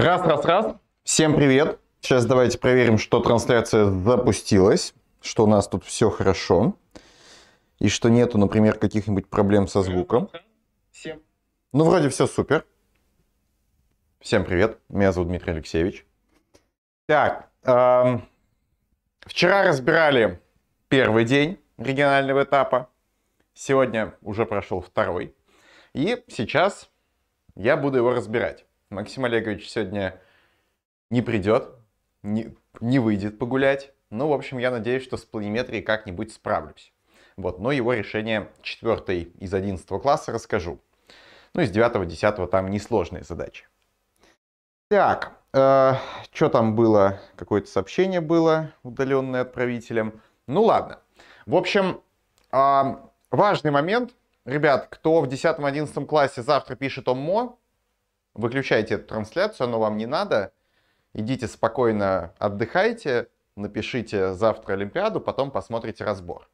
Раз, раз, раз. Всем привет. Сейчас давайте проверим, что трансляция запустилась, что у нас тут все хорошо и что нету, например, каких-нибудь проблем со звуком. Всем. Ну, вроде все супер. Всем привет. Меня зовут Дмитрий Алексеевич. Так, эм, вчера разбирали первый день регионального этапа. Сегодня уже прошел второй. И сейчас я буду его разбирать. Максим Олегович сегодня не придет, не, не выйдет погулять. Ну, в общем, я надеюсь, что с планиметрией как-нибудь справлюсь. Вот, но его решение 4 из 11 класса расскажу. Ну, из 9-10 там несложные задачи. Так, э, что там было? Какое-то сообщение было, удаленное отправителем. Ну, ладно. В общем, э, важный момент. Ребят, кто в 10-11 классе завтра пишет ОМО, выключайте эту трансляцию, оно вам не надо. Идите спокойно отдыхайте, напишите завтра Олимпиаду, потом посмотрите разбор.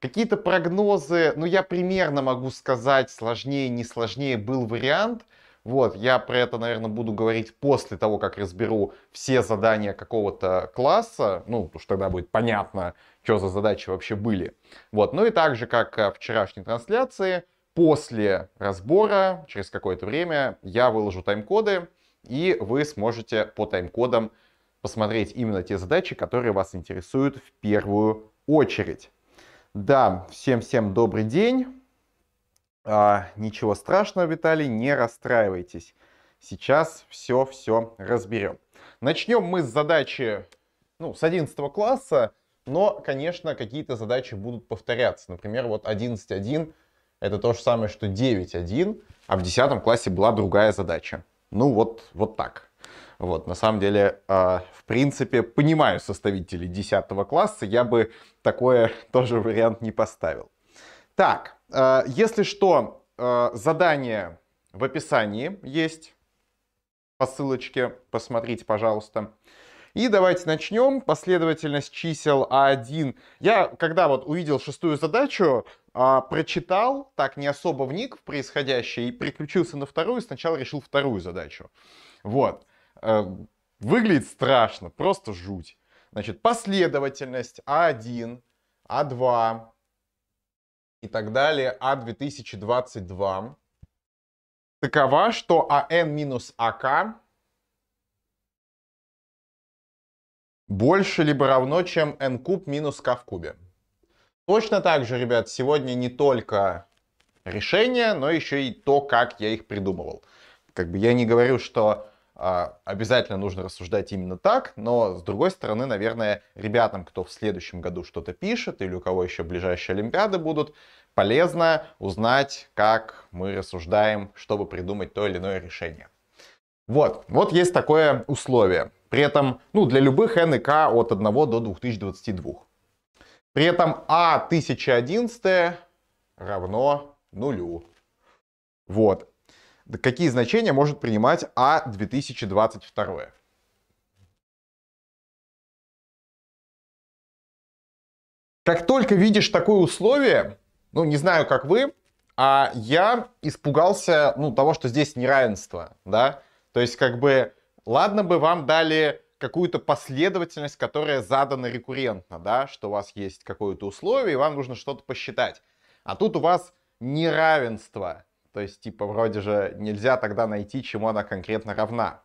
Какие-то прогнозы, ну я примерно могу сказать, сложнее, не сложнее был вариант. Вот, я про это, наверное, буду говорить после того, как разберу все задания какого-то класса. Ну, уж тогда будет понятно, что за задачи вообще были. Вот, ну и так же, как э, вчерашней трансляции, После разбора, через какое-то время, я выложу тайм-коды, и вы сможете по тайм-кодам посмотреть именно те задачи, которые вас интересуют в первую очередь. Да, всем-всем добрый день. А, ничего страшного, Виталий, не расстраивайтесь. Сейчас все-все разберем. Начнем мы с задачи ну, с 11 класса, но, конечно, какие-то задачи будут повторяться. Например, вот 11.1 это то же самое, что 9 1, а в 10 классе была другая задача. Ну вот, вот так. Вот, на самом деле, э, в принципе, понимаю составителей 10 класса, я бы такое тоже вариант не поставил. Так, э, если что, э, задание в описании есть, по ссылочке, посмотрите, пожалуйста. И давайте начнем. Последовательность чисел А1. Я, когда вот увидел шестую задачу, а, прочитал, так не особо вник в происходящее, и переключился на вторую, и сначала решил вторую задачу. Вот. Э, выглядит страшно, просто жуть. Значит, последовательность А1, А2 и так далее, А2022 такова, что АН минус АК больше либо равно, чем n куб минус k в кубе. Точно так же, ребят, сегодня не только решения, но еще и то, как я их придумывал. Как бы я не говорю, что а, обязательно нужно рассуждать именно так, но с другой стороны, наверное, ребятам, кто в следующем году что-то пишет или у кого еще ближайшие Олимпиады будут, полезно узнать, как мы рассуждаем, чтобы придумать то или иное решение. Вот, вот есть такое условие. При этом ну, для любых N и K от 1 до 2022. При этом A1011 а равно нулю. Вот. Какие значения может принимать А2022? Как только видишь такое условие, ну не знаю, как вы, а я испугался ну, того, что здесь неравенство, да? То есть как бы Ладно бы вам дали какую-то последовательность, которая задана рекуррентно, да, что у вас есть какое-то условие, и вам нужно что-то посчитать. А тут у вас неравенство, то есть, типа, вроде же нельзя тогда найти, чему она конкретно равна.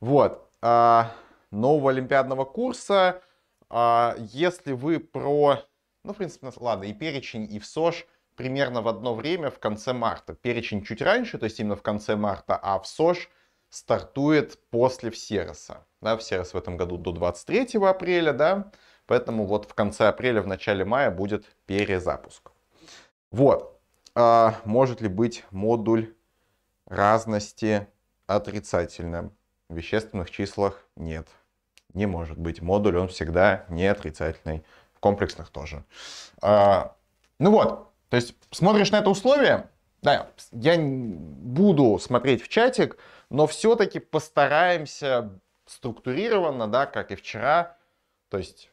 Вот. А, нового олимпиадного курса, а, если вы про... Ну, в принципе, ладно, и перечень, и в СОЖ примерно в одно время в конце марта. Перечень чуть раньше, то есть именно в конце марта, а в СОЖ стартует после Всероса. Да, Всерос в этом году до 23 апреля, да, поэтому вот в конце апреля, в начале мая будет перезапуск. Вот, а может ли быть модуль разности отрицательным? В вещественных числах нет. Не может быть модуль, он всегда не отрицательный. В комплексных тоже. А, ну вот, то есть смотришь на это условие, да, я буду смотреть в чатик, но все-таки постараемся структурированно, да, как и вчера. То есть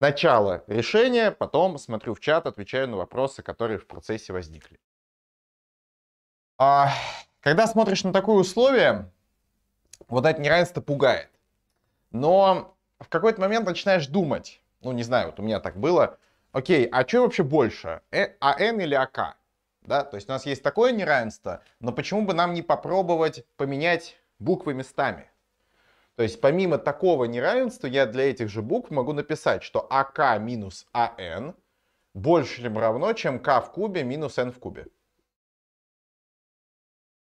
начало решения, потом смотрю в чат, отвечаю на вопросы, которые в процессе возникли. А, когда смотришь на такое условие, вот это неравенство пугает. Но в какой-то момент начинаешь думать, ну не знаю, вот у меня так было, окей, а что вообще больше, э, АН или АК? Да? То есть у нас есть такое неравенство, но почему бы нам не попробовать поменять буквы местами? То есть помимо такого неравенства я для этих же букв могу написать, что АК минус АН больше чем равно, чем К в кубе минус н в кубе.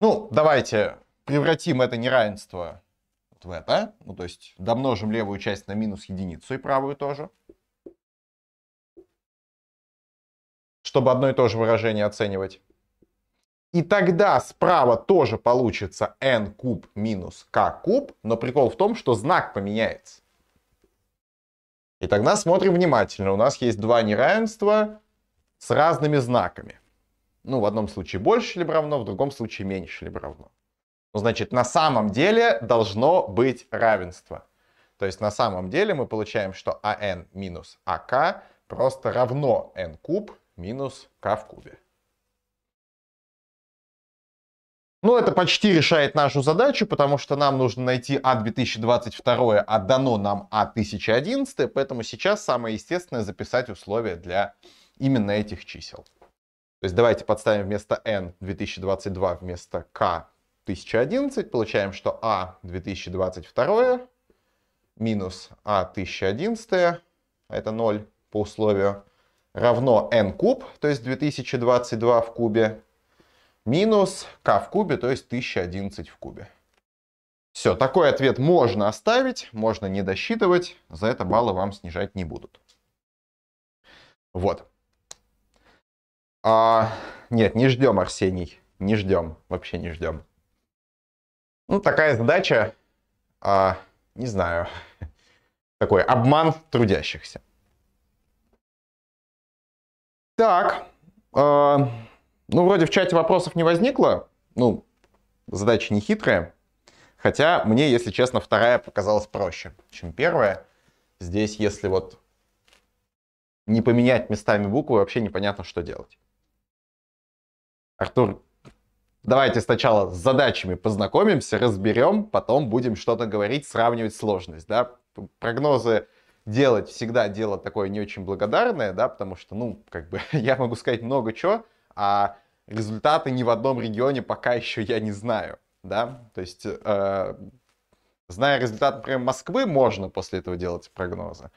Ну, давайте превратим это неравенство вот в это. Ну, то есть домножим левую часть на минус единицу и правую тоже. чтобы одно и то же выражение оценивать. И тогда справа тоже получится n куб минус k куб, но прикол в том, что знак поменяется. И тогда смотрим внимательно. У нас есть два неравенства с разными знаками. Ну, в одном случае больше либо равно, в другом случае меньше либо равно. Ну, значит, на самом деле должно быть равенство. То есть на самом деле мы получаем, что an минус ak просто равно n куб минус k в кубе. Ну, это почти решает нашу задачу, потому что нам нужно найти А2022, а дано нам А1011, поэтому сейчас самое естественное записать условия для именно этих чисел. То есть давайте подставим вместо n 2022 вместо k 1011, получаем, что а 2022 минус а 1011, а это 0 по условию, равно n куб, то есть 2022 в кубе, минус k в кубе, то есть 1011 в кубе. Все, такой ответ можно оставить, можно не досчитывать, за это баллы вам снижать не будут. Вот. А, нет, не ждем, Арсений, не ждем, вообще не ждем. Ну, такая задача, а, не знаю, такой обман трудящихся. Так, э, ну вроде в чате вопросов не возникло, ну, задача не хитрая, хотя мне, если честно, вторая показалась проще, чем первая. Здесь, если вот не поменять местами буквы, вообще непонятно, что делать. Артур, давайте сначала с задачами познакомимся, разберем, потом будем что-то говорить, сравнивать сложность. Да? Прогнозы делать всегда дело такое не очень благодарное, да, потому что, ну, как бы я могу сказать много чего, а результаты ни в одном регионе пока еще я не знаю, да, то есть... Э, Зная результаты например, Москвы, можно после этого делать прогнозы.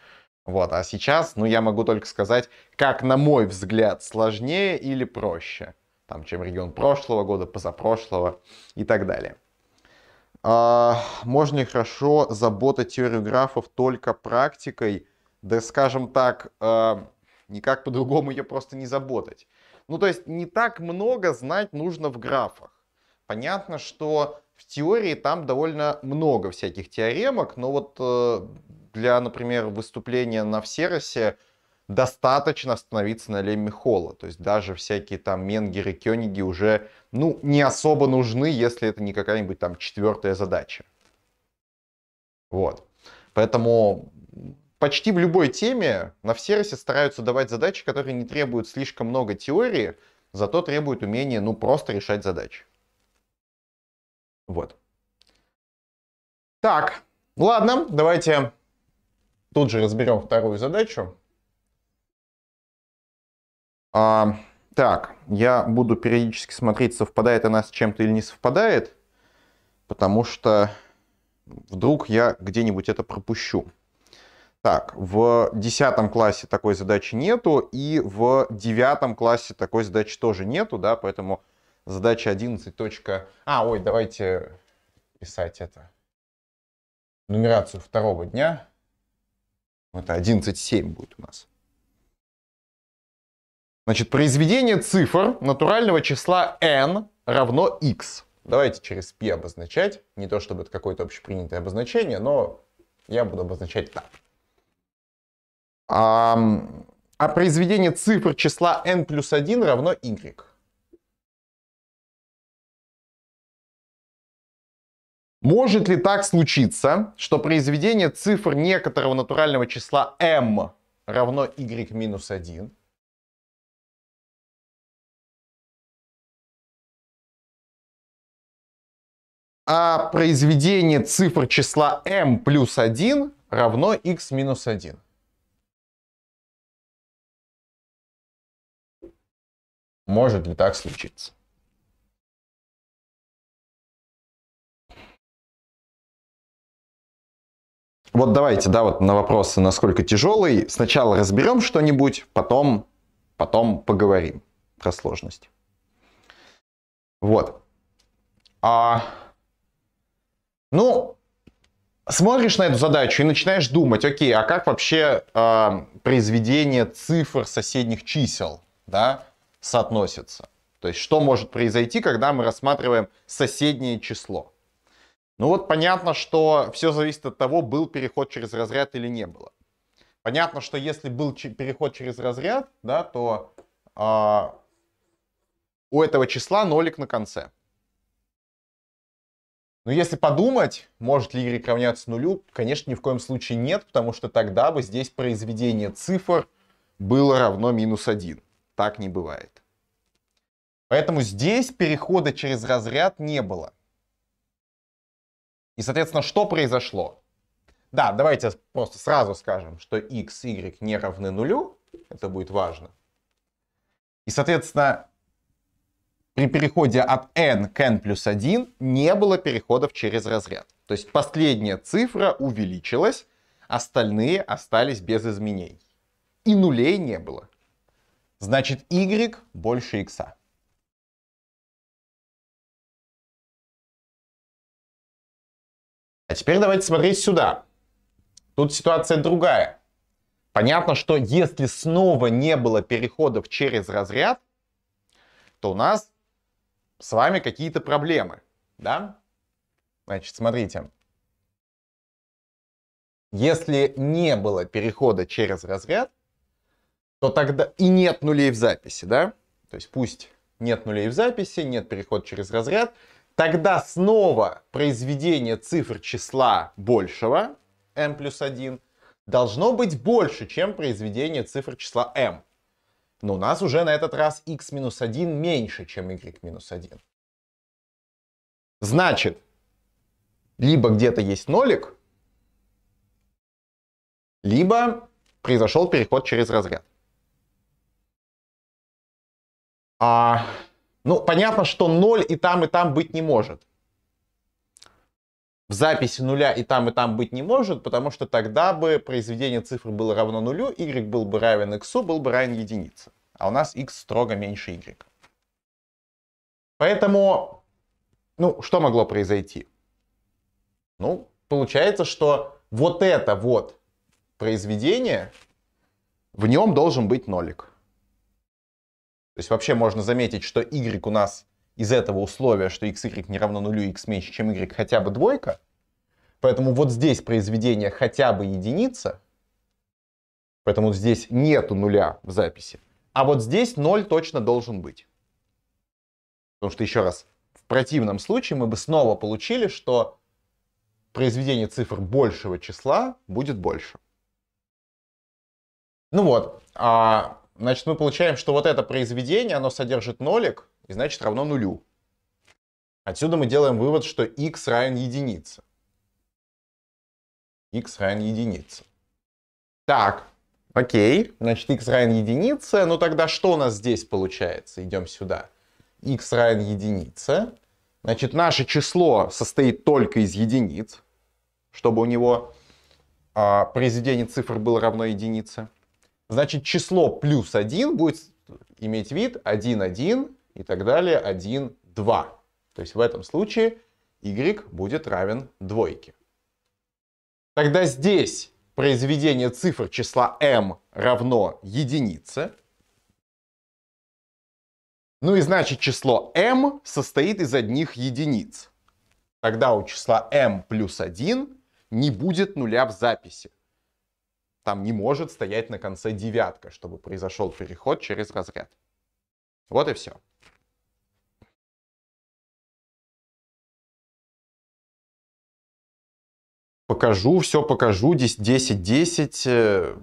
Вот, а сейчас, ну, я могу только сказать, как, на мой взгляд, сложнее или проще, там, чем регион прошлого года, позапрошлого и так далее. А, можно хорошо заботать теорию графов только практикой, да скажем так, а, никак по-другому ее просто не заботать. Ну, то есть не так много знать нужно в графах. Понятно, что в теории там довольно много всяких теоремок, но вот э, для, например, выступления на Всеросе достаточно остановиться на Лемми Холла. То есть даже всякие там Менгеры, Кёниги уже ну, не особо нужны, если это не какая-нибудь там четвертая задача. Вот. Поэтому почти в любой теме на в сервисе стараются давать задачи, которые не требуют слишком много теории, зато требуют умения ну просто решать задачи. Вот. Так, ладно, давайте тут же разберем вторую задачу. А, так, я буду периодически смотреть, совпадает она с чем-то или не совпадает, потому что вдруг я где-нибудь это пропущу. Так, в 10 классе такой задачи нету, и в 9 классе такой задачи тоже нету, да, поэтому задача 11. А, ой, давайте писать это. Нумерацию второго дня. Это 11.7 будет у нас. Значит, произведение цифр натурального числа n равно x. Давайте через p обозначать. Не то чтобы это какое-то общепринятое обозначение, но я буду обозначать так. А, а произведение цифр числа n плюс 1 равно y. Может ли так случиться, что произведение цифр некоторого натурального числа m равно y минус 1, а произведение цифр числа m плюс 1 равно x минус 1. Может ли так случиться? Вот давайте, да, вот на вопросы, насколько тяжелый, сначала разберем что-нибудь, потом, потом поговорим про сложность. Вот. А... Ну, смотришь на эту задачу и начинаешь думать, окей, а как вообще э, произведение цифр соседних чисел да, соотносится? То есть, что может произойти, когда мы рассматриваем соседнее число? Ну вот понятно, что все зависит от того, был переход через разряд или не было. Понятно, что если был переход через разряд, да, то э, у этого числа нолик на конце. Но если подумать, может ли y равняться нулю, конечно, ни в коем случае нет, потому что тогда бы здесь произведение цифр было равно минус 1. Так не бывает. Поэтому здесь перехода через разряд не было. И, соответственно, что произошло? Да, давайте просто сразу скажем, что x, y не равны нулю. Это будет важно. И, соответственно, при переходе от n к n плюс 1 не было переходов через разряд. То есть последняя цифра увеличилась, остальные остались без изменений. И нулей не было. Значит, y больше x. А теперь давайте смотреть сюда. Тут ситуация другая. Понятно, что если снова не было переходов через разряд, то у нас с вами какие-то проблемы, да? Значит, смотрите. Если не было перехода через разряд, то тогда и нет нулей в записи, да? То есть пусть нет нулей в записи, нет перехода через разряд, тогда снова произведение цифр числа большего, m плюс 1, должно быть больше, чем произведение цифр числа m. Но у нас уже на этот раз x минус 1 меньше, чем y минус 1. Значит, либо где-то есть нолик, либо произошел переход через разряд. А, ну, понятно, что 0 и там, и там быть не может в записи нуля и там, и там быть не может, потому что тогда бы произведение цифр было равно нулю, y был бы равен x, был бы равен единице. А у нас x строго меньше y. Поэтому, ну, что могло произойти? Ну, получается, что вот это вот произведение, в нем должен быть нолик. То есть вообще можно заметить, что y у нас из этого условия, что x, y не равно нулю, x меньше, чем y, хотя бы двойка. Поэтому вот здесь произведение хотя бы единица. Поэтому здесь нету нуля в записи. А вот здесь 0 точно должен быть. Потому что, еще раз, в противном случае мы бы снова получили, что произведение цифр большего числа будет больше. Ну вот, а, значит, мы получаем, что вот это произведение, оно содержит нолик, и значит равно нулю. Отсюда мы делаем вывод, что x равен единице. x равен единице. Так, окей, значит x равен единице, но ну тогда что у нас здесь получается? Идем сюда. x равен единице. Значит, наше число состоит только из единиц, чтобы у него а, произведение цифр было равно единице. Значит, число плюс 1 будет иметь вид 1, 1, и так далее 1, 2. То есть в этом случае y будет равен двойке. Тогда здесь произведение цифр числа m равно единице. Ну и значит число m состоит из одних единиц. Тогда у числа m плюс 1 не будет нуля в записи. Там не может стоять на конце девятка, чтобы произошел переход через разряд. Вот и все. покажу, все покажу, 10-10. Э,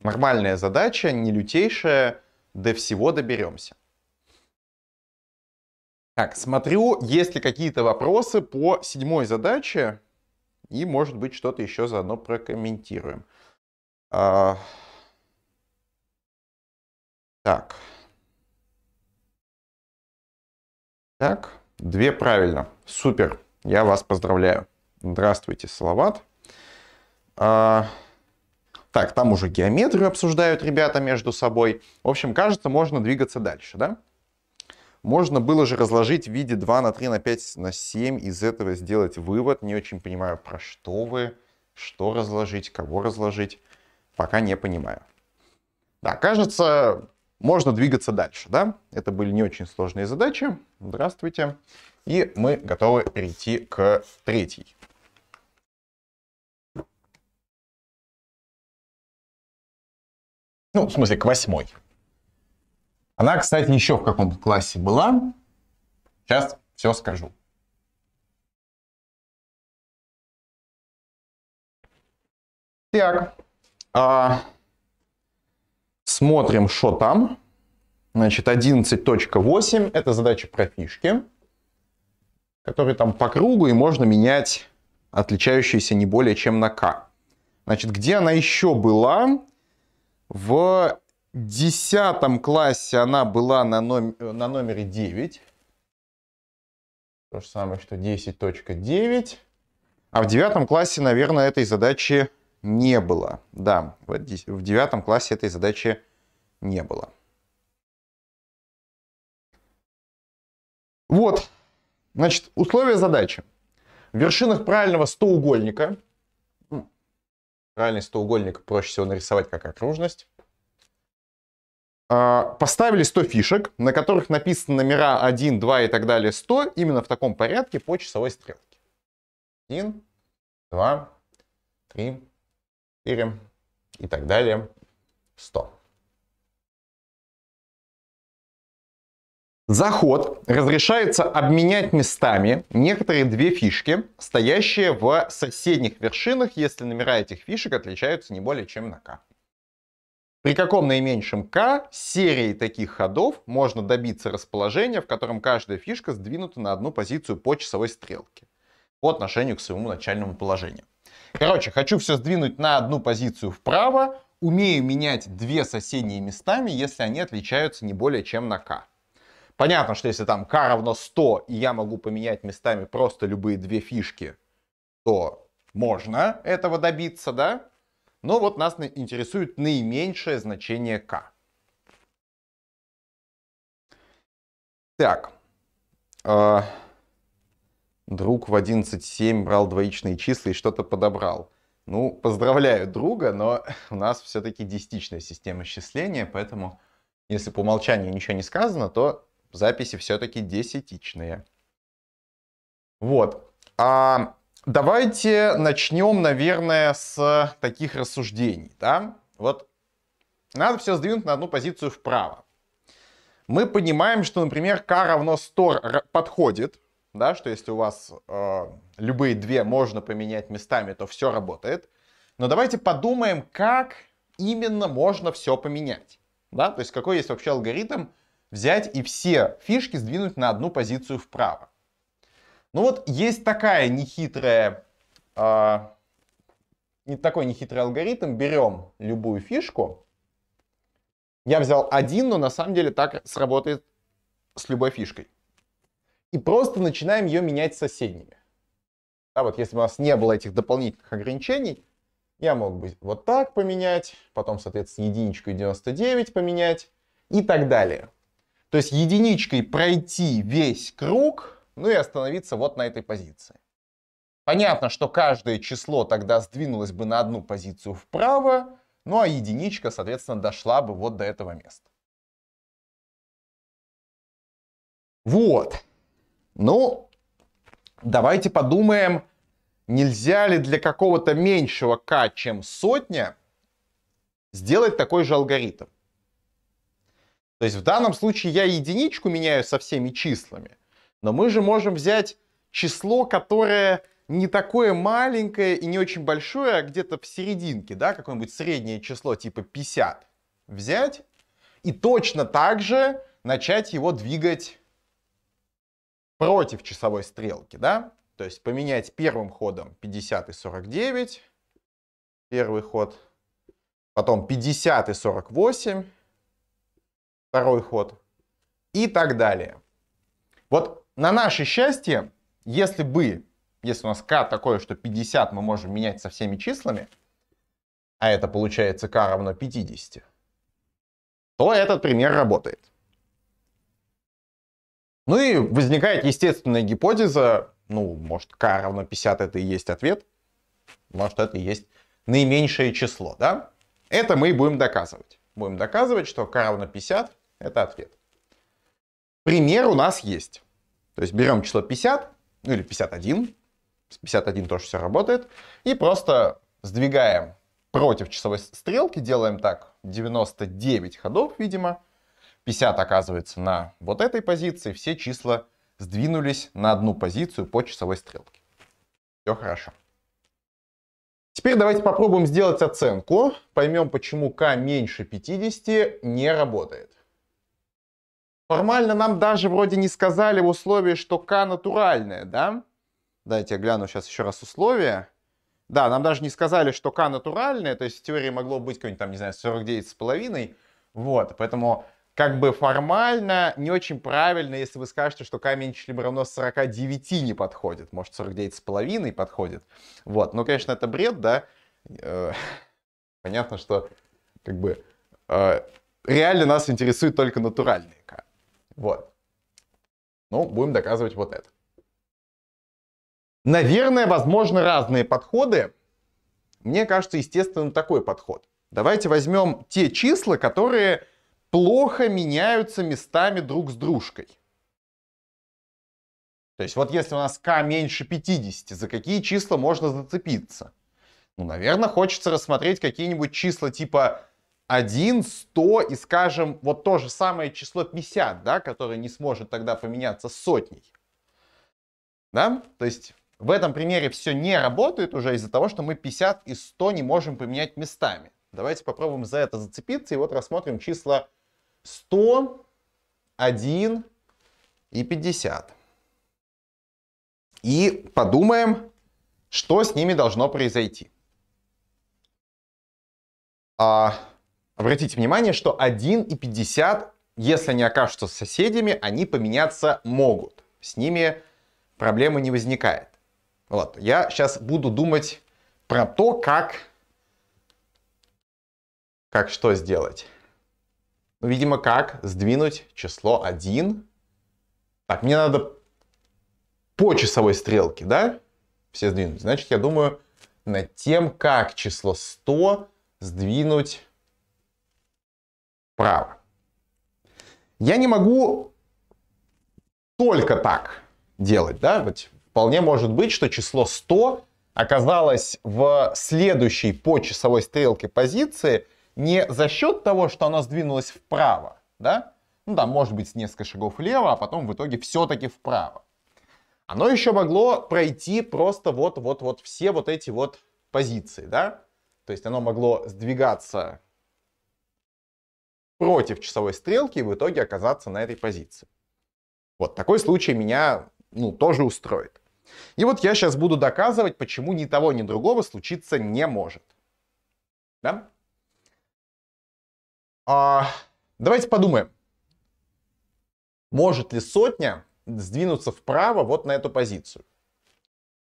нормальная задача, не лютейшая, до всего доберемся. Так, смотрю, есть ли какие-то вопросы по седьмой задаче, и, может быть, что-то еще заодно прокомментируем. А... Так. Так, две правильно. Супер, я вас поздравляю. Здравствуйте, Салават. А, так, там уже геометрию обсуждают ребята между собой. В общем, кажется, можно двигаться дальше, да? Можно было же разложить в виде 2 на 3 на 5 на 7, из этого сделать вывод. Не очень понимаю, про что вы, что разложить, кого разложить. Пока не понимаю. Да, кажется, можно двигаться дальше, да? Это были не очень сложные задачи. Здравствуйте. И мы готовы перейти к третьей. Ну, в смысле, к восьмой. Она, кстати, еще в каком классе была. Сейчас все скажу. Так, а, смотрим, что там. Значит, 11.8 это задача про фишки, которые там по кругу, и можно менять отличающиеся не более чем на к. Значит, где она еще была? В десятом классе она была на, номер, на номере 9. То же самое, что 10.9. А в девятом классе, наверное, этой задачи не было. Да, в девятом классе этой задачи не было. Вот, значит, условия задачи. В вершинах правильного стоугольника Реальность треугольника проще всего нарисовать как окружность. А, поставили 100 фишек, на которых написаны номера 1, 2 и так далее 100, именно в таком порядке по часовой стрелке. 1, 2, 3, 4 и так далее 100. Заход разрешается обменять местами некоторые две фишки, стоящие в соседних вершинах, если номера этих фишек отличаются не более чем на к. При каком наименьшем к серии таких ходов можно добиться расположения, в котором каждая фишка сдвинута на одну позицию по часовой стрелке по отношению к своему начальному положению. Короче, хочу все сдвинуть на одну позицию вправо, умею менять две соседние местами, если они отличаются не более чем на к. Понятно, что если там k равно 100, и я могу поменять местами просто любые две фишки, то можно этого добиться, да? Но вот нас интересует наименьшее значение k. Так. А, друг в 11.7 брал двоичные числа и что-то подобрал. Ну, поздравляю друга, но у нас все-таки десятичная система счисления, поэтому если по умолчанию ничего не сказано, то записи все-таки десятичные. Вот. А давайте начнем, наверное, с таких рассуждений. Да? Вот надо все сдвинуть на одну позицию вправо. Мы понимаем, что, например, k равно 100 подходит, да, что если у вас э, любые две можно поменять местами, то все работает. Но давайте подумаем, как именно можно все поменять. Да? То есть какой есть вообще алгоритм, взять и все фишки сдвинуть на одну позицию вправо. Ну вот есть такая нехитрая, э, не такой нехитрый алгоритм. Берем любую фишку. Я взял один, но на самом деле так сработает с любой фишкой. И просто начинаем ее менять соседними. А вот если бы у нас не было этих дополнительных ограничений, я мог бы вот так поменять, потом, соответственно, единичку и 99 поменять и так далее. То есть единичкой пройти весь круг, ну и остановиться вот на этой позиции. Понятно, что каждое число тогда сдвинулось бы на одну позицию вправо, ну а единичка, соответственно, дошла бы вот до этого места. Вот. Ну, давайте подумаем, нельзя ли для какого-то меньшего k, чем сотня, сделать такой же алгоритм. То есть в данном случае я единичку меняю со всеми числами, но мы же можем взять число, которое не такое маленькое и не очень большое, а где-то в серединке, да, какое-нибудь среднее число типа 50 взять и точно так же начать его двигать против часовой стрелки, да? То есть поменять первым ходом 50 и 49, первый ход, потом 50 и 48, второй ход и так далее. Вот на наше счастье, если бы, если у нас k такое, что 50 мы можем менять со всеми числами, а это получается к равно 50, то этот пример работает. Ну и возникает естественная гипотеза, ну, может, к равно 50 это и есть ответ, может, это и есть наименьшее число, да? Это мы и будем доказывать. Будем доказывать, что к равно 50 это ответ. Пример у нас есть. То есть берем число 50, ну или 51, с 51 тоже все работает, и просто сдвигаем против часовой стрелки, делаем так 99 ходов, видимо, 50 оказывается на вот этой позиции, все числа сдвинулись на одну позицию по часовой стрелке. Все хорошо. Теперь давайте попробуем сделать оценку. Поймем, почему k меньше 50 не работает. Формально нам даже вроде не сказали в условии, что к натуральное, да? Дайте я гляну сейчас еще раз условия. Да, нам даже не сказали, что к натуральное, то есть в теории могло быть какое-нибудь там, не знаю, 49,5. Вот, поэтому как бы формально не очень правильно, если вы скажете, что к меньше либо равно 49 не подходит. Может, 49,5 подходит. Вот, ну, конечно, это бред, да? Э, понятно, что как бы э, реально нас интересует только натуральные k. Вот. Ну, будем доказывать вот это. Наверное, возможно разные подходы. Мне кажется, естественно, такой подход. Давайте возьмем те числа, которые плохо меняются местами друг с дружкой. То есть вот если у нас k меньше 50, за какие числа можно зацепиться? Ну, наверное, хочется рассмотреть какие-нибудь числа типа 1, 100 и, скажем, вот то же самое число 50, да, которое не сможет тогда поменяться сотней. Да? То есть в этом примере все не работает уже из-за того, что мы 50 и 100 не можем поменять местами. Давайте попробуем за это зацепиться и вот рассмотрим числа 100, 1 и 50. И подумаем, что с ними должно произойти. А, Обратите внимание, что 1,50, если они окажутся с соседями, они поменяться могут. С ними проблемы не возникает. Вот, я сейчас буду думать про то, как, как что сделать. Ну, видимо, как сдвинуть число 1. Так, мне надо по часовой стрелке, да? Все сдвинуть. Значит, я думаю над тем, как число 100 сдвинуть права. Я не могу только так делать, да, ведь вполне может быть, что число 100 оказалось в следующей по часовой стрелке позиции не за счет того, что оно сдвинулось вправо, да, ну да, может быть несколько шагов влево, а потом в итоге все-таки вправо. Оно еще могло пройти просто вот-вот-вот все вот эти вот позиции, да, то есть оно могло сдвигаться против часовой стрелки и в итоге оказаться на этой позиции. Вот такой случай меня ну, тоже устроит. И вот я сейчас буду доказывать, почему ни того, ни другого случиться не может. Да? А, давайте подумаем. Может ли сотня сдвинуться вправо вот на эту позицию?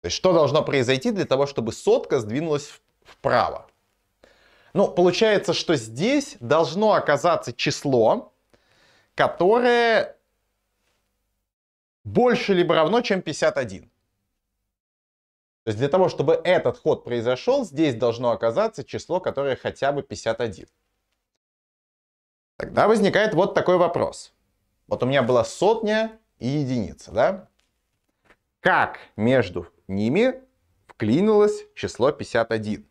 То есть что должно произойти для того, чтобы сотка сдвинулась вправо? Ну, получается, что здесь должно оказаться число, которое больше либо равно, чем 51. То есть для того, чтобы этот ход произошел, здесь должно оказаться число, которое хотя бы 51. Тогда возникает вот такой вопрос. Вот у меня была сотня и единица, да? Как между ними вклинилось число 51?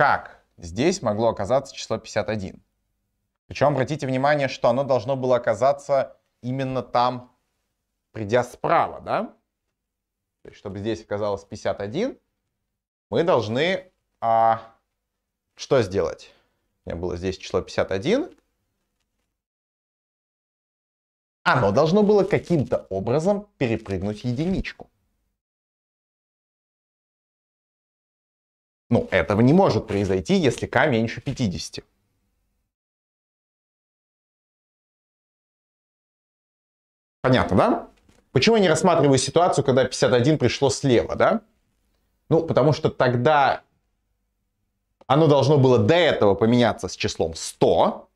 как здесь могло оказаться число 51. Причем обратите внимание, что оно должно было оказаться именно там, придя справа, да? То есть, чтобы здесь оказалось 51, мы должны а, что сделать? У меня было здесь число 51. Оно должно было каким-то образом перепрыгнуть единичку. Ну, этого не может произойти, если k меньше 50. Понятно, да? Почему я не рассматриваю ситуацию, когда 51 пришло слева, да? Ну, потому что тогда оно должно было до этого поменяться с числом 100,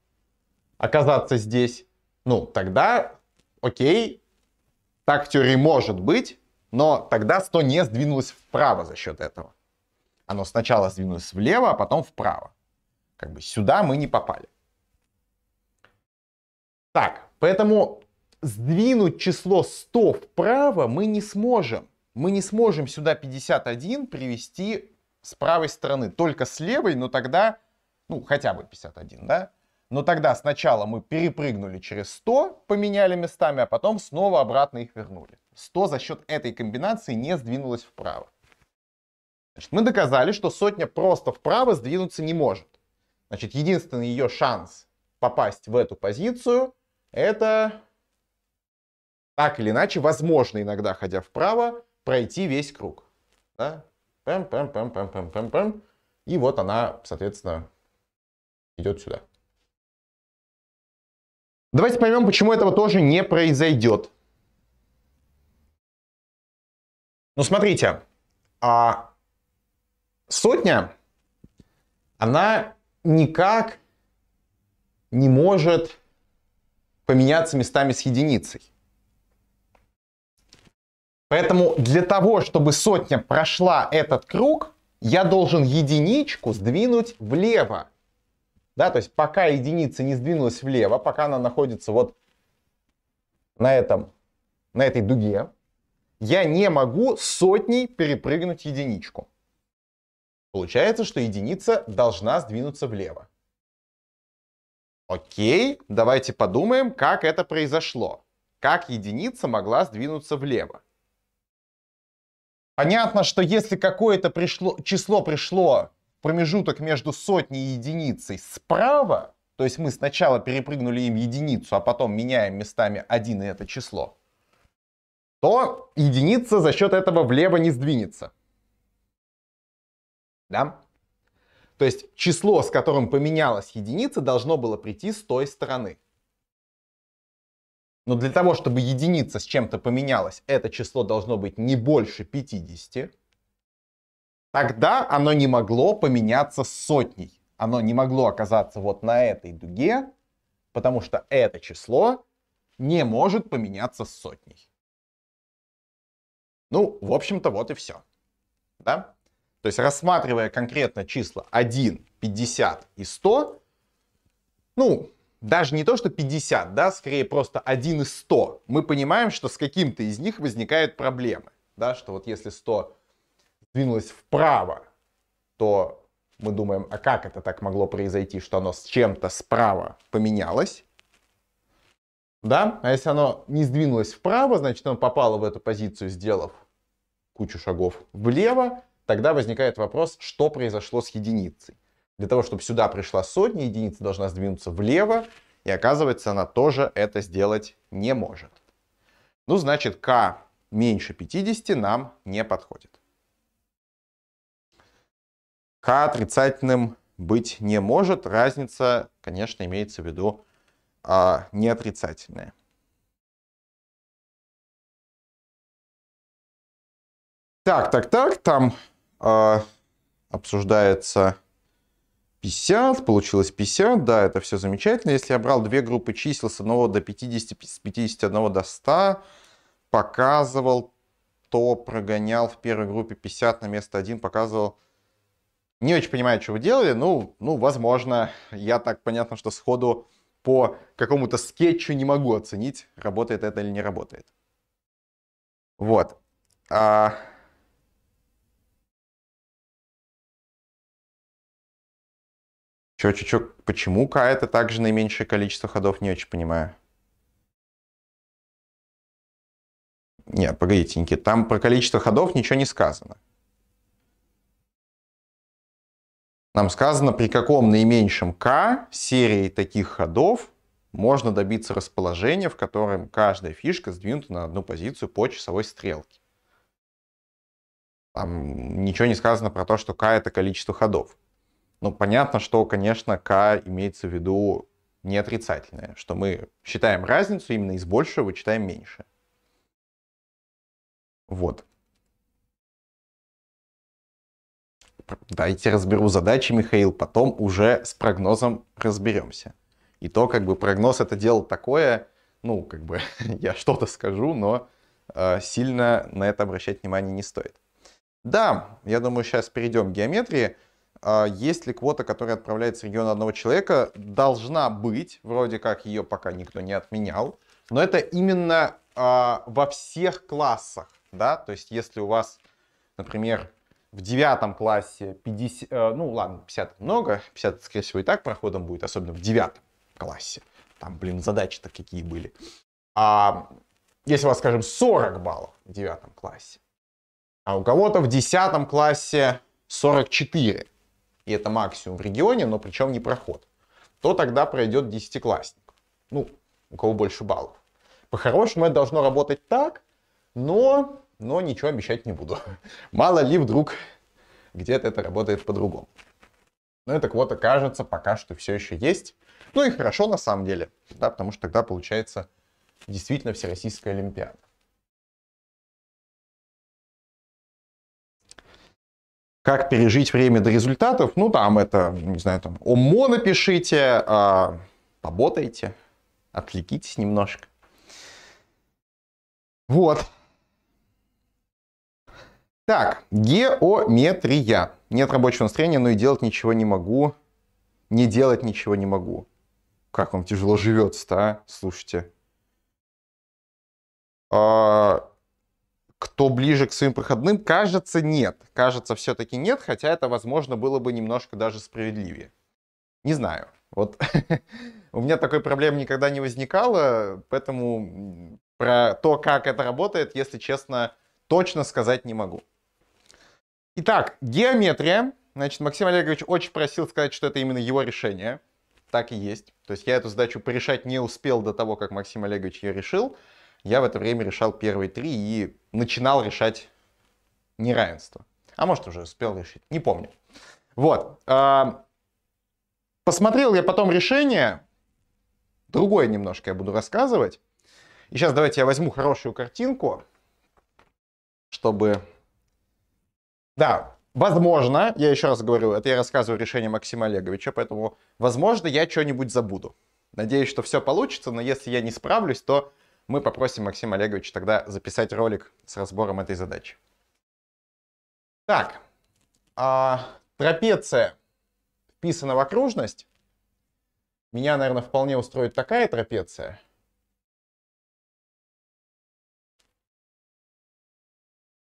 оказаться здесь. Ну, тогда, окей, так в теории может быть, но тогда 100 не сдвинулось вправо за счет этого оно сначала сдвинулось влево, а потом вправо. Как бы сюда мы не попали. Так, поэтому сдвинуть число 100 вправо мы не сможем. Мы не сможем сюда 51 привести с правой стороны, только с левой, но тогда, ну, хотя бы 51, да? Но тогда сначала мы перепрыгнули через 100, поменяли местами, а потом снова обратно их вернули. 100 за счет этой комбинации не сдвинулось вправо. Значит, мы доказали, что сотня просто вправо сдвинуться не может. Значит, единственный ее шанс попасть в эту позицию это так или иначе возможно иногда, ходя вправо, пройти весь круг. Да? Пэм, пэм, пэм, пэм, пэм, пэм, пэм. И вот она, соответственно, идет сюда. Давайте поймем, почему этого тоже не произойдет. Ну, смотрите, а Сотня, она никак не может поменяться местами с единицей. Поэтому для того, чтобы сотня прошла этот круг, я должен единичку сдвинуть влево. Да, то есть пока единица не сдвинулась влево, пока она находится вот на, этом, на этой дуге, я не могу сотней перепрыгнуть единичку. Получается, что единица должна сдвинуться влево. Окей, давайте подумаем, как это произошло. Как единица могла сдвинуться влево? Понятно, что если какое-то пришло, число пришло в промежуток между сотней и единицей справа, то есть мы сначала перепрыгнули им единицу, а потом меняем местами один и это число, то единица за счет этого влево не сдвинется. Да? То есть число, с которым поменялась единица, должно было прийти с той стороны. Но для того, чтобы единица с чем-то поменялась, это число должно быть не больше 50. Тогда оно не могло поменяться с сотней. Оно не могло оказаться вот на этой дуге, потому что это число не может поменяться с сотней. Ну, в общем-то, вот и все. Да? То есть рассматривая конкретно числа 1, 50 и 100, ну, даже не то, что 50, да, скорее просто 1 из 100, мы понимаем, что с каким-то из них возникают проблемы. Да, что вот если 100 сдвинулось вправо, то мы думаем, а как это так могло произойти, что оно с чем-то справа поменялось? Да? А если оно не сдвинулось вправо, значит, оно попало в эту позицию, сделав кучу шагов влево. Тогда возникает вопрос, что произошло с единицей. Для того, чтобы сюда пришла сотня, единица должна сдвинуться влево, и оказывается, она тоже это сделать не может. Ну, значит, k меньше 50 нам не подходит. k отрицательным быть не может. Разница, конечно, имеется в виду а, не отрицательная. Так, так, так, там а, обсуждается 50, получилось 50, да, это все замечательно. Если я брал две группы чисел с 1 до 50, с 51 до 100, показывал, то прогонял в первой группе 50 на место 1, показывал. Не очень понимаю, что вы делали, ну, ну, возможно, я так понятно, что сходу по какому-то скетчу не могу оценить, работает это или не работает. Вот. А, Чё, чё, чё, почему К это также наименьшее количество ходов, не очень понимаю. Нет, погодите, Никит, там про количество ходов ничего не сказано. Нам сказано, при каком наименьшем к серии таких ходов можно добиться расположения, в котором каждая фишка сдвинута на одну позицию по часовой стрелке. Там ничего не сказано про то, что к это количество ходов. Ну, понятно, что, конечно, К имеется в виду не отрицательное, что мы считаем разницу именно из большего, читаем меньше. Вот. Дайте разберу задачи, Михаил, потом уже с прогнозом разберемся. И то, как бы, прогноз это дело такое, ну, как бы, я что-то скажу, но э, сильно на это обращать внимание не стоит. Да, я думаю, сейчас перейдем к геометрии. А, есть ли квота, которая отправляется с региона одного человека? Должна быть, вроде как ее пока никто не отменял. Но это именно а, во всех классах, да, то есть если у вас, например, в девятом классе 50, э, ну ладно, 50 много, 50, скорее всего, и так проходом будет, особенно в девятом классе. Там, блин, задачи-то какие были. А если у вас, скажем, 40 баллов в девятом классе, а у кого-то в десятом классе 44, и это максимум в регионе, но причем не проход, то тогда пройдет десятиклассник. Ну, у кого больше баллов. По-хорошему это должно работать так, но, но ничего обещать не буду. Мало ли вдруг где-то это работает по-другому. Но ну эта квота, кажется, пока что все еще есть. Ну и хорошо на самом деле, да, потому что тогда получается действительно Всероссийская Олимпиада. Как пережить время до результатов? Ну, там это, не знаю, там ОМО напишите, а, пободайте, отвлекитесь немножко. Вот. Так, геометрия. Нет рабочего настроения, но и делать ничего не могу. Не делать ничего не могу. Как вам тяжело живется-то, а? Слушайте. А, кто ближе к своим проходным, кажется, нет. Кажется, все-таки нет, хотя это, возможно, было бы немножко даже справедливее. Не знаю. Вот у меня такой проблем никогда не возникало, поэтому про то, как это работает, если честно, точно сказать не могу. Итак, геометрия. Значит, Максим Олегович очень просил сказать, что это именно его решение. Так и есть. То есть я эту задачу порешать не успел до того, как Максим Олегович ее решил я в это время решал первые три и начинал решать неравенство. А может, уже успел решить, не помню. Вот. А, посмотрел я потом решение, другое немножко я буду рассказывать. И сейчас давайте я возьму хорошую картинку, чтобы... Да, возможно, я еще раз говорю, это я рассказываю решение Максима Олеговича, поэтому, возможно, я что-нибудь забуду. Надеюсь, что все получится, но если я не справлюсь, то мы попросим Максима Олеговича тогда записать ролик с разбором этой задачи. Так, а, трапеция вписана в окружность. Меня, наверное, вполне устроит такая трапеция.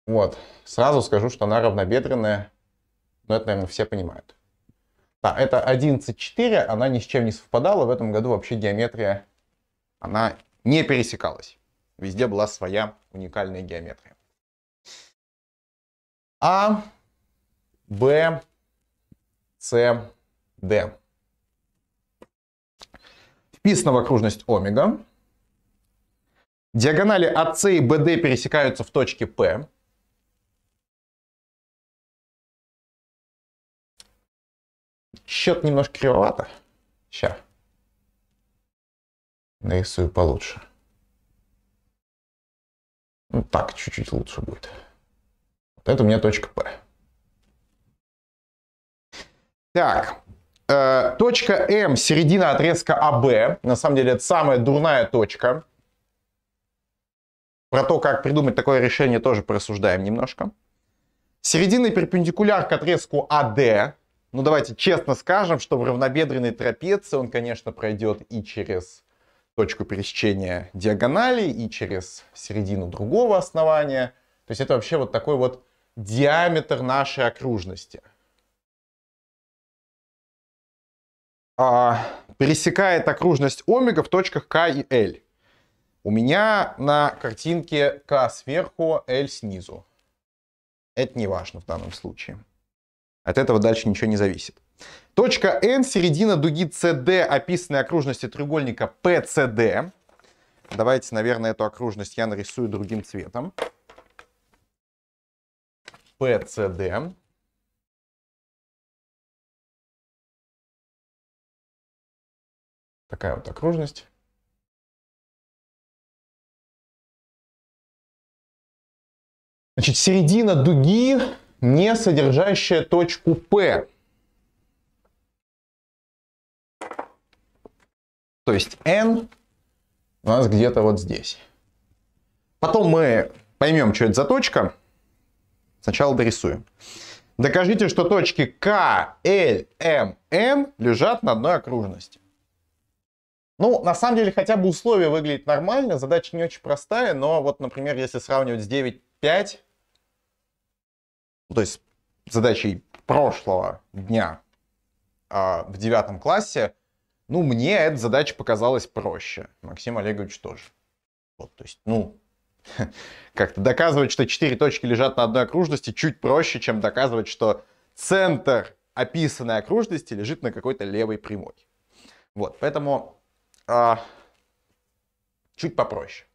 Вот, сразу скажу, что она равнобедренная, но это, наверное, все понимают. Да, это 11.4, она ни с чем не совпадала, в этом году вообще геометрия, она не пересекалась. Везде была своя уникальная геометрия. А, Б, С, Д. Вписана в окружность омега. Диагонали АС и БД пересекаются в точке П. Счет немножко кривовато. Сейчас нарисую получше. Ну, так, чуть-чуть лучше будет. Вот это у меня точка P. Так, э, точка М, середина отрезка АБ. На самом деле, это самая дурная точка. Про то, как придумать такое решение, тоже порассуждаем немножко. Серединный перпендикуляр к отрезку АД. Ну, давайте честно скажем, что в равнобедренной трапеции он, конечно, пройдет и через точку пересечения диагонали и через середину другого основания. То есть это вообще вот такой вот диаметр нашей окружности. А, пересекает окружность омега в точках К и Л. У меня на картинке К сверху, L снизу. Это не важно в данном случае. От этого дальше ничего не зависит. Точка N, середина дуги CD, описанной окружности треугольника PCD. Давайте, наверное, эту окружность я нарисую другим цветом. PCD. Такая вот окружность. Значит, середина дуги, не содержащая точку P. То есть n у нас где-то вот здесь. Потом мы поймем, что это за точка. Сначала дорисуем. Докажите, что точки К, L, M, N лежат на одной окружности. Ну, на самом деле, хотя бы условие выглядит нормально, задача не очень простая, но вот, например, если сравнивать с 9.5, ну, то есть задачей прошлого дня э, в девятом классе, ну, мне эта задача показалась проще. Максим Олегович тоже. Вот, то есть, ну, как-то доказывать, что четыре точки лежат на одной окружности, чуть проще, чем доказывать, что центр описанной окружности лежит на какой-то левой прямой. Вот, поэтому а, чуть попроще.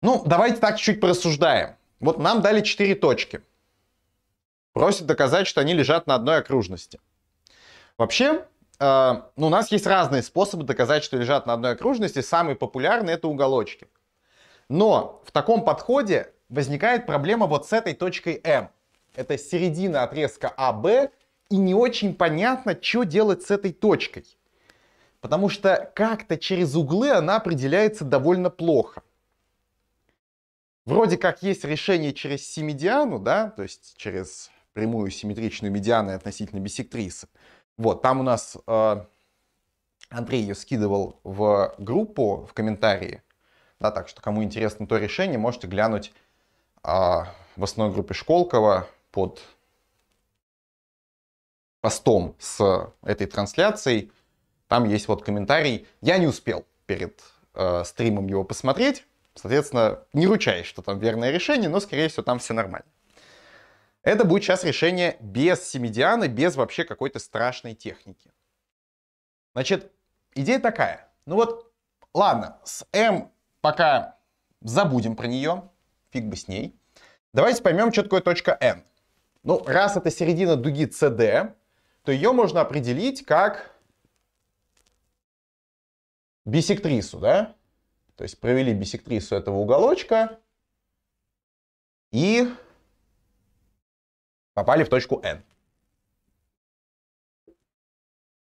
Ну, давайте так чуть порассуждаем. Вот нам дали четыре точки. Просят доказать, что они лежат на одной окружности. Вообще, э, ну, у нас есть разные способы доказать, что лежат на одной окружности. Самый популярный это уголочки. Но в таком подходе возникает проблема вот с этой точкой М. Это середина отрезка АВ и не очень понятно, что делать с этой точкой. Потому что как-то через углы она определяется довольно плохо. Вроде как есть решение через симедиану, да, то есть через прямую симметричную медиану относительно бисектрисы. Вот, там у нас э, Андрей ее скидывал в группу, в комментарии. Да, так что, кому интересно то решение, можете глянуть э, в основной группе Школкова под постом с этой трансляцией. Там есть вот комментарий. Я не успел перед э, стримом его посмотреть. Соответственно, не ручаюсь, что там верное решение, но, скорее всего, там все нормально. Это будет сейчас решение без семидианы, без вообще какой-то страшной техники. Значит, идея такая. Ну вот, ладно, с М пока забудем про нее, фиг бы с ней. Давайте поймем, что такое точка n. Ну, раз это середина дуги CD, то ее можно определить как бисектрису, да? То есть провели бисектрису этого уголочка и попали в точку N.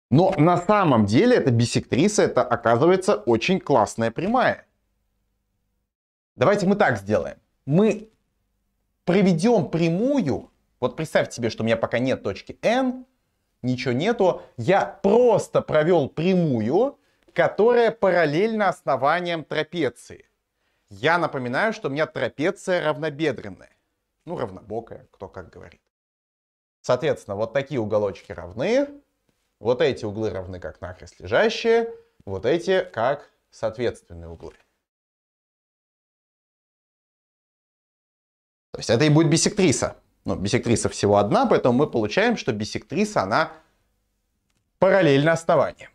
Но на самом деле эта биссектриса, это оказывается очень классная прямая. Давайте мы так сделаем. Мы проведем прямую. Вот представьте себе, что у меня пока нет точки N, ничего нету. Я просто провел прямую, которая параллельна основаниям трапеции. Я напоминаю, что у меня трапеция равнобедренная. Ну, равнобокая, кто как говорит. Соответственно, вот такие уголочки равны, вот эти углы равны как накрест лежащие, вот эти как соответственные углы. То есть это и будет бисектриса. Ну, бисектриса всего одна, поэтому мы получаем, что бисектриса, она параллельна основанию.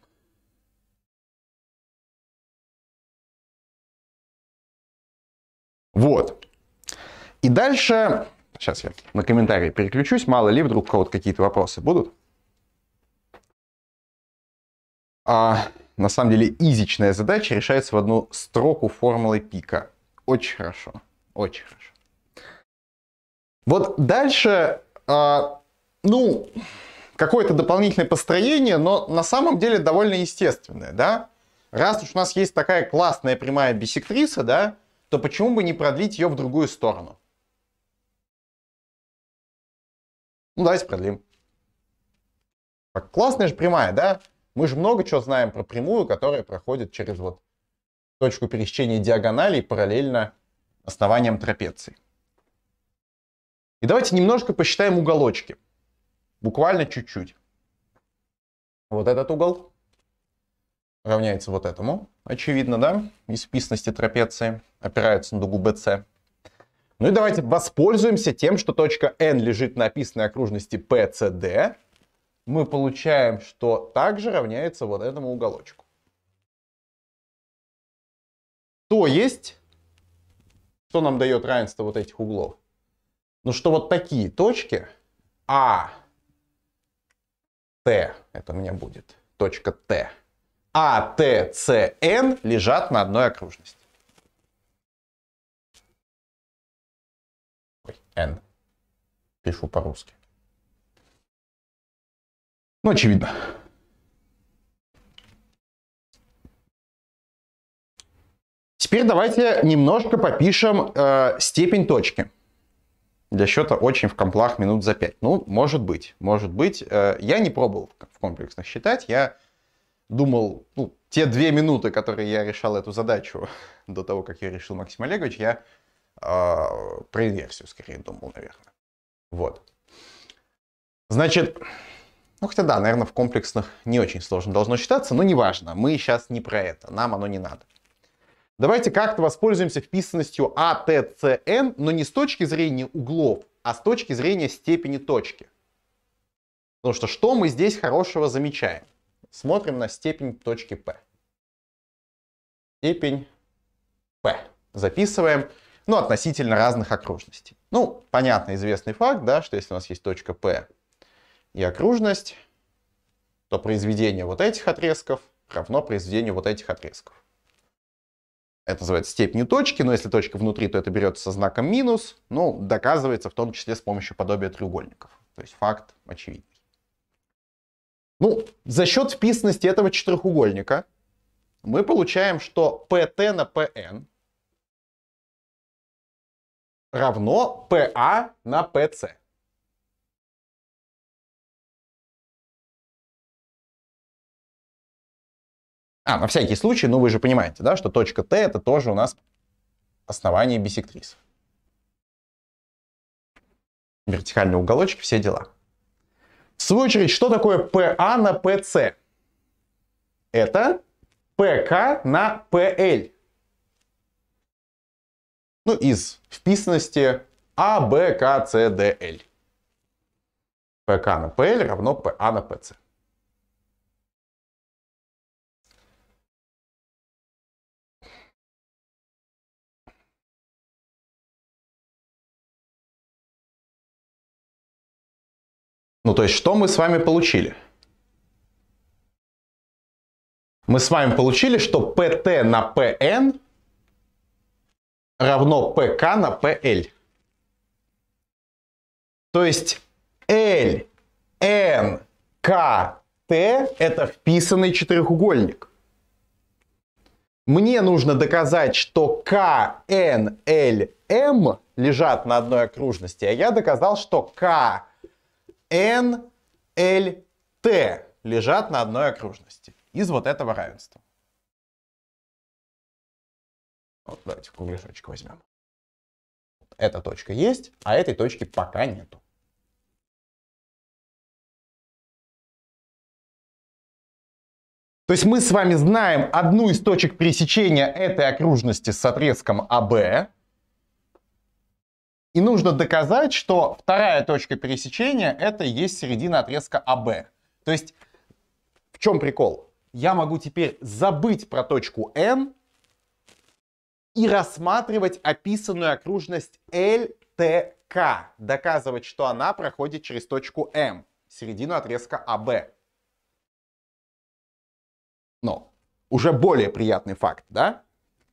Вот. И дальше Сейчас я на комментарии переключусь, мало ли, вдруг у кого-то какие-то вопросы будут. А, на самом деле, изичная задача решается в одну строку формулы пика. Очень хорошо, очень хорошо. Вот дальше, а, ну, какое-то дополнительное построение, но на самом деле довольно естественное, да? Раз уж у нас есть такая классная прямая бисектриса, да, то почему бы не продлить ее в другую сторону? Ну, давайте продлим. Классная же прямая, да? Мы же много чего знаем про прямую, которая проходит через вот точку пересечения диагоналей параллельно основаниям трапеции. И давайте немножко посчитаем уголочки. Буквально чуть-чуть. Вот этот угол равняется вот этому, очевидно, да, из вписанности трапеции, опирается на дугу BC. Ну и давайте воспользуемся тем, что точка n лежит на описанной окружности PCD. Мы получаем, что также равняется вот этому уголочку. То есть, что нам дает равенство вот этих углов? Ну что вот такие точки А, Т, это у меня будет точка Т, А, Т, С, Н лежат на одной окружности. N. Пишу по-русски. Ну, очевидно. Теперь давайте немножко попишем э, степень точки. Для счета очень в комплах минут за 5. Ну, может быть, может быть. Э, я не пробовал в комплексных считать. Я думал, ну, те две минуты, которые я решал эту задачу до того, как я решил Максим Олегович, я а, про инверсию скорее думал, наверное. Вот. Значит, ну хотя да, наверное, в комплексных не очень сложно должно считаться, но неважно, мы сейчас не про это, нам оно не надо. Давайте как-то воспользуемся вписанностью ATCN, а но не с точки зрения углов, а с точки зрения степени точки. Потому что что мы здесь хорошего замечаем? Смотрим на степень точки P. Степень P. Записываем ну, относительно разных окружностей. Ну, понятно, известный факт, да, что если у нас есть точка P и окружность, то произведение вот этих отрезков равно произведению вот этих отрезков. Это называется степенью точки, но если точка внутри, то это берется со знаком минус, ну, доказывается в том числе с помощью подобия треугольников. То есть факт очевидный. Ну, за счет вписанности этого четырехугольника мы получаем, что PT на PN равно PA а на PC. А, на всякий случай, ну вы же понимаете, да, что точка Т это тоже у нас основание бисектрис. Вертикальный уголочек, все дела. В свою очередь, что такое PA а на PC? Это PK на PL ну, из вписанности А, Б, К, С, Д, Л. ПК на ПЛ равно ПА на ПЦ. Ну, то есть, что мы с вами получили? Мы с вами получили, что ПТ на ПН равно ПК на ПЛ. То есть L, N, К, Т это вписанный четырехугольник. Мне нужно доказать, что К, Н, Л, М эм лежат на одной окружности, а я доказал, что К, Н, Л, Т лежат на одной окружности из вот этого равенства. Вот давайте кругляшочек возьмем. Эта точка есть, а этой точки пока нету. То есть мы с вами знаем одну из точек пересечения этой окружности с отрезком АБ. И нужно доказать, что вторая точка пересечения это и есть середина отрезка АБ. То есть в чем прикол? Я могу теперь забыть про точку N и рассматривать описанную окружность ЛТК, доказывать, что она проходит через точку М, середину отрезка АБ. Но уже более приятный факт, да?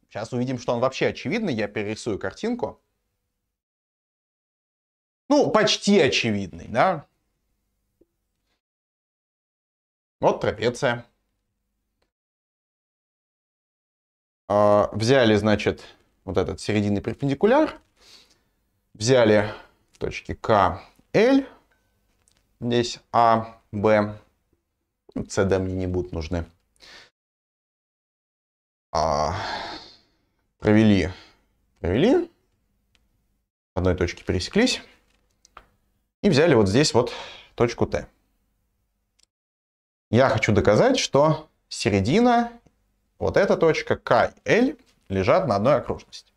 Сейчас увидим, что он вообще очевидный. Я перерисую картинку. Ну, почти очевидный, да? Вот трапеция. А, взяли, значит, вот этот серединный перпендикуляр, взяли точки К, Л, здесь А, Б, ну, С, Д мне не будут нужны. А, провели, провели, одной точке пересеклись и взяли вот здесь вот точку Т. Я хочу доказать, что середина вот эта точка К и L лежат на одной окружности.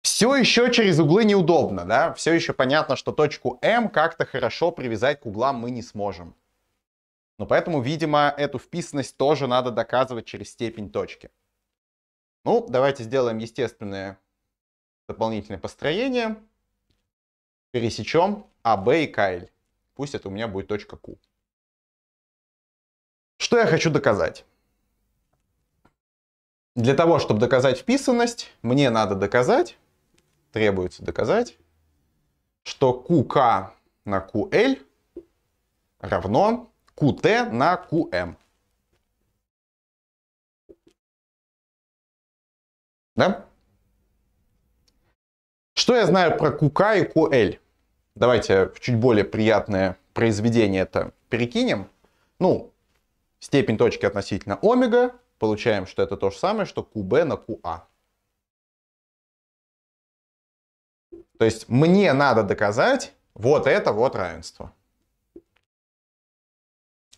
Все еще через углы неудобно, да? Все еще понятно, что точку М как-то хорошо привязать к углам мы не сможем. Но поэтому, видимо, эту вписанность тоже надо доказывать через степень точки. Ну, давайте сделаем естественное дополнительное построение. Пересечем А, и КЛ. Пусть это у меня будет точка Q. Что я хочу доказать? Для того, чтобы доказать вписанность, мне надо доказать, требуется доказать, что QK на QL равно QT на QM. Эм. Да? Что я знаю про QK и QL? Давайте в чуть более приятное произведение это перекинем. Ну, степень точки относительно омега, получаем, что это то же самое, что QB на QA. А. То есть мне надо доказать вот это вот равенство.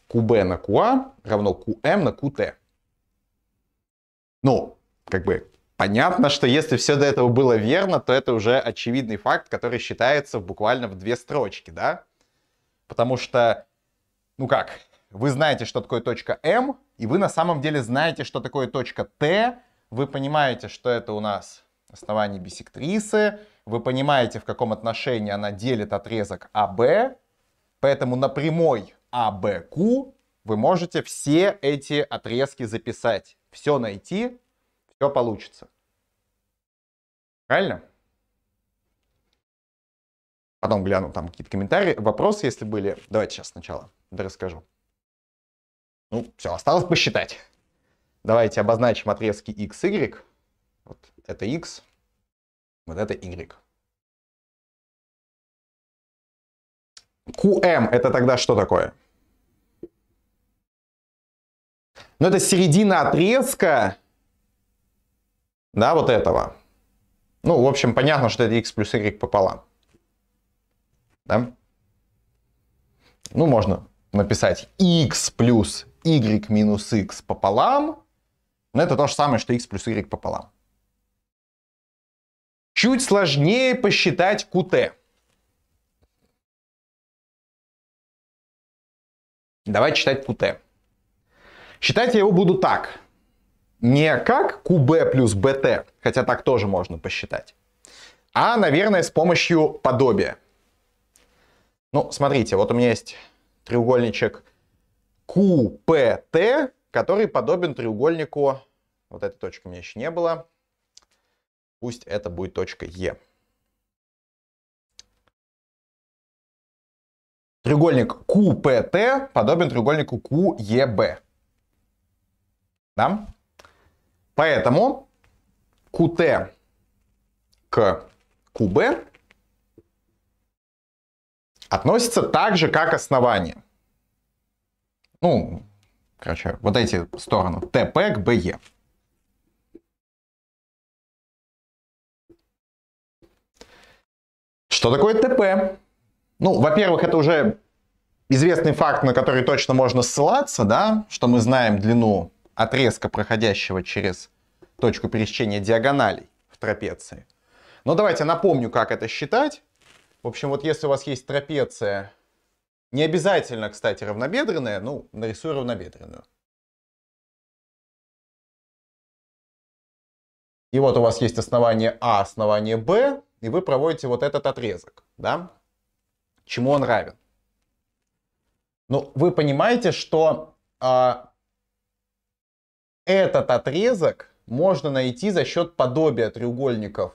QB на QA а равно QM на QT. Ну, как бы понятно, что если все до этого было верно, то это уже очевидный факт, который считается буквально в две строчки, да? Потому что, ну как, вы знаете, что такое точка М, и вы на самом деле знаете, что такое точка Т. Вы понимаете, что это у нас основание бисектрисы. Вы понимаете, в каком отношении она делит отрезок АБ. Поэтому на прямой АБК вы можете все эти отрезки записать. Все найти, все получится. Правильно? Потом гляну там какие-то комментарии, вопросы, если были. Давайте сейчас сначала расскажу. Ну, все, осталось посчитать. Давайте обозначим отрезки x, y. Вот это x, вот это y. QM это тогда что такое? Ну, это середина отрезка, да, вот этого. Ну, в общем, понятно, что это x плюс y пополам. Да? Ну, можно написать x плюс y минус x пополам, но это то же самое, что x плюс y пополам. Чуть сложнее посчитать QT. Э. Давайте считать QT. Э. Считать я его буду так. Не как QB э плюс BT, хотя так тоже можно посчитать, а, наверное, с помощью подобия. Ну, смотрите, вот у меня есть треугольничек QPT, который подобен треугольнику, вот эта точка у меня еще не было, пусть это будет точка Е. Треугольник QPT подобен треугольнику QEB. Да? Поэтому QT к QB относится так же, как основание. Ну, короче, вот эти стороны ТП к БЕ. Что такое ТП? Ну, во-первых, это уже известный факт, на который точно можно ссылаться, да, что мы знаем длину отрезка, проходящего через точку пересечения диагоналей в трапеции. Но давайте напомню, как это считать. В общем, вот если у вас есть трапеция не обязательно, кстати, равнобедренная, ну, нарисую равнобедренную. И вот у вас есть основание А, основание Б, и вы проводите вот этот отрезок, да? Чему он равен? Ну, вы понимаете, что а, этот отрезок можно найти за счет подобия треугольников.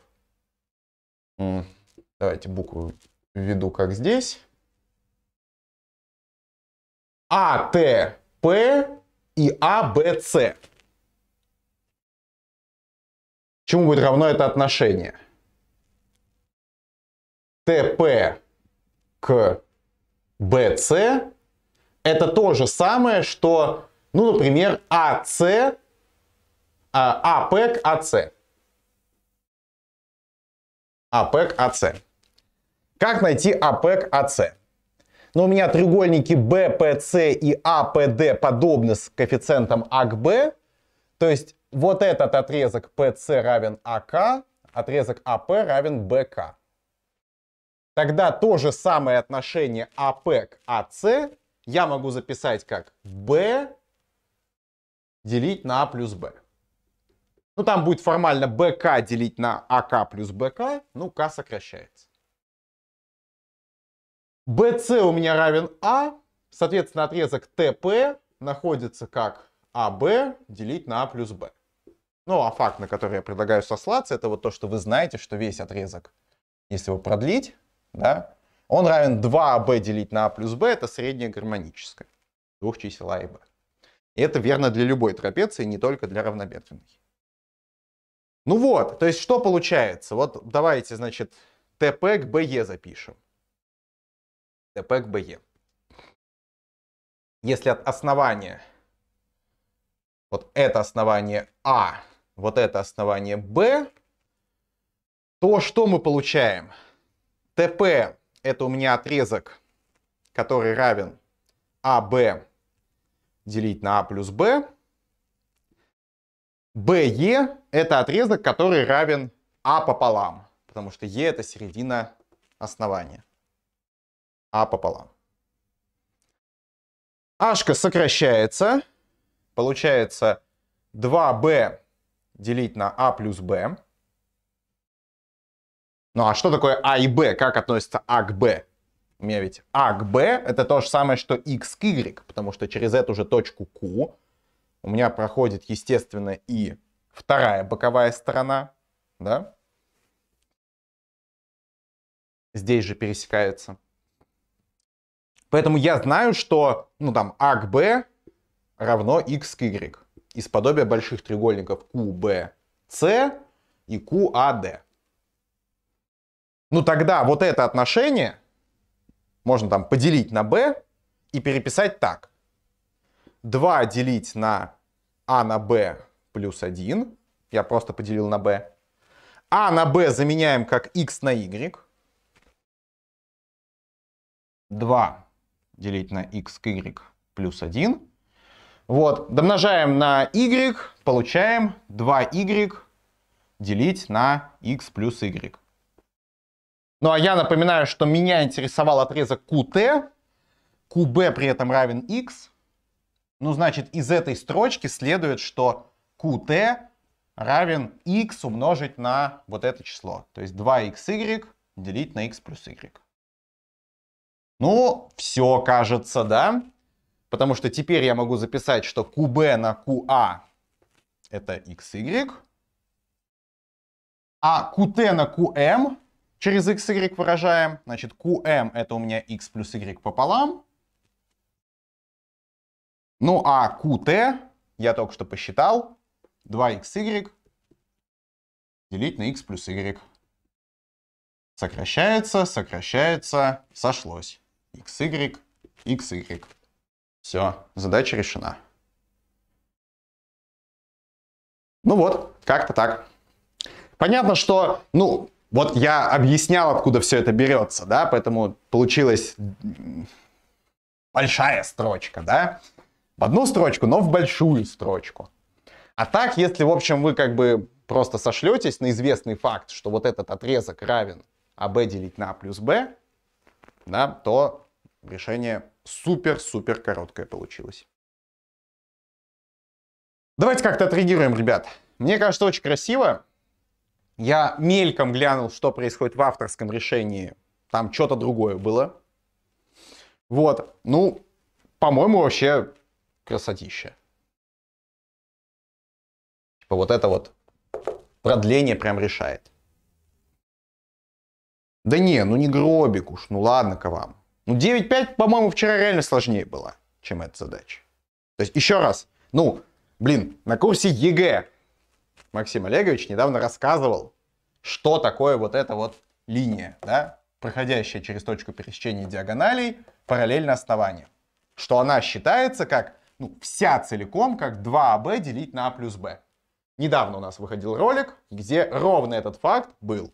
Давайте букву введу как здесь. АТП и АБС. Чему будет равно это отношение? ТП к БС это то же самое, что, ну, например, АС, АП а, к АС. АП к АС. Как найти АП к АС? Но у меня треугольники BPC и APD а, подобны с коэффициентом АКБ. То есть вот этот отрезок PC равен АК, отрезок AP а равен BK. Тогда то же самое отношение ap а к АС я могу записать как B делить на А плюс Б. Ну, там будет формально BK делить на АК плюс БК, ну, К сокращается. BC у меня равен А, соответственно, отрезок ТП находится как АБ делить на А плюс Б. Ну, а факт, на который я предлагаю сослаться, это вот то, что вы знаете, что весь отрезок, если его продлить, да, он равен 2АБ а делить на А плюс Б, это среднее гармоническое двух чисел А и Б. И это верно для любой трапеции, не только для равнобедренной. Ну вот, то есть что получается? Вот давайте, значит, ТП к БЕ запишем dp к Если от основания, вот это основание А, вот это основание Б, то что мы получаем? ТП это у меня отрезок, который равен АБ делить на А плюс Б. БЕ это отрезок, который равен А пополам, потому что Е это середина основания. А пополам. Ашка сокращается. Получается 2b делить на а плюс b. Ну а что такое а и b? Как относится а к b? У меня ведь а к b это то же самое, что x к y, потому что через эту же точку q у меня проходит, естественно, и вторая боковая сторона, да? Здесь же пересекается. Поэтому я знаю, что ну, там, а к b равно x к y из подобия больших треугольников QBC и QAD. Ну тогда вот это отношение можно там поделить на b и переписать так. 2 делить на а на Б плюс 1. Я просто поделил на b. а на b заменяем как x на y. 2 делить на x к y плюс 1. Вот, домножаем на y, получаем 2y делить на x плюс y. Ну а я напоминаю, что меня интересовал отрезок qt, qb при этом равен x. Ну значит из этой строчки следует, что qt равен x умножить на вот это число. То есть 2xy делить на x плюс y. Ну, все кажется, да? Потому что теперь я могу записать, что QB на QA это XY, а QT на QM через XY выражаем. Значит, QM это у меня X плюс Y пополам. Ну а QT я только что посчитал. 2XY делить на X плюс Y. Сокращается, сокращается, сошлось. XY, XY. Все, задача решена. Ну вот, как-то так. Понятно, что, ну, вот я объяснял, откуда все это берется, да, поэтому получилась большая строчка, да, в одну строчку, но в большую строчку. А так, если, в общем, вы как бы просто сошлетесь на известный факт, что вот этот отрезок равен АБ делить на А плюс Б, да, то решение супер-супер короткое получилось. Давайте как-то отреагируем, ребят. Мне кажется, очень красиво. Я мельком глянул, что происходит в авторском решении. Там что-то другое было. Вот. Ну, по-моему, вообще красотища. Типа вот это вот продление прям решает. Да не, ну не гробик уж, ну ладно-ка вам. Ну, 9-5, по-моему, вчера реально сложнее было, чем эта задача. То есть, еще раз, ну, блин, на курсе ЕГЭ Максим Олегович недавно рассказывал, что такое вот эта вот линия, да, проходящая через точку пересечения диагоналей параллельно основанию. Что она считается как, ну, вся целиком, как 2АБ а делить на А плюс Б. Недавно у нас выходил ролик, где ровно этот факт был.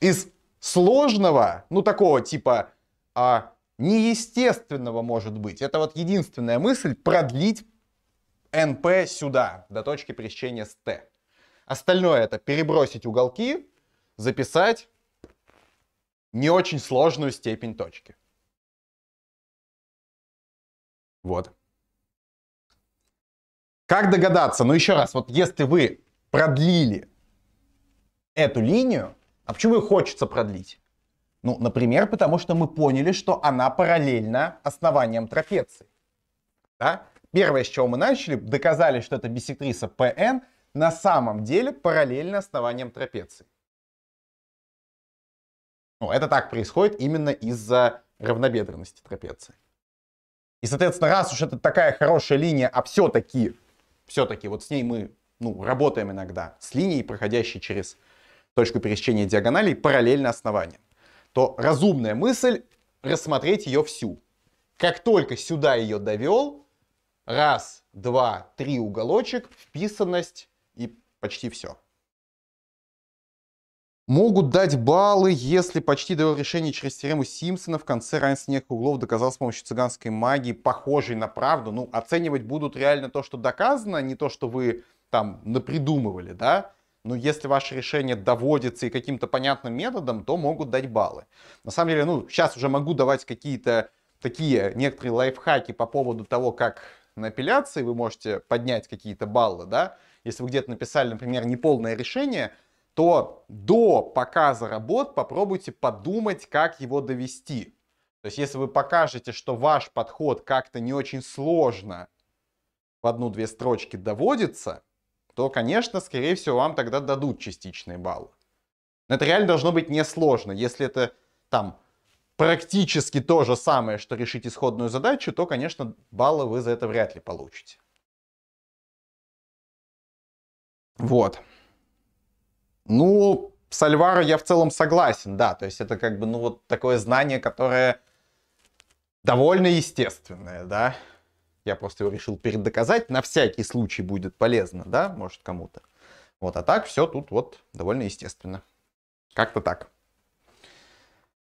Из сложного, ну такого типа а, неестественного может быть. Это вот единственная мысль продлить NP сюда, до точки пересечения с T. Остальное это перебросить уголки, записать не очень сложную степень точки. Вот. Как догадаться? Ну еще раз, вот если вы продлили эту линию, а почему ее хочется продлить? Ну, например, потому что мы поняли, что она параллельна основаниям трапеции. Да? Первое, с чего мы начали, доказали, что эта биссектриса PN на самом деле параллельна основаниям трапеции. Ну, это так происходит именно из-за равнобедренности трапеции. И, соответственно, раз уж это такая хорошая линия, а все-таки, все-таки вот с ней мы ну, работаем иногда, с линией, проходящей через точку пересечения диагоналей параллельно основаниям, то разумная мысль рассмотреть ее всю. Как только сюда ее довел, раз, два, три уголочек, вписанность и почти все. Могут дать баллы, если почти довел решение через теорему Симпсона в конце равенства неких углов доказал с помощью цыганской магии, похожей на правду. Ну, оценивать будут реально то, что доказано, а не то, что вы там напридумывали, да? но ну, если ваше решение доводится и каким-то понятным методом, то могут дать баллы. На самом деле, ну, сейчас уже могу давать какие-то такие некоторые лайфхаки по поводу того, как на апелляции вы можете поднять какие-то баллы, да, если вы где-то написали, например, неполное решение, то до показа работ попробуйте подумать, как его довести. То есть, если вы покажете, что ваш подход как-то не очень сложно в одну-две строчки доводится, то, конечно, скорее всего, вам тогда дадут частичные баллы. Но это реально должно быть несложно. Если это там практически то же самое, что решить исходную задачу, то, конечно, баллы вы за это вряд ли получите. Вот. Ну, с Альваро я в целом согласен, да. То есть это как бы, ну, вот такое знание, которое довольно естественное, да. Я просто его решил передоказать, на всякий случай будет полезно, да, может кому-то. Вот, а так все тут вот довольно естественно. Как-то так.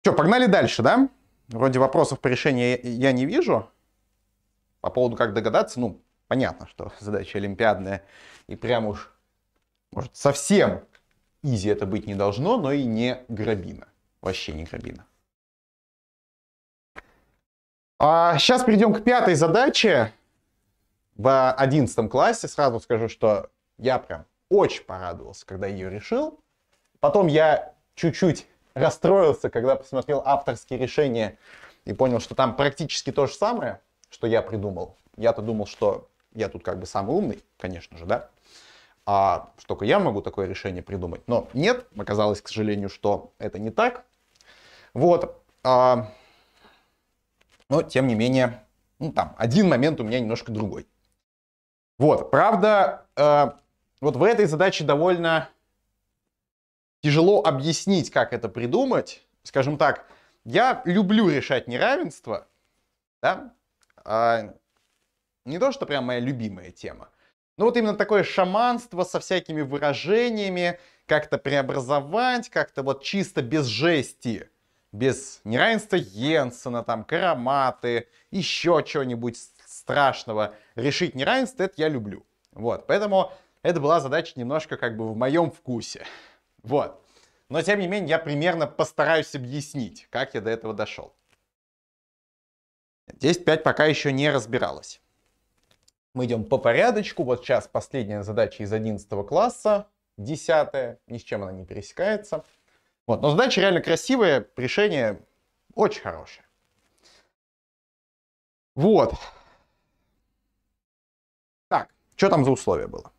Все, погнали дальше, да? Вроде вопросов по решению я не вижу. По поводу как догадаться, ну, понятно, что задача олимпиадная. И прям уж, может, совсем изи это быть не должно, но и не грабина. Вообще не грабина. А сейчас перейдем к пятой задаче. В одиннадцатом классе сразу скажу, что я прям очень порадовался, когда ее решил. Потом я чуть-чуть расстроился, когда посмотрел авторские решения и понял, что там практически то же самое, что я придумал. Я-то думал, что я тут как бы самый умный, конечно же, да? А что только я могу такое решение придумать. Но нет, оказалось, к сожалению, что это не так. Вот. А, но тем не менее, ну там, один момент у меня немножко другой. Вот, правда, э, вот в этой задаче довольно тяжело объяснить, как это придумать. Скажем так, я люблю решать неравенство, да, а, не то, что прям моя любимая тема, но вот именно такое шаманство со всякими выражениями, как-то преобразовать, как-то вот чисто без жести – без неравенства Йенсена, там, Караматы, еще чего-нибудь страшного. Решить неравенство, это я люблю. Вот, поэтому это была задача немножко как бы в моем вкусе. Вот. Но, тем не менее, я примерно постараюсь объяснить, как я до этого дошел. 10.5 пока еще не разбиралась. Мы идем по порядочку. Вот сейчас последняя задача из 11 класса, 10 Ни с чем она не пересекается. Вот. Но задача реально красивая, решение очень хорошее. Вот. Так, что там за условие было?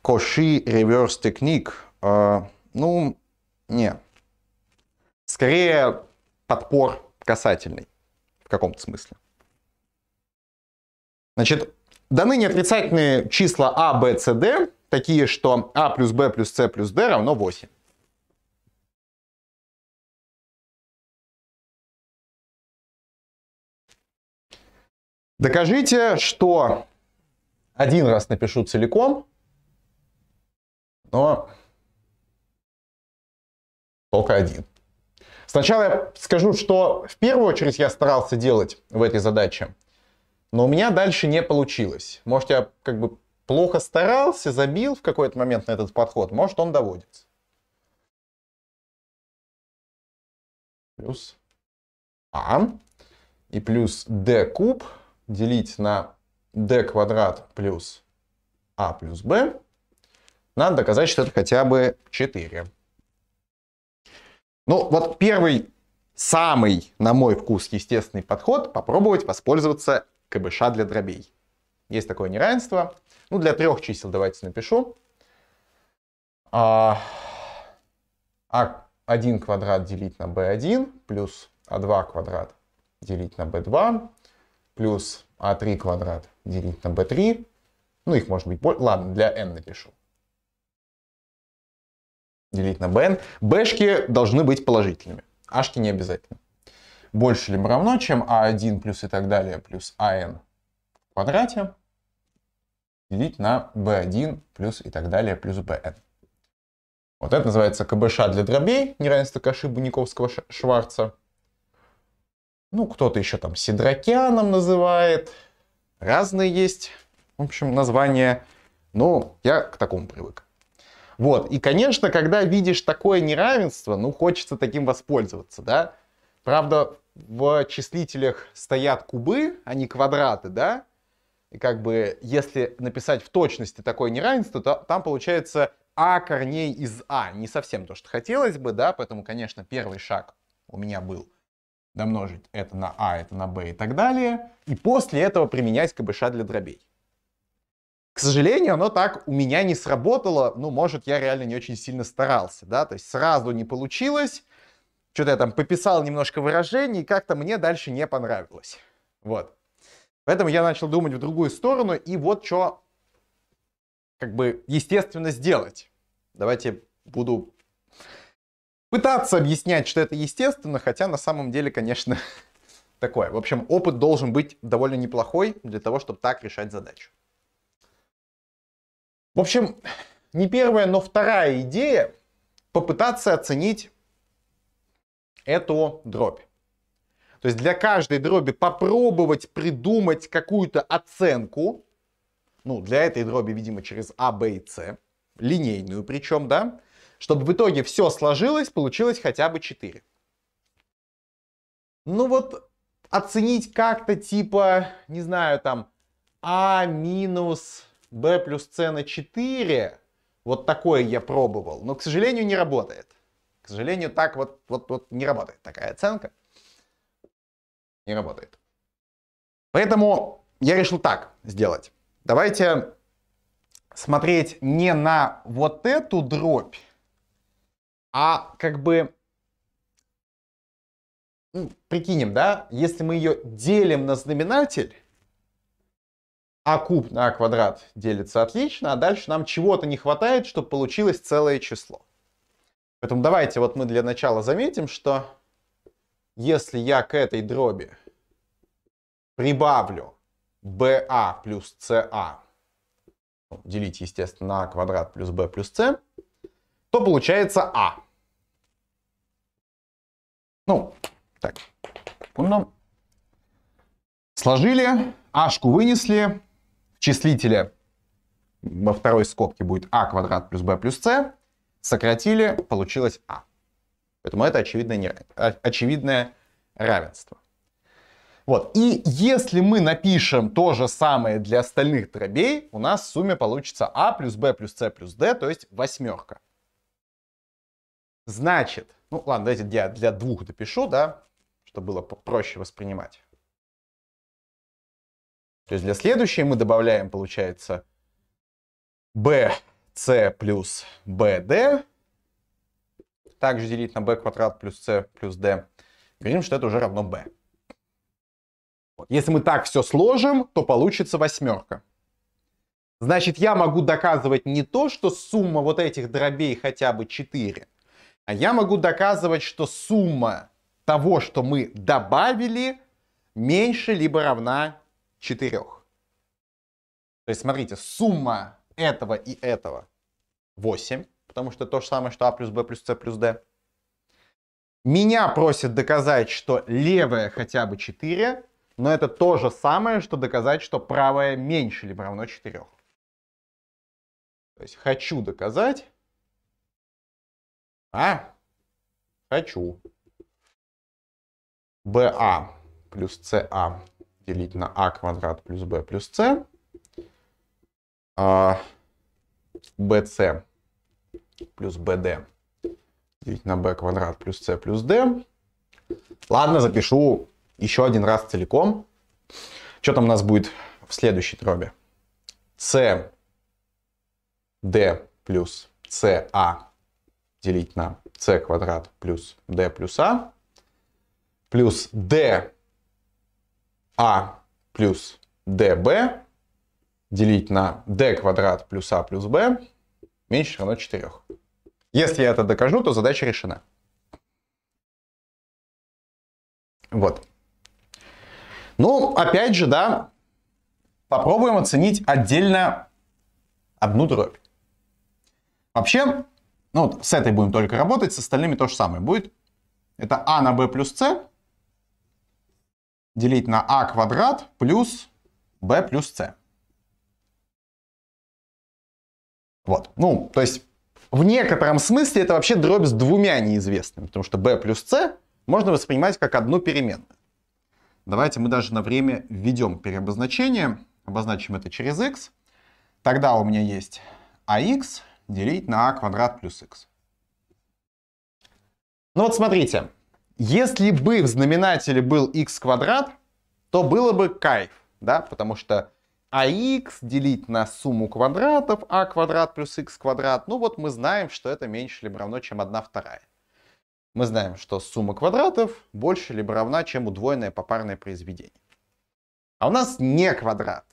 Коши реверс техник. Э, ну, не. Скорее, подпор касательный в каком-то смысле. Значит, даны неотрицательные числа А, Б, С, Д такие, что А плюс Б плюс С плюс д равно 8. Докажите, что один раз напишу целиком, но только один. Сначала я скажу, что в первую очередь я старался делать в этой задаче, но у меня дальше не получилось. Может, я как бы плохо старался, забил в какой-то момент на этот подход, может, он доводится. Плюс А и плюс d куб делить на d квадрат плюс А плюс b. Надо доказать, что это хотя бы 4. Ну, вот первый, самый, на мой вкус, естественный подход — попробовать воспользоваться КБШ для дробей. Есть такое неравенство, ну, для трех чисел давайте напишу. А, а1 квадрат делить на b1 плюс а2 квадрат делить на b2 плюс а3 квадрат делить на b3. Ну, их может быть больше. Ладно, для n напишу. Делить на bn. Бшки должны быть положительными. Ашки не обязательно. Больше либо равно, чем а1 плюс и так далее плюс ан в квадрате делить на b1 плюс и так далее плюс bn. Вот это называется КБШ для дробей, неравенство Каши Буниковского Шварца. Ну, кто-то еще там Сидракианом называет. Разные есть, в общем, названия. Но ну, я к такому привык. Вот, и, конечно, когда видишь такое неравенство, ну, хочется таким воспользоваться, да. Правда, в числителях стоят кубы, а не квадраты, да. И как бы, если написать в точности такое неравенство, то там получается а корней из а. Не совсем то, что хотелось бы, да, поэтому, конечно, первый шаг у меня был домножить это на а, это на b и так далее. И после этого применять КБШ а для дробей. К сожалению, оно так у меня не сработало. Ну, может, я реально не очень сильно старался, да, то есть сразу не получилось. Что-то я там пописал немножко выражений, и как-то мне дальше не понравилось. Вот. Поэтому я начал думать в другую сторону, и вот что, как бы, естественно, сделать. Давайте буду пытаться объяснять, что это естественно, хотя на самом деле, конечно, такое. В общем, опыт должен быть довольно неплохой для того, чтобы так решать задачу. В общем, не первая, но вторая идея попытаться оценить эту дробь. То есть для каждой дроби попробовать придумать какую-то оценку, ну, для этой дроби, видимо, через А, Б и С, линейную причем, да, чтобы в итоге все сложилось, получилось хотя бы 4. Ну вот оценить как-то типа, не знаю, там, А минус б плюс с на 4, вот такое я пробовал, но, к сожалению, не работает. К сожалению, так вот, вот, вот не работает такая оценка не работает. Поэтому я решил так сделать. Давайте смотреть не на вот эту дробь, а как бы ну, прикинем, да, если мы ее делим на знаменатель, а куб на квадрат делится отлично, а дальше нам чего-то не хватает, чтобы получилось целое число. Поэтому давайте вот мы для начала заметим, что если я к этой дроби прибавлю BA а плюс CA, а, делить, естественно, на квадрат плюс B плюс C, то получается А. Ну, так, секунду. Сложили, ашку вынесли, в числителе во второй скобке будет а квадрат плюс b плюс c, сократили, получилось а. Поэтому это очевидное, не, очевидное равенство. Вот. И если мы напишем то же самое для остальных дробей, у нас в сумме получится А плюс Б плюс С плюс Д, то есть восьмерка. Значит, ну ладно, давайте я для двух допишу, да, чтобы было проще воспринимать. То есть для следующей мы добавляем, получается, b c плюс d, также делить на b квадрат плюс c плюс d. Говорим, что это уже равно b. Если мы так все сложим, то получится восьмерка. Значит, я могу доказывать не то, что сумма вот этих дробей хотя бы 4, а я могу доказывать, что сумма того, что мы добавили, меньше либо равна 4. То есть, смотрите, сумма этого и этого 8, потому что то же самое, что а плюс б плюс с плюс д. Меня просят доказать, что левая хотя бы 4, но это то же самое, что доказать, что правое меньше либо равно 4. То есть хочу доказать. А? Хочу. BA плюс CA делить на А квадрат плюс b плюс c. А bc плюс bd делить на b квадрат плюс c плюс d. Ладно, запишу еще один раз целиком. Что там у нас будет в следующей дроби? С, Д плюс С А делить на С квадрат плюс Д плюс а, плюс Д а плюс Д Б делить на d квадрат плюс а плюс Б меньше равно 4. Если я это докажу, то задача решена. Вот. Ну, опять же, да, попробуем оценить отдельно одну дробь. Вообще, ну, вот с этой будем только работать, с остальными то же самое будет. Это а на b плюс c делить на а квадрат плюс b плюс c. Вот. Ну, то есть в некотором смысле это вообще дробь с двумя неизвестными, потому что b плюс c можно воспринимать как одну переменную. Давайте мы даже на время введем переобозначение, обозначим это через x. Тогда у меня есть ax делить на a квадрат плюс x. Ну вот смотрите, если бы в знаменателе был x квадрат, то было бы кайф, да, потому что ax делить на сумму квадратов, a квадрат плюс x квадрат, ну вот мы знаем, что это меньше либо равно, чем 1 вторая. Мы знаем, что сумма квадратов больше либо равна, чем удвоенное попарное произведение. А у нас не квадрат.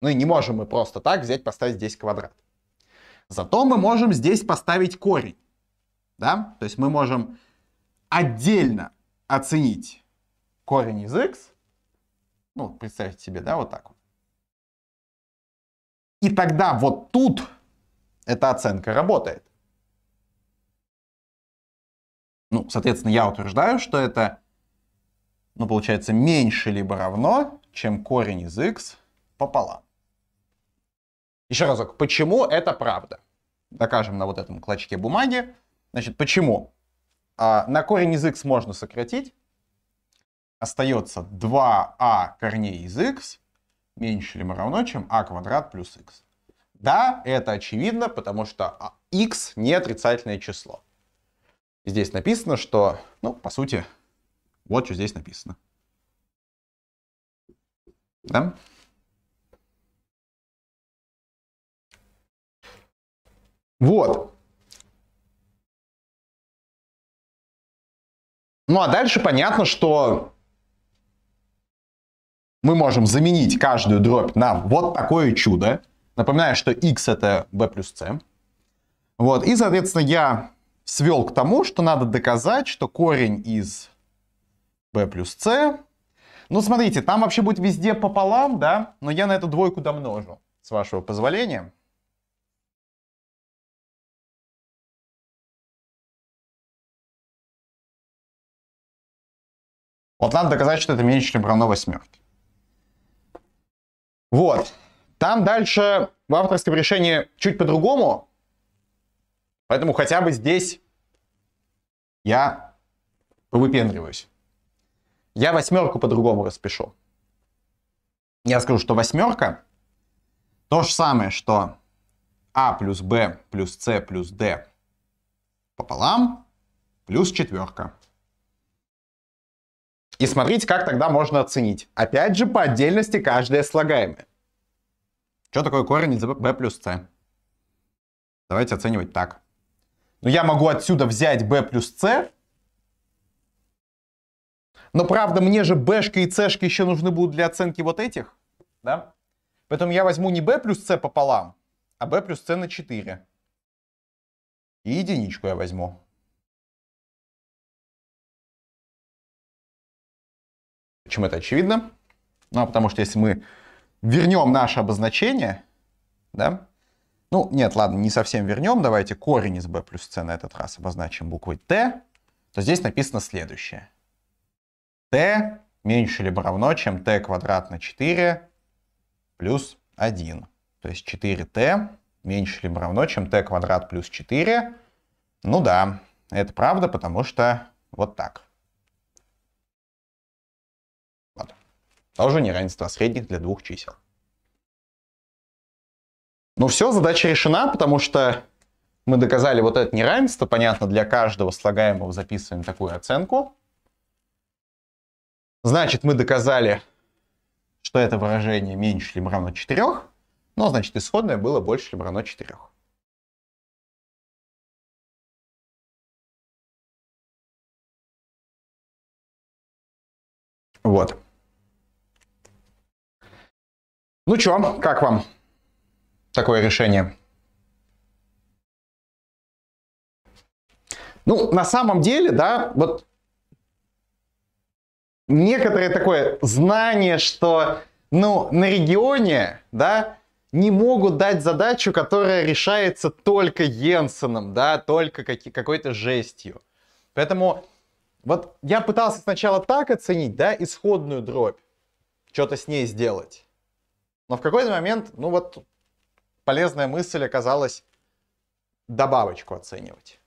Ну и не можем мы просто так взять, поставить здесь квадрат. Зато мы можем здесь поставить корень. Да? То есть мы можем отдельно оценить корень из x. Ну, представьте себе, да, вот так вот. И тогда вот тут эта оценка работает. Ну, соответственно, я утверждаю, что это, ну, получается, меньше либо равно, чем корень из x пополам. Еще разок, почему это правда? Докажем на вот этом клочке бумаги. Значит, почему? А, на корень из x можно сократить. Остается 2а а корней из x меньше либо равно, чем а квадрат плюс x. Да, это очевидно, потому что x а, не отрицательное число здесь написано, что, ну, по сути, вот что здесь написано. Да? Вот. Ну а дальше понятно, что мы можем заменить каждую дробь на вот такое чудо. Напоминаю, что x это b плюс c. Вот, и, соответственно, я свел к тому, что надо доказать, что корень из b плюс c. Ну, смотрите, там вообще будет везде пополам, да? Но я на эту двойку домножу, с вашего позволения. Вот надо доказать, что это меньше, чем равно восьмерке. Вот. Там дальше в авторском решении чуть по-другому. Поэтому хотя бы здесь я выпендриваюсь. Я восьмерку по-другому распишу. Я скажу, что восьмерка то же самое, что а плюс б плюс с плюс д пополам плюс четверка. И смотрите, как тогда можно оценить. Опять же, по отдельности каждое слагаемое. Что такое корень из b плюс c? Давайте оценивать так. Но ну, я могу отсюда взять b плюс c. Но правда, мне же b и c еще нужны будут для оценки вот этих. Да? Поэтому я возьму не b плюс c пополам, а b плюс c на 4. И единичку я возьму. Почему это очевидно? Ну, а потому что если мы вернем наше обозначение, да, ну, нет, ладно, не совсем вернем. Давайте корень из b плюс c на этот раз обозначим буквой t. То здесь написано следующее. t меньше либо равно, чем t квадрат на 4 плюс 1. То есть 4t меньше либо равно, чем t квадрат плюс 4. Ну да, это правда, потому что вот так. Вот. Тоже неравенство средних для двух чисел. Ну все, задача решена, потому что мы доказали вот это неравенство. Понятно, для каждого слагаемого записываем такую оценку. Значит, мы доказали, что это выражение меньше либо равно 4. Но, значит, исходное было больше либо равно 4. Вот. Ну чё, как вам? такое решение? Ну, на самом деле, да, вот некоторое такое знание, что, ну, на регионе, да, не могут дать задачу, которая решается только Йенсеном, да, только какой-то жестью. Поэтому вот я пытался сначала так оценить, да, исходную дробь, что-то с ней сделать. Но в какой-то момент, ну вот, полезная мысль оказалась добавочку оценивать.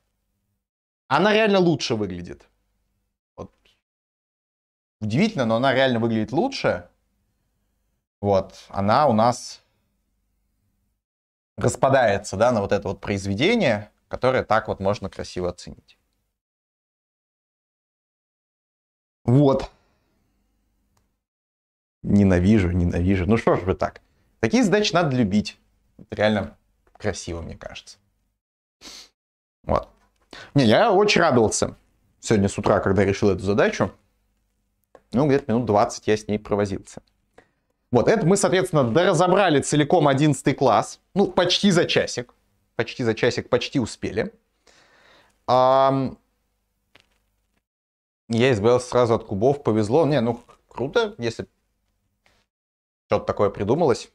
Она реально лучше выглядит. Вот. Удивительно, но она реально выглядит лучше. Вот, она у нас распадается, да, на вот это вот произведение, которое так вот можно красиво оценить. Вот. Ненавижу, ненавижу. Ну что ж вы так. Такие задачи надо любить реально красиво, мне кажется. Вот. Не, я очень радовался сегодня с утра, когда решил эту задачу. Ну, где-то минут 20 я с ней провозился. Вот, это мы, соответственно, доразобрали целиком 11 класс. Ну, почти за часик. Почти за часик, почти успели. А... Я избавился сразу от кубов, повезло. Не, ну, круто, если что-то такое придумалось.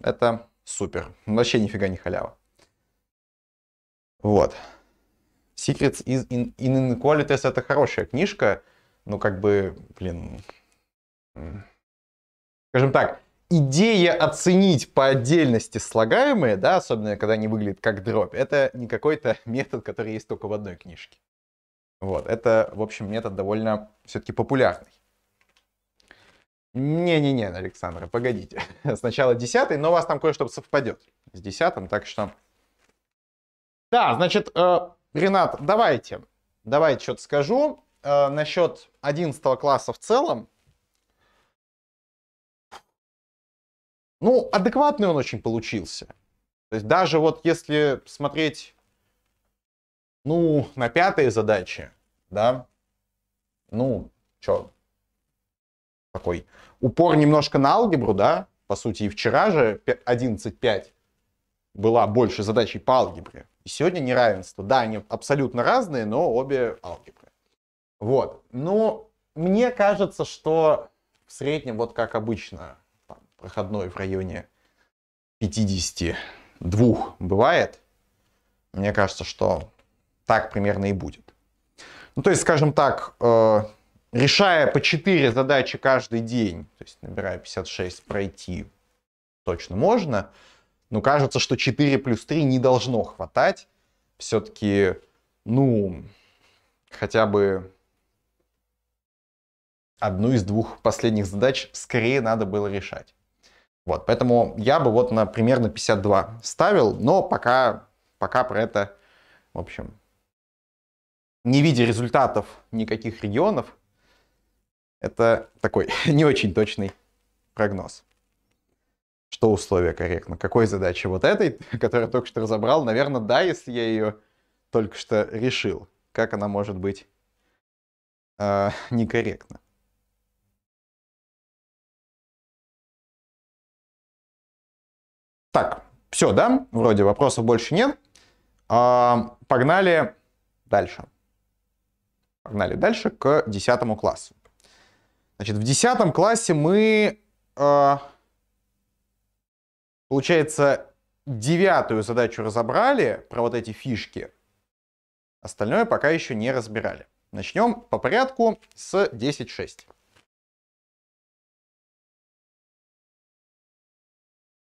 Это супер. Ну, вообще нифига не халява. Вот. Secrets is in, in Inequalities это хорошая книжка, но как бы, блин, скажем так, идея оценить по отдельности слагаемые, да, особенно когда они выглядят как дробь, это не какой-то метод, который есть только в одной книжке. Вот, это, в общем, метод довольно все-таки популярный. Не-не-не, Александра, погодите. Сначала 10, но у вас там кое-что совпадет с 10, так что... Да, значит, э, Ренат, давайте, давайте что-то скажу. Э, насчет 11 класса в целом. Ну, адекватный он очень получился. То есть даже вот если смотреть, ну, на пятые задачи, да, ну, что, такой упор немножко на алгебру, да, по сути, и вчера же 11.5 была больше задачей по алгебре. И сегодня неравенство. Да, они абсолютно разные, но обе алгебры. Вот. Но ну, мне кажется, что в среднем, вот как обычно, там, проходной в районе 52 бывает. Мне кажется, что так примерно и будет. Ну, то есть, скажем так, э, решая по 4 задачи каждый день, то есть набирая 56, пройти точно можно, но кажется, что 4 плюс 3 не должно хватать. Все-таки, ну, хотя бы одну из двух последних задач скорее надо было решать. Вот, поэтому я бы вот на примерно 52 ставил, но пока, пока про это, в общем, не видя результатов никаких регионов, это такой не очень точный прогноз. Что условия корректно? Какой задачи? Вот этой, которую я только что разобрал? Наверное, да, если я ее только что решил. Как она может быть э, некорректна? Так, все, да? Вроде вопросов больше нет. А, погнали дальше. Погнали дальше к десятому классу. Значит, в 10 классе мы, э, получается, девятую задачу разобрали про вот эти фишки. Остальное пока еще не разбирали. Начнем по порядку с 10.6.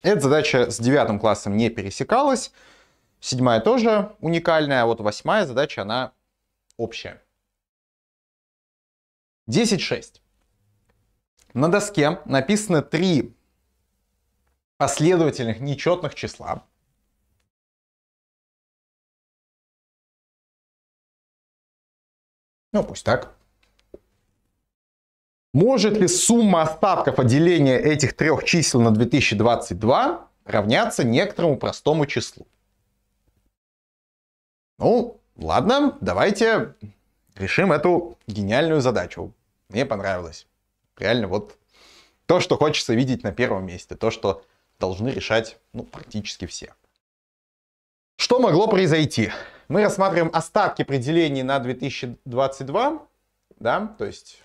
Эта задача с девятым классом не пересекалась. Седьмая тоже уникальная, а вот восьмая задача, она общая. 10.6. На доске написаны три последовательных нечетных числа. Ну, пусть так. Может ли сумма остатков от деления этих трех чисел на 2022 равняться некоторому простому числу? Ну, ладно, давайте решим эту гениальную задачу. Мне понравилось реально вот то, что хочется видеть на первом месте, то, что должны решать ну, практически все. Что могло произойти? Мы рассматриваем остатки определений на 2022, да, то есть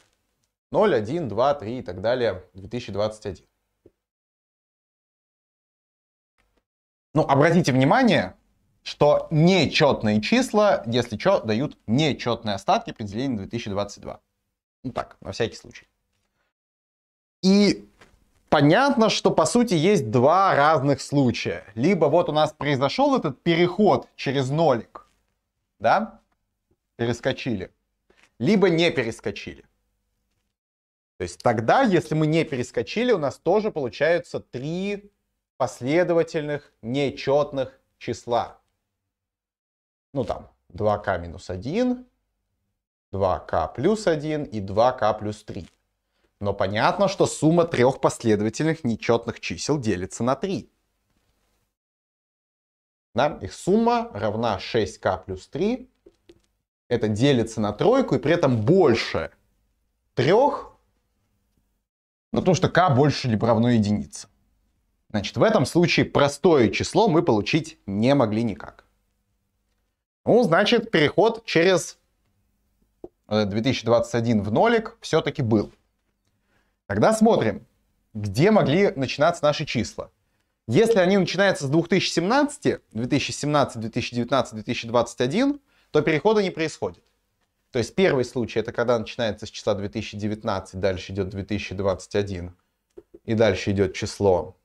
0, 1, 2, 3 и так далее, 2021. Ну, обратите внимание, что нечетные числа, если что, дают нечетные остатки определения 2022. Ну так, на всякий случай. И понятно, что по сути есть два разных случая. Либо вот у нас произошел этот переход через нолик, да, перескочили, либо не перескочили. То есть тогда, если мы не перескочили, у нас тоже получаются три последовательных нечетных числа. Ну там, 2k минус 1, 2k плюс 1 и 2k плюс 3. Но понятно, что сумма трех последовательных нечетных чисел делится на 3. Да? Их сумма равна 6k плюс 3. Это делится на тройку и при этом больше трех, ну, потому что k больше либо равно единице. Значит, в этом случае простое число мы получить не могли никак. Ну, значит, переход через 2021 э, в нолик все-таки был. Тогда смотрим, где могли начинаться наши числа. Если они начинаются с 2017, 2017, 2019, 2021, то перехода не происходит. То есть первый случай это когда начинается с числа 2019, дальше идет 2021, и дальше идет число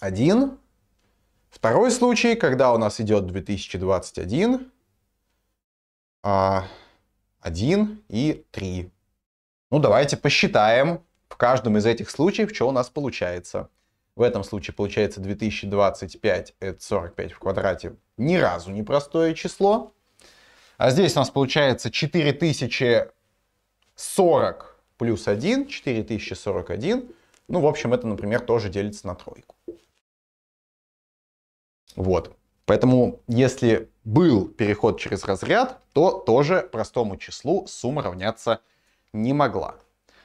1. Второй случай, когда у нас идет 2021, 1 а, и 3. Ну давайте посчитаем, в каждом из этих случаев что у нас получается? В этом случае получается 2025, это 45 в квадрате, ни разу не простое число. А здесь у нас получается 4040 плюс 1, 4041. Ну, в общем, это, например, тоже делится на тройку. Вот. Поэтому, если был переход через разряд, то тоже простому числу сумма равняться не могла.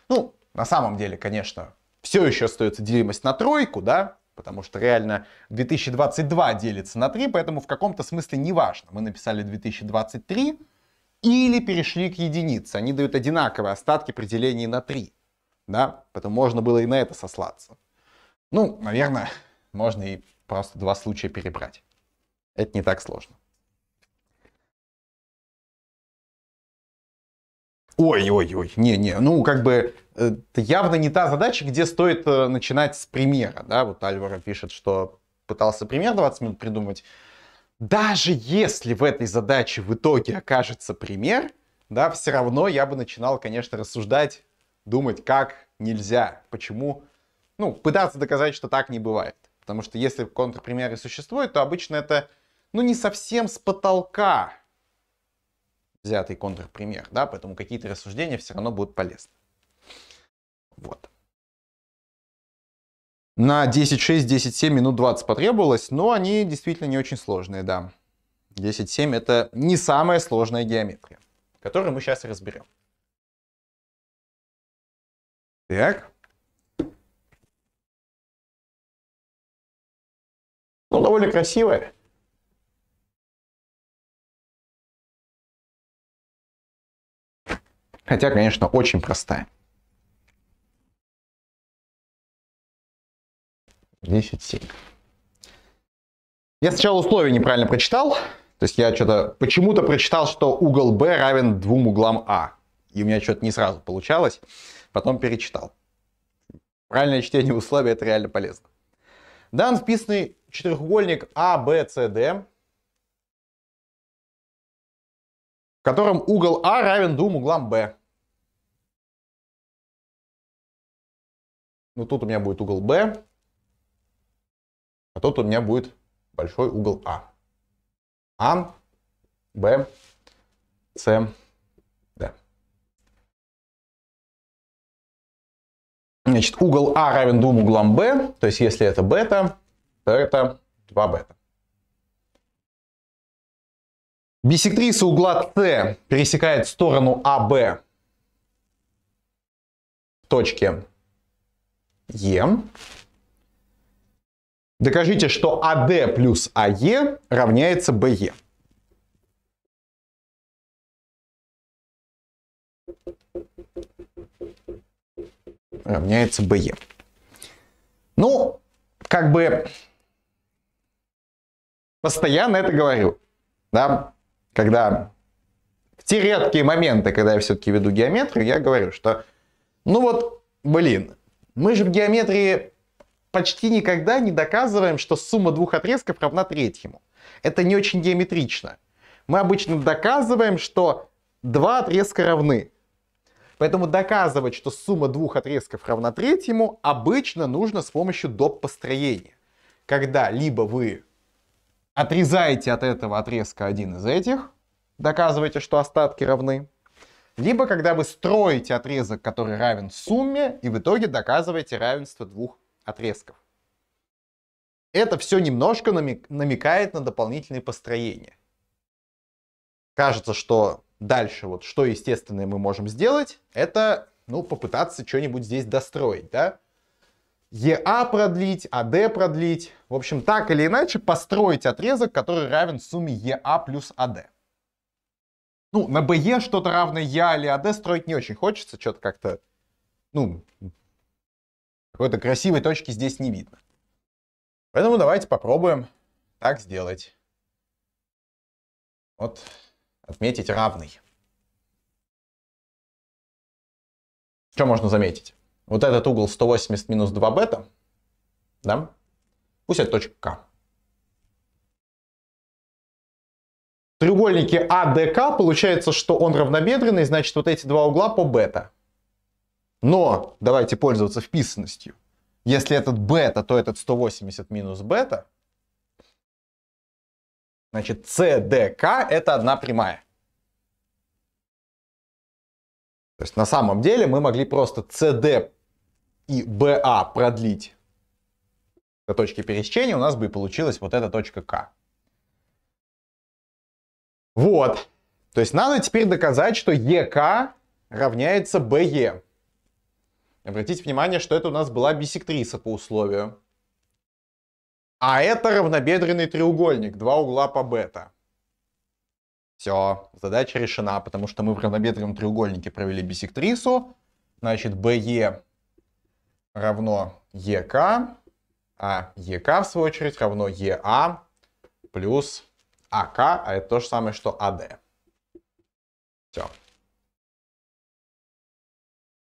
Ну, на самом деле, конечно, все еще остается делимость на тройку, да, потому что реально 2022 делится на три, поэтому в каком-то смысле не важно. Мы написали 2023 или перешли к единице. Они дают одинаковые остатки при делении на три, да, поэтому можно было и на это сослаться. Ну, наверное, можно и просто два случая перебрать. Это не так сложно. Ой-ой-ой, не-не, ну как бы э, это явно не та задача, где стоит э, начинать с примера. Да? Вот Альвара пишет, что пытался пример 20 минут придумать. Даже если в этой задаче в итоге окажется пример, да, все равно я бы начинал, конечно, рассуждать, думать, как нельзя, почему, ну, пытаться доказать, что так не бывает. Потому что если контрпримеры существуют, то обычно это, ну, не совсем с потолка взятый контрпример, да, поэтому какие-то рассуждения все равно будут полезны. Вот. На 10.6, 10.7 минут 20 потребовалось, но они действительно не очень сложные, да. 10.7 это не самая сложная геометрия, которую мы сейчас разберем. Так. Ну, довольно красивая. Хотя, конечно, очень простая. 10-7. Я сначала условие неправильно прочитал. То есть я что-то почему-то прочитал, что угол B равен двум углам А. И у меня что-то не сразу получалось. Потом перечитал. Правильное чтение условия это реально полезно. Дан вписанный четырехугольник ABCD а, в котором угол А равен двум углам Б. Ну, тут у меня будет угол Б, а тут у меня будет большой угол А. А, Б, С, Д. Значит, угол А равен двум углам Б. то есть если это бета, то это 2 бета. Биссектриса угла С пересекает сторону АВ в точке Е. Докажите, что АД плюс АЕ равняется БЕ. равняется БЕ. Ну, как бы постоянно это говорю. Да? когда в те редкие моменты, когда я все-таки веду геометрию, я говорю, что ну вот, блин, мы же в геометрии почти никогда не доказываем, что сумма двух отрезков равна третьему. Это не очень геометрично. Мы обычно доказываем, что два отрезка равны. Поэтому доказывать, что сумма двух отрезков равна третьему, обычно нужно с помощью доп. построения. Когда либо вы отрезаете от этого отрезка один из этих, доказываете, что остатки равны. Либо когда вы строите отрезок, который равен сумме, и в итоге доказываете равенство двух отрезков. Это все немножко намекает на дополнительные построения. Кажется, что дальше, вот что естественное мы можем сделать, это ну, попытаться что-нибудь здесь достроить, да? ЕА продлить, АД продлить. В общем, так или иначе построить отрезок, который равен сумме ЕА плюс АД. Ну, на БЕ что-то равное ЕА или АД строить не очень хочется, что-то как-то, ну, какой-то красивой точки здесь не видно. Поэтому давайте попробуем так сделать. Вот, отметить равный. Что можно заметить? вот этот угол 180 минус 2 бета, да, пусть это точка К. В треугольнике АДК получается, что он равнобедренный, значит вот эти два угла по бета. Но давайте пользоваться вписанностью. Если этот бета, то этот 180 минус бета. Значит, CDK это одна прямая. То есть на самом деле мы могли просто CD и BA продлить до точки пересечения, у нас бы и получилась вот эта точка К. Вот. То есть надо теперь доказать, что ЕК равняется БЕ. Обратите внимание, что это у нас была биссектриса по условию. А это равнобедренный треугольник, два угла по бета. Все, задача решена, потому что мы в равнобедренном треугольнике провели биссектрису. Значит, БЕ равно ЕК, а ЕК, в свою очередь, равно ЕА плюс АК, а это то же самое, что АД. Все.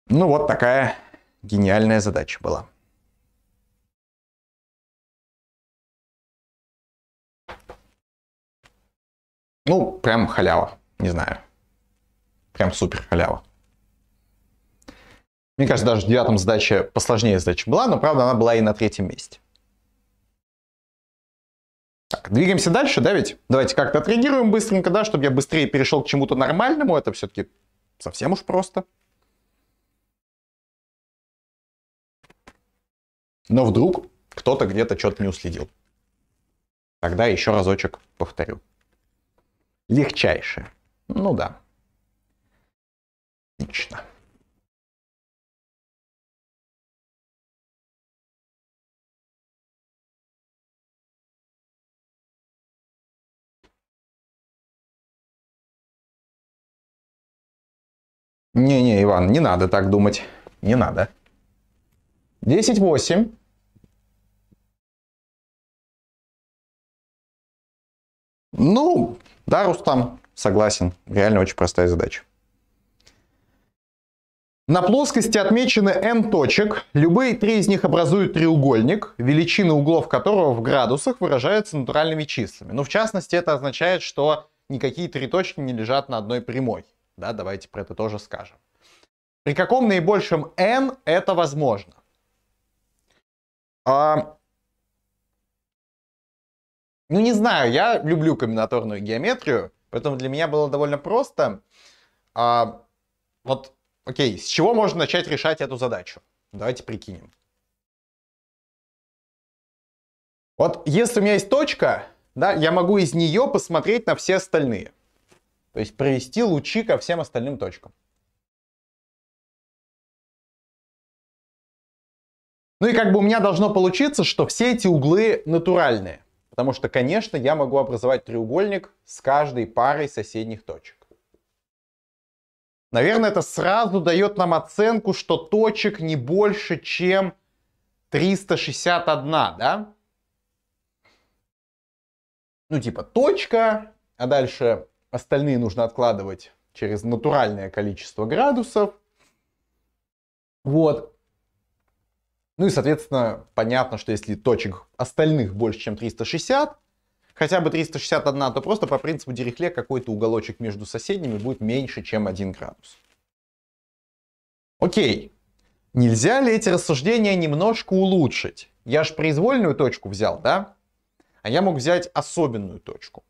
Ну вот такая гениальная задача была. Ну, прям халява, не знаю. Прям супер халява. Мне кажется, даже в девятом задача посложнее задача была, но правда она была и на третьем месте. Так, двигаемся дальше, да ведь? Давайте как-то отреагируем быстренько, да, чтобы я быстрее перешел к чему-то нормальному. Это все-таки совсем уж просто. Но вдруг кто-то где-то что-то не уследил. Тогда еще разочек повторю. Легчайшее. Ну да. Отлично. Не-не, Иван, не надо так думать. Не надо. 10, 8. Ну, да, Рустам, согласен. Реально очень простая задача. На плоскости отмечены n точек. Любые три из них образуют треугольник, величины углов которого в градусах выражаются натуральными числами. Ну, в частности, это означает, что никакие три точки не лежат на одной прямой. Да, давайте про это тоже скажем. При каком наибольшем n это возможно? А... Ну, не знаю, я люблю комбинаторную геометрию, поэтому для меня было довольно просто. А... Вот, окей, с чего можно начать решать эту задачу? Давайте прикинем. Вот если у меня есть точка, да, я могу из нее посмотреть на все остальные. То есть провести лучи ко всем остальным точкам. Ну и как бы у меня должно получиться, что все эти углы натуральные. Потому что, конечно, я могу образовать треугольник с каждой парой соседних точек. Наверное, это сразу дает нам оценку, что точек не больше, чем 361, да? Ну, типа точка, а дальше Остальные нужно откладывать через натуральное количество градусов. Вот. Ну и, соответственно, понятно, что если точек остальных больше, чем 360, хотя бы 361, то просто по принципу Дирихле какой-то уголочек между соседними будет меньше, чем 1 градус. Окей. Нельзя ли эти рассуждения немножко улучшить? Я же произвольную точку взял, да? А я мог взять особенную точку.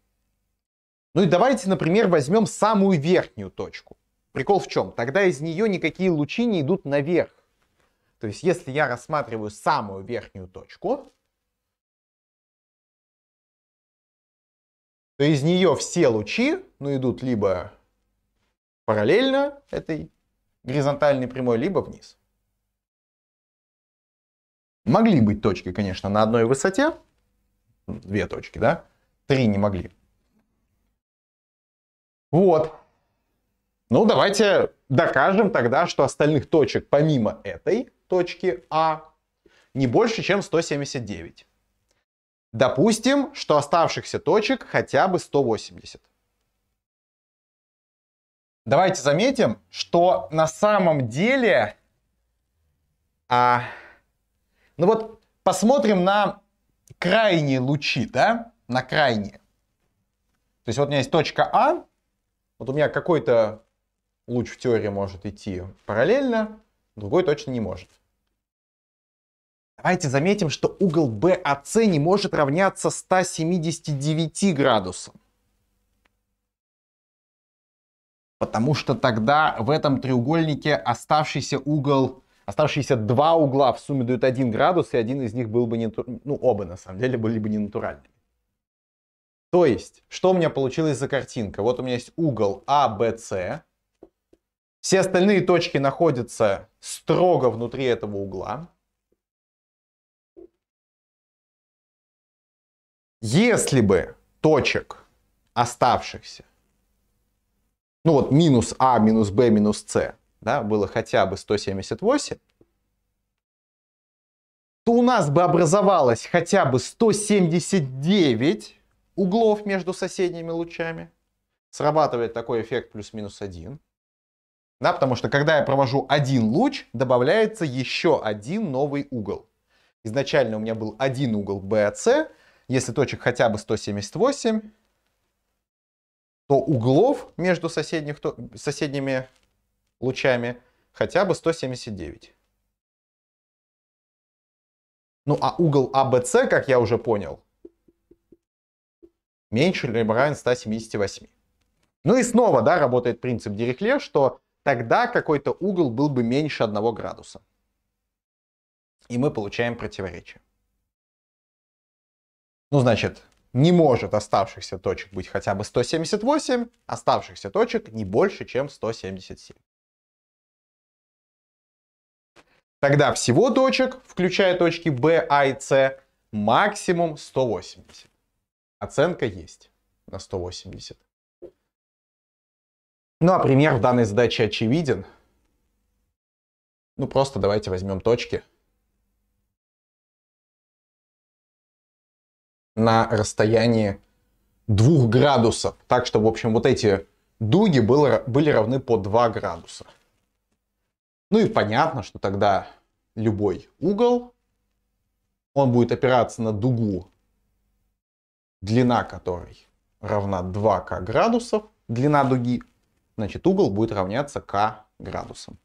Ну и давайте, например, возьмем самую верхнюю точку. Прикол в чем? Тогда из нее никакие лучи не идут наверх. То есть, если я рассматриваю самую верхнюю точку, то из нее все лучи ну, идут либо параллельно этой горизонтальной прямой, либо вниз. Могли быть точки, конечно, на одной высоте, две точки, да, три не могли. Вот. Ну, давайте докажем тогда, что остальных точек помимо этой точки А не больше, чем 179. Допустим, что оставшихся точек хотя бы 180. Давайте заметим, что на самом деле... А, ну вот посмотрим на крайние лучи, да? На крайние. То есть вот у меня есть точка А, вот у меня какой-то луч в теории может идти параллельно, другой точно не может. Давайте заметим, что угол BAC не может равняться 179 градусам. Потому что тогда в этом треугольнике оставшийся угол, оставшиеся два угла в сумме дают 1 градус, и один из них был бы не, ну оба на самом деле были бы не натуральными. То есть, что у меня получилось за картинка? Вот у меня есть угол ABC. А, Все остальные точки находятся строго внутри этого угла. Если бы точек оставшихся, ну вот минус А, минус Б, минус С, да, было хотя бы 178, то у нас бы образовалось хотя бы 179 углов между соседними лучами. Срабатывает такой эффект плюс-минус один, Да, потому что когда я провожу один луч, добавляется еще один новый угол. Изначально у меня был один угол BAC, если точек хотя бы 178, то углов между соседних, то, соседними лучами хотя бы 179. Ну а угол ABC, а как я уже понял, меньше либо равен 178. Ну и снова, да, работает принцип Дирихле, что тогда какой-то угол был бы меньше 1 градуса. И мы получаем противоречие. Ну, значит, не может оставшихся точек быть хотя бы 178, оставшихся точек не больше, чем 177. Тогда всего точек, включая точки B, A и C, максимум 180. Оценка есть на 180. Ну, а пример в данной задаче очевиден. Ну, просто давайте возьмем точки на расстоянии 2 градусов. Так что, в общем, вот эти дуги было, были равны по 2 градуса. Ну и понятно, что тогда любой угол, он будет опираться на дугу длина которой равна 2к градусов, длина дуги, значит угол будет равняться к градусам.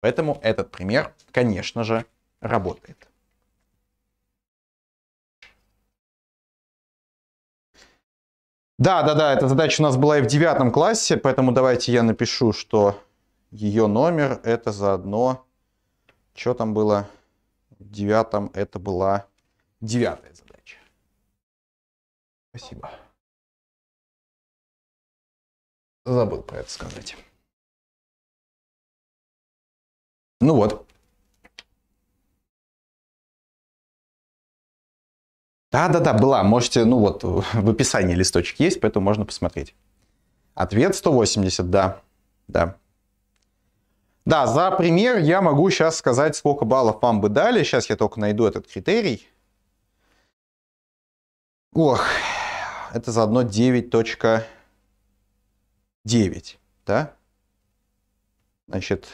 Поэтому этот пример, конечно же, работает. Да, да, да, эта задача у нас была и в девятом классе, поэтому давайте я напишу, что ее номер это заодно, что там было в девятом, это была девятая задача. Спасибо. Забыл про это сказать. Ну вот. Да-да-да, была. Можете, ну вот, в описании листочек есть, поэтому можно посмотреть. Ответ 180, да. Да. Да, за пример я могу сейчас сказать, сколько баллов вам бы дали. Сейчас я только найду этот критерий. Ох, это заодно 9.9, да? Значит,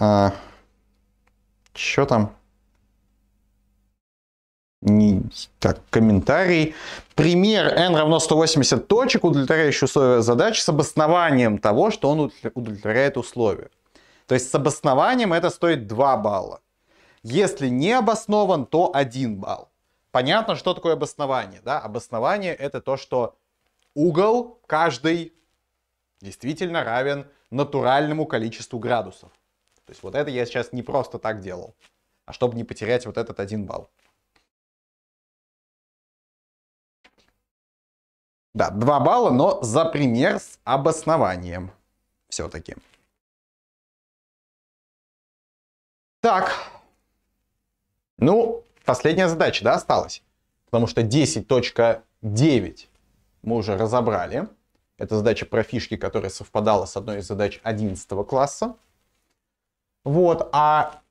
а, что там? Не, так, комментарий. Пример n равно 180 точек, удовлетворяющий условия задачи, с обоснованием того, что он удовлетворяет условия. То есть с обоснованием это стоит 2 балла. Если не обоснован, то 1 балл. Понятно, что такое обоснование. Да? Обоснование это то, что угол каждый действительно равен натуральному количеству градусов. То есть вот это я сейчас не просто так делал, а чтобы не потерять вот этот один балл. Да, 2 балла, но за пример с обоснованием все-таки. Так, ну, последняя задача, да, осталась? Потому что 10.9 мы уже разобрали. Это задача про фишки, которая совпадала с одной из задач 11 класса. Вот, а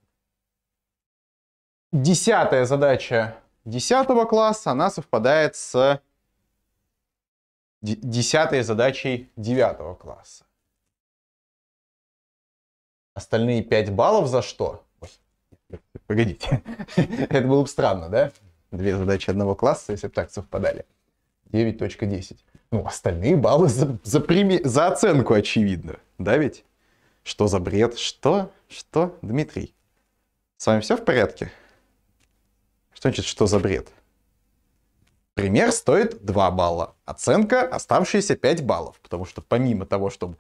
десятая задача 10 класса, она совпадает с десятой задачей 9 класса. Остальные 5 баллов за что? Погодите, это было бы странно, да? Две задачи одного класса, если бы так совпадали. 9.10. Ну, остальные баллы за, за, преми... за оценку, очевидно. Да ведь? Что за бред? Что? Что? Дмитрий, с вами все в порядке? Что значит, что за бред? Пример стоит 2 балла. Оценка оставшиеся 5 баллов. Потому что помимо того, чтобы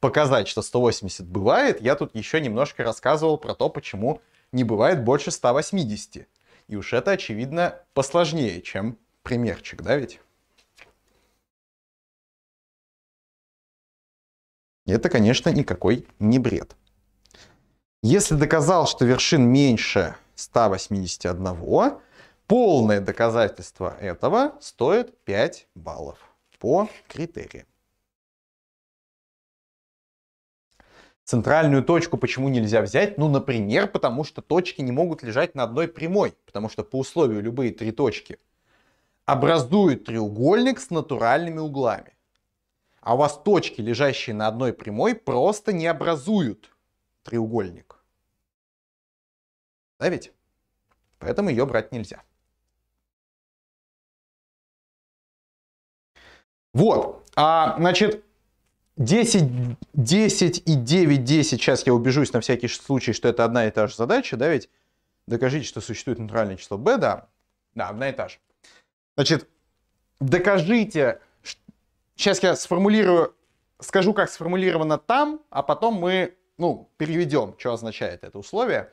показать, что 180 бывает, я тут еще немножко рассказывал про то, почему не бывает больше 180. И уж это, очевидно, посложнее, чем примерчик, да ведь? Это, конечно, никакой не бред. Если доказал, что вершин меньше 181, полное доказательство этого стоит 5 баллов по критериям. Центральную точку почему нельзя взять? Ну, например, потому что точки не могут лежать на одной прямой, потому что по условию любые три точки образуют треугольник с натуральными углами. А у вас точки, лежащие на одной прямой, просто не образуют треугольник. Да ведь? Поэтому ее брать нельзя. Вот, а, значит, 10, 10 и 9, 10, сейчас я убежусь на всякий случай, что это одна и та же задача, да ведь? Докажите, что существует натуральное число b, да? Да, одна и та же. Значит, докажите, сейчас я сформулирую, скажу, как сформулировано там, а потом мы, ну, переведем, что означает это условие,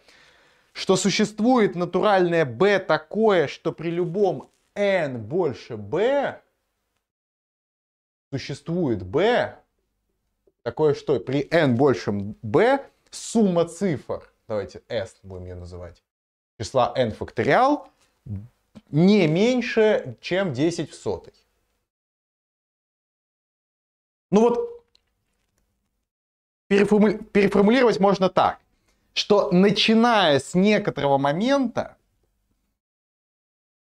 что существует натуральное b такое, что при любом n больше b существует b, такое, что при n большем b сумма цифр, давайте s будем ее называть, числа n факториал не меньше, чем 10 в сотой. Ну вот, переформули... переформулировать можно так, что начиная с некоторого момента,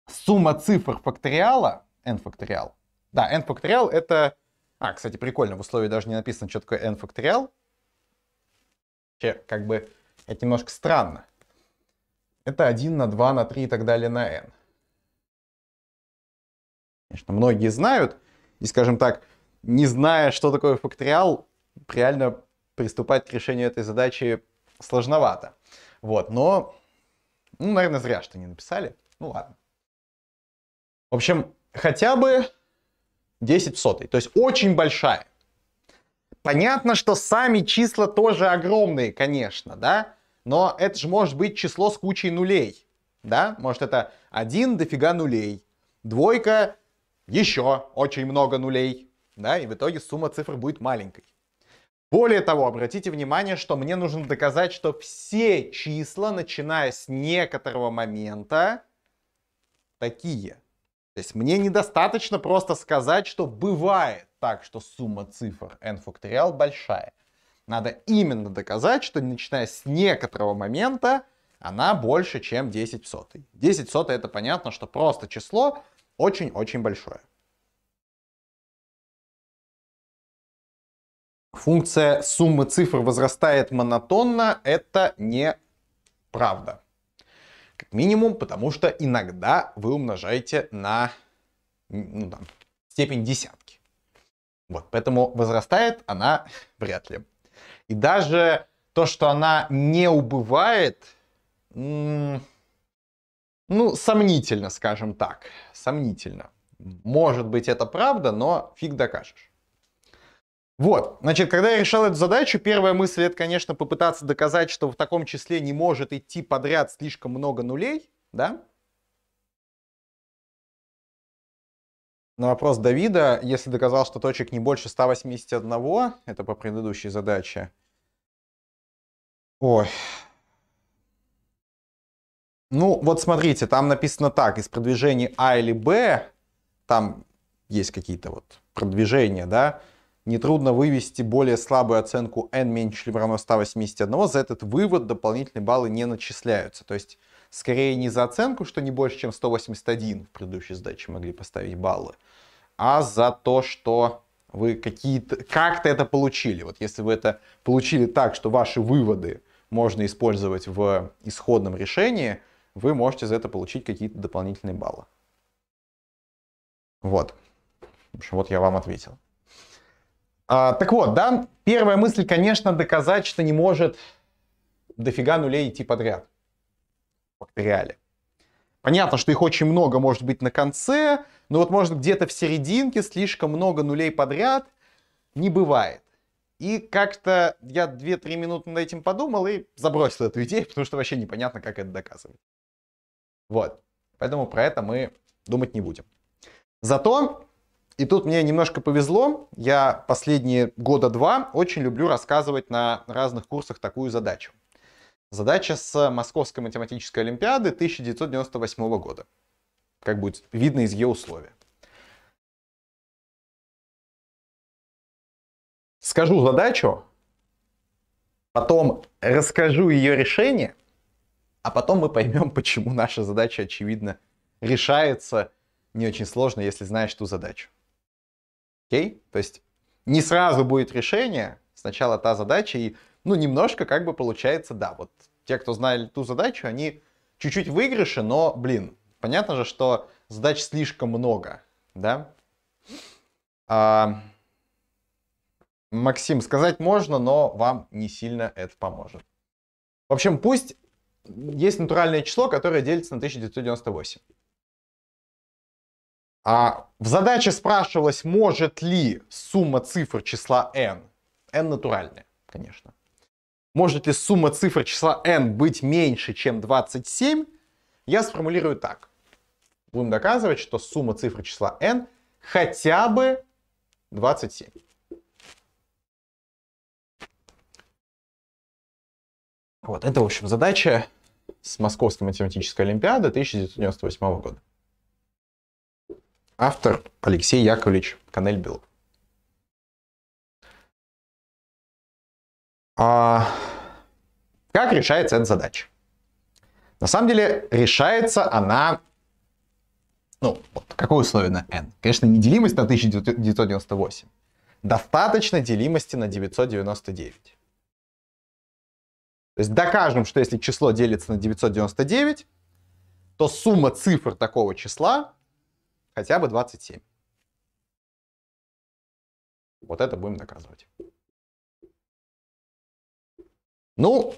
сумма цифр факториала, n факториал, да, n факториал это а, кстати, прикольно, в условии даже не написано, что такое n факториал. Вообще, как бы, это немножко странно. Это 1 на 2 на 3 и так далее на n. Конечно, многие знают, и, скажем так, не зная, что такое факториал, реально приступать к решению этой задачи сложновато. Вот, но, ну, наверное, зря, что не написали. Ну, ладно. В общем, хотя бы 10 в сотой. То есть очень большая. Понятно, что сами числа тоже огромные, конечно, да? Но это же может быть число с кучей нулей, да? Может это один дофига нулей, двойка еще очень много нулей, да? И в итоге сумма цифр будет маленькой. Более того, обратите внимание, что мне нужно доказать, что все числа, начиная с некоторого момента, такие. То есть мне недостаточно просто сказать, что бывает так, что сумма цифр n факториал большая. Надо именно доказать, что начиная с некоторого момента она больше, чем 10 в сотой. 10 в сотой это понятно, что просто число очень-очень большое. Функция суммы цифр возрастает монотонно, это не правда минимум, потому что иногда вы умножаете на ну, там, степень десятки. Вот, поэтому возрастает она вряд ли. И даже то, что она не убывает, ну, сомнительно, скажем так, сомнительно. Может быть, это правда, но фиг докажешь. Вот, значит, когда я решал эту задачу, первая мысль это, конечно, попытаться доказать, что в таком числе не может идти подряд слишком много нулей, да? На вопрос Давида, если доказал, что точек не больше 181, это по предыдущей задаче. Ой. Ну, вот смотрите, там написано так, из продвижений А или Б, там есть какие-то вот продвижения, да, нетрудно вывести более слабую оценку n меньше либо равно 181, за этот вывод дополнительные баллы не начисляются. То есть, скорее не за оценку, что не больше, чем 181 в предыдущей сдаче могли поставить баллы, а за то, что вы какие-то как-то это получили. Вот если вы это получили так, что ваши выводы можно использовать в исходном решении, вы можете за это получить какие-то дополнительные баллы. Вот. В общем, вот я вам ответил. А, так вот, да, первая мысль, конечно, доказать, что не может дофига нулей идти подряд. Факториале. Понятно, что их очень много может быть на конце, но вот может где-то в серединке слишком много нулей подряд не бывает. И как-то я 2-3 минуты над этим подумал и забросил эту идею, потому что вообще непонятно, как это доказывать. Вот. Поэтому про это мы думать не будем. Зато и тут мне немножко повезло. Я последние года два очень люблю рассказывать на разных курсах такую задачу. Задача с Московской математической олимпиады 1998 года. Как будет видно из ее условия. Скажу задачу, потом расскажу ее решение, а потом мы поймем, почему наша задача, очевидно, решается не очень сложно, если знаешь ту задачу. Окей? То есть не сразу будет решение, сначала та задача, и ну немножко как бы получается, да, вот те, кто знали ту задачу, они чуть-чуть выигрыши, но, блин, понятно же, что задач слишком много, да? А, Максим, сказать можно, но вам не сильно это поможет. В общем, пусть есть натуральное число, которое делится на 1998. А в задаче спрашивалось, может ли сумма цифр числа n, n натуральная, конечно, может ли сумма цифр числа n быть меньше, чем 27, я сформулирую так. Будем доказывать, что сумма цифр числа n хотя бы 27. Вот, это, в общем, задача с Московской математической олимпиады 1998 года. Автор Алексей Яковлевич Канельбил. А как решается эта задача? На самом деле решается она, ну, вот, какое условие на n? Конечно, неделимость на 1998. Достаточно делимости на 999. То есть докажем, что если число делится на 999, то сумма цифр такого числа хотя бы 27. Вот это будем доказывать. Ну,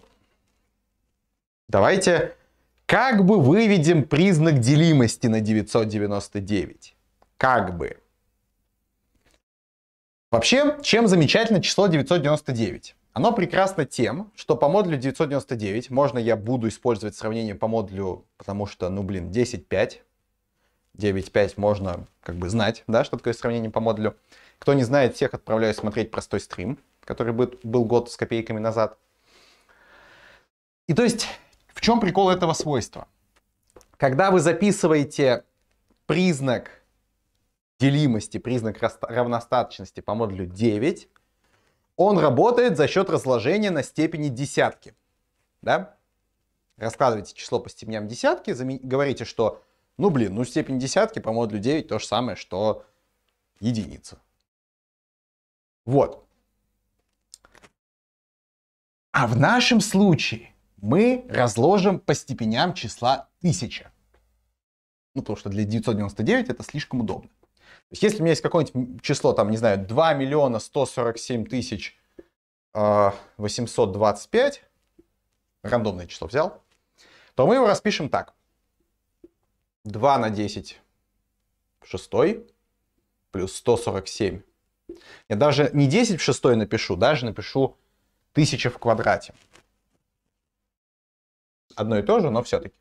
давайте как бы выведем признак делимости на 999. Как бы. Вообще, чем замечательно число 999? Оно прекрасно тем, что по модулю 999, можно я буду использовать сравнение по модулю, потому что, ну блин, 10, 5, 9.5 можно как бы знать, да, что такое сравнение по модулю. Кто не знает, всех отправляю смотреть простой стрим, который был год с копейками назад. И то есть, в чем прикол этого свойства? Когда вы записываете признак делимости, признак равностаточности по модулю 9, он работает за счет разложения на степени десятки. Да? Раскладывайте число по степеням десятки, говорите, что ну, блин, ну степень десятки по модулю 9 то же самое, что единица. Вот. А в нашем случае мы разложим по степеням числа 1000. Ну, потому что для 999 это слишком удобно. То есть, если у меня есть какое-нибудь число, там, не знаю, 2 миллиона 147 тысяч 825, э, рандомное число взял, то мы его распишем так. 2 на 10 в шестой плюс 147. Я даже не 10 в шестой напишу, даже напишу 1000 в квадрате. Одно и то же, но все-таки.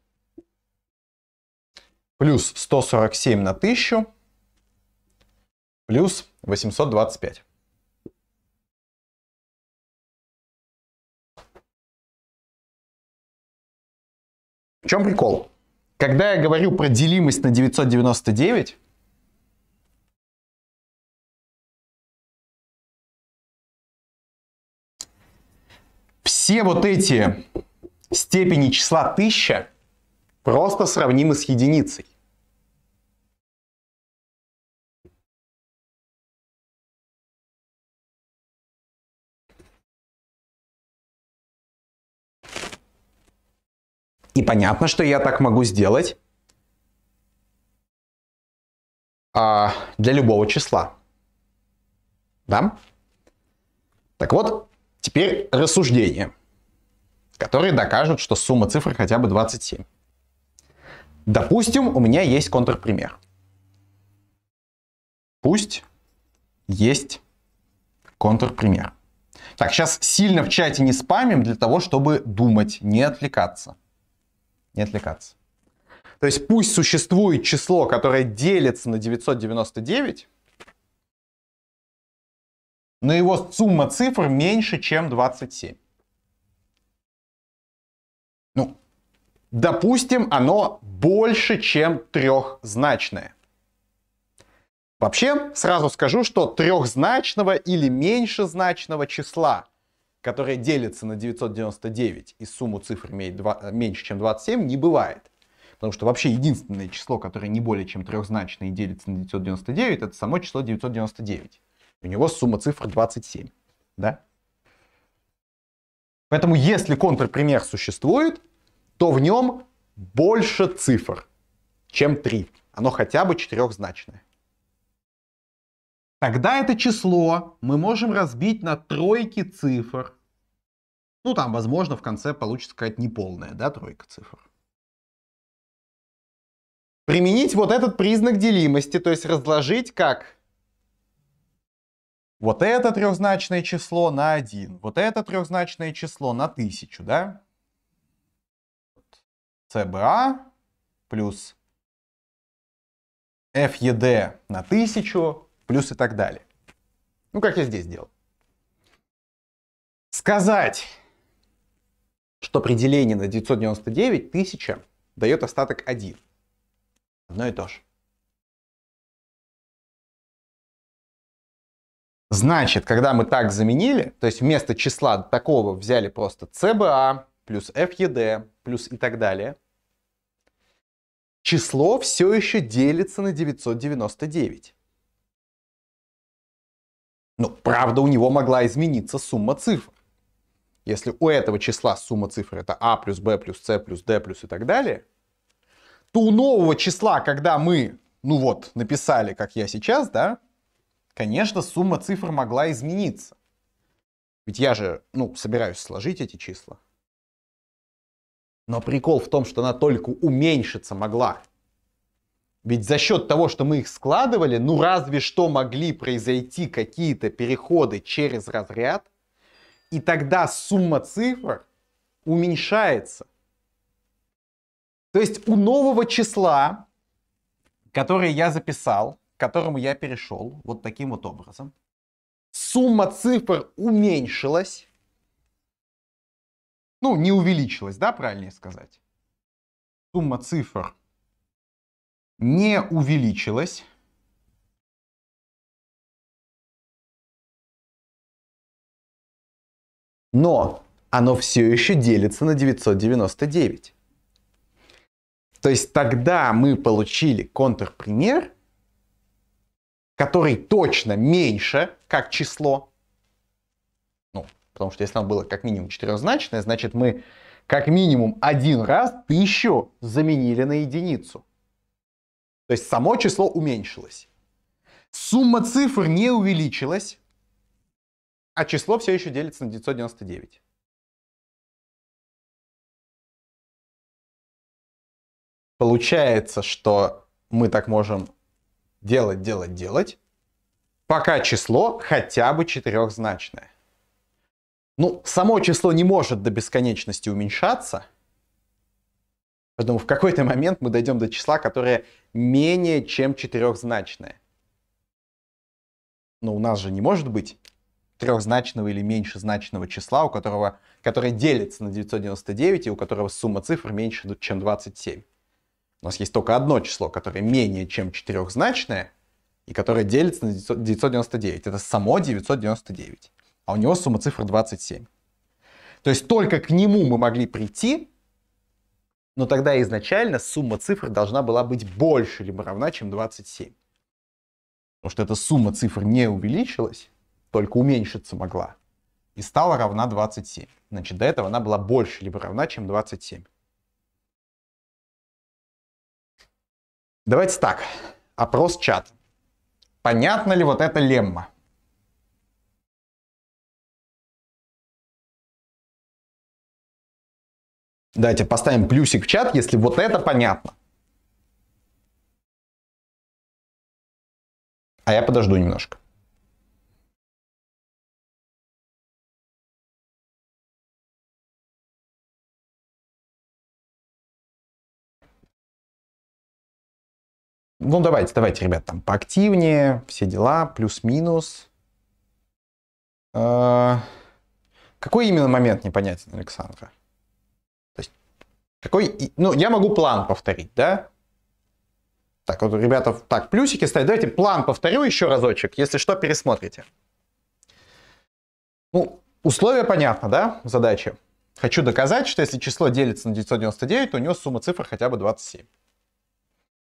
Плюс 147 на 1000 плюс 825. В чем прикол? Когда я говорю про делимость на 999, все вот эти степени числа 1000 просто сравнимы с единицей. И понятно, что я так могу сделать а, для любого числа. Да? Так вот, теперь рассуждения, которые докажут, что сумма цифр хотя бы 27. Допустим, у меня есть контрпример. Пусть есть контрпример. Так, сейчас сильно в чате не спамим для того, чтобы думать, не отвлекаться не отвлекаться. То есть пусть существует число, которое делится на 999, но его сумма цифр меньше, чем 27. Ну, допустим, оно больше, чем трехзначное. Вообще, сразу скажу, что трехзначного или меньшезначного числа которая делится на 999 и сумму цифр имеет 2, э, меньше, чем 27, не бывает. Потому что вообще единственное число, которое не более чем трехзначное и делится на 999, это само число 999. У него сумма цифр 27. Да? Поэтому если контрпример существует, то в нем больше цифр, чем 3. Оно хотя бы четырехзначное. Тогда это число мы можем разбить на тройки цифр, ну, там, возможно, в конце получится какая-то неполная, да, тройка цифр. Применить вот этот признак делимости, то есть разложить как вот это трехзначное число на 1, вот это трехзначное число на 1000, да? CBA а плюс FED на 1000 плюс и так далее. Ну, как я здесь делал. Сказать, что при делении на 999 тысяча дает остаток 1. Одно и то же. Значит, когда мы так заменили, то есть вместо числа такого взяли просто CBA а плюс FED плюс и так далее, число все еще делится на 999. Ну, правда, у него могла измениться сумма цифр если у этого числа сумма цифр это а плюс b плюс c плюс d плюс и так далее, то у нового числа, когда мы, ну вот, написали, как я сейчас, да, конечно, сумма цифр могла измениться. Ведь я же, ну, собираюсь сложить эти числа. Но прикол в том, что она только уменьшиться могла. Ведь за счет того, что мы их складывали, ну разве что могли произойти какие-то переходы через разряд, и тогда сумма цифр уменьшается. То есть у нового числа, которое я записал, к которому я перешел вот таким вот образом, сумма цифр уменьшилась. Ну, не увеличилась, да, правильнее сказать. Сумма цифр не увеличилась. но оно все еще делится на 999. То есть тогда мы получили контрпример, который точно меньше как число. Ну, потому что если оно было как минимум четырехзначное, значит мы как минимум один раз тысячу заменили на единицу. То есть само число уменьшилось. Сумма цифр не увеличилась, а число все еще делится на 999. Получается, что мы так можем делать, делать, делать, пока число хотя бы четырехзначное. Ну, само число не может до бесконечности уменьшаться, поэтому в какой-то момент мы дойдем до числа, которое менее чем четырехзначное. Но у нас же не может быть трехзначного или меньше значного числа, у которого, которое делится на 999 и у которого сумма цифр меньше, чем 27. У нас есть только одно число, которое менее чем четырехзначное и которое делится на 999. Это само 999. А у него сумма цифр 27. То есть только к нему мы могли прийти, но тогда изначально сумма цифр должна была быть больше либо равна, чем 27. Потому что эта сумма цифр не увеличилась, только уменьшиться могла и стала равна 27. Значит, до этого она была больше либо равна, чем 27. Давайте так, опрос чат. понятно ли вот это лемма? Давайте поставим плюсик в чат, если вот это понятно. А я подожду немножко. Ну, давайте, давайте, ребят, там поактивнее, все дела, плюс-минус. А, какой именно момент непонятен Александра? То есть, какой... Ну, я могу план повторить, да? Так, вот, ребята, так, плюсики ставят. Давайте план повторю еще разочек. Если что, пересмотрите. Ну, условия понятно, да, задачи? Хочу доказать, что если число делится на 999, то у него сумма цифр хотя бы 27.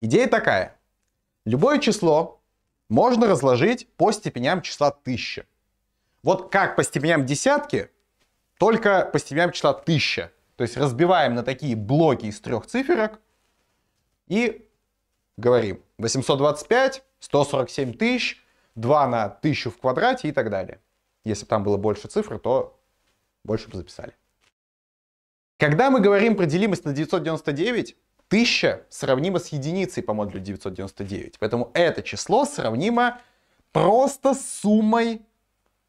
Идея такая. Любое число можно разложить по степеням числа 1000. Вот как по степеням десятки, только по степеням числа 1000. То есть разбиваем на такие блоки из трех циферок и говорим 825, 147 тысяч, 2 на 1000 в квадрате и так далее. Если там было больше цифр, то больше бы записали. Когда мы говорим про делимость на 999, Тысяча сравнимо с единицей по модулю 999. Поэтому это число сравнимо просто с суммой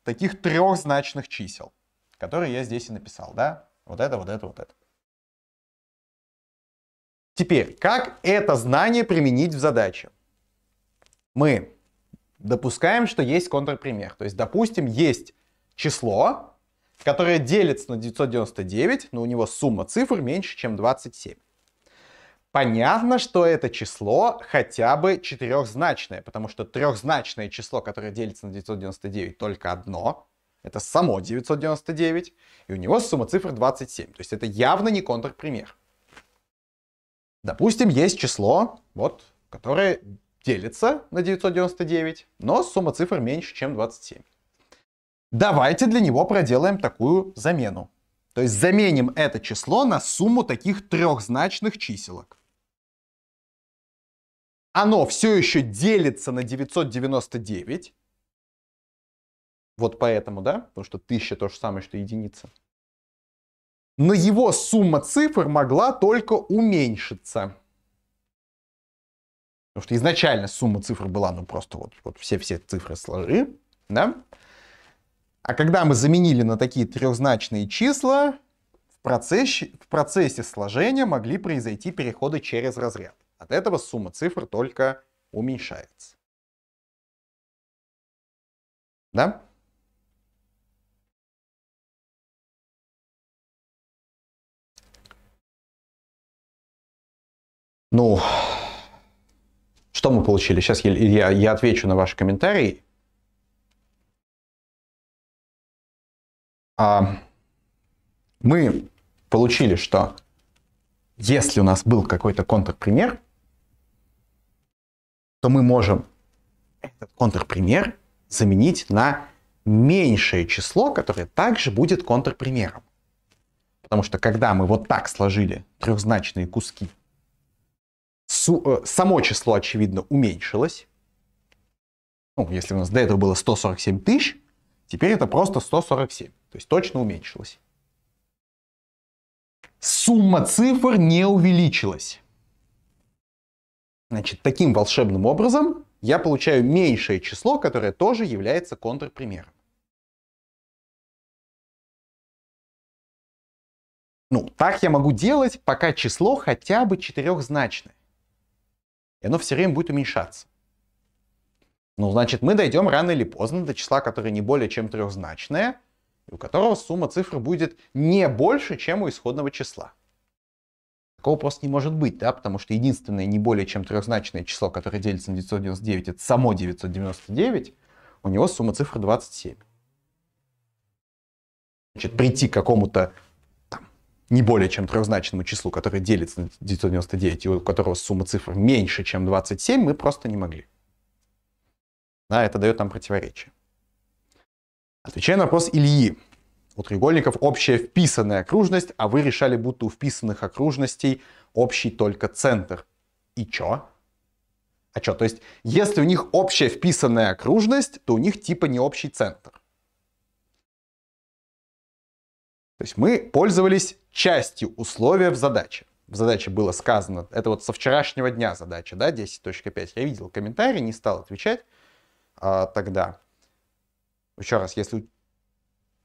таких трехзначных чисел, которые я здесь и написал, да? Вот это, вот это, вот это. Теперь, как это знание применить в задаче? Мы допускаем, что есть контрпример. То есть, допустим, есть число, которое делится на 999, но у него сумма цифр меньше, чем 27. Понятно, что это число хотя бы четырехзначное, потому что трехзначное число, которое делится на 999, только одно. Это само 999, и у него сумма цифр 27. То есть это явно не контрпример. Допустим, есть число, вот, которое делится на 999, но сумма цифр меньше, чем 27. Давайте для него проделаем такую замену. То есть заменим это число на сумму таких трехзначных чиселок оно все еще делится на 999. Вот поэтому, да? Потому что 1000 то же самое, что единица. Но его сумма цифр могла только уменьшиться. Потому что изначально сумма цифр была, ну просто вот, вот все-все цифры сложи, да? А когда мы заменили на такие трехзначные числа, в процессе, в процессе сложения могли произойти переходы через разряд. От этого сумма цифр только уменьшается. Да? Ну, что мы получили? Сейчас я, я, я отвечу на ваши комментарии. А, мы получили, что если у нас был какой-то контрпример, то мы можем этот контрпример заменить на меньшее число, которое также будет контрпримером. Потому что когда мы вот так сложили трехзначные куски, э, само число, очевидно, уменьшилось. Ну, если у нас до этого было 147 тысяч, теперь это просто 147. То есть точно уменьшилось. Сумма цифр не увеличилась. Значит, таким волшебным образом я получаю меньшее число, которое тоже является контрпримером. Ну, так я могу делать, пока число хотя бы четырехзначное. И оно все время будет уменьшаться. Ну, значит, мы дойдем рано или поздно до числа, которое не более чем трехзначное, и у которого сумма цифр будет не больше, чем у исходного числа. Такого просто не может быть, да, потому что единственное не более чем трехзначное число, которое делится на 999, это само 999, у него сумма цифр 27. Значит, прийти к какому-то не более чем трехзначному числу, которое делится на 999, и у которого сумма цифр меньше, чем 27, мы просто не могли. Да, это дает нам противоречие. Отвечая на вопрос Ильи у треугольников общая вписанная окружность, а вы решали, будто у вписанных окружностей общий только центр. И чё? А чё? То есть, если у них общая вписанная окружность, то у них типа не общий центр. То есть мы пользовались частью условия в задаче. В задаче было сказано, это вот со вчерашнего дня задача, да, 10.5. Я видел комментарий, не стал отвечать а, тогда. Еще раз, если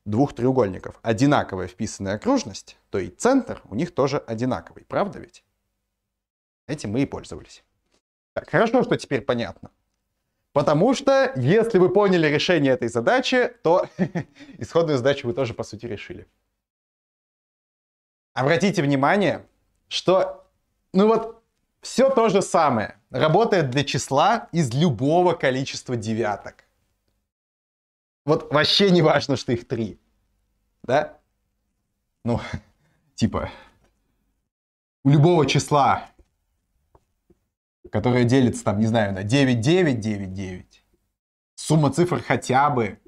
двух треугольников одинаковая вписанная окружность, то и центр у них тоже одинаковый. Правда ведь? Этим мы и пользовались. Так, хорошо, что теперь понятно. Потому что, если вы поняли решение этой задачи, то исходную задачу вы тоже, по сути, решили. Обратите внимание, что, ну вот, все то же самое. Работает для числа из любого количества девяток. Вот вообще не важно, что их три. Да? Ну, типа, у любого числа, которое делится, там, не знаю, на 9, 9, 9, 9, сумма цифр хотя бы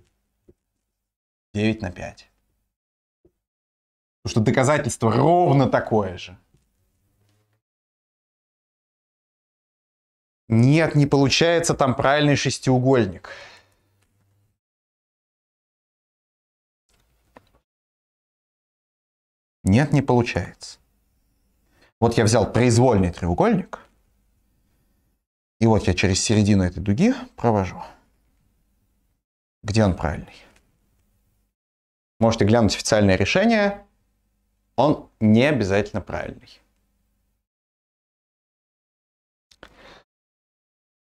9 на 5. Потому что доказательство ровно такое же. Нет, не получается там правильный шестиугольник. Нет, не получается. Вот я взял произвольный треугольник, и вот я через середину этой дуги провожу. Где он правильный? Можете глянуть официальное решение. Он не обязательно правильный.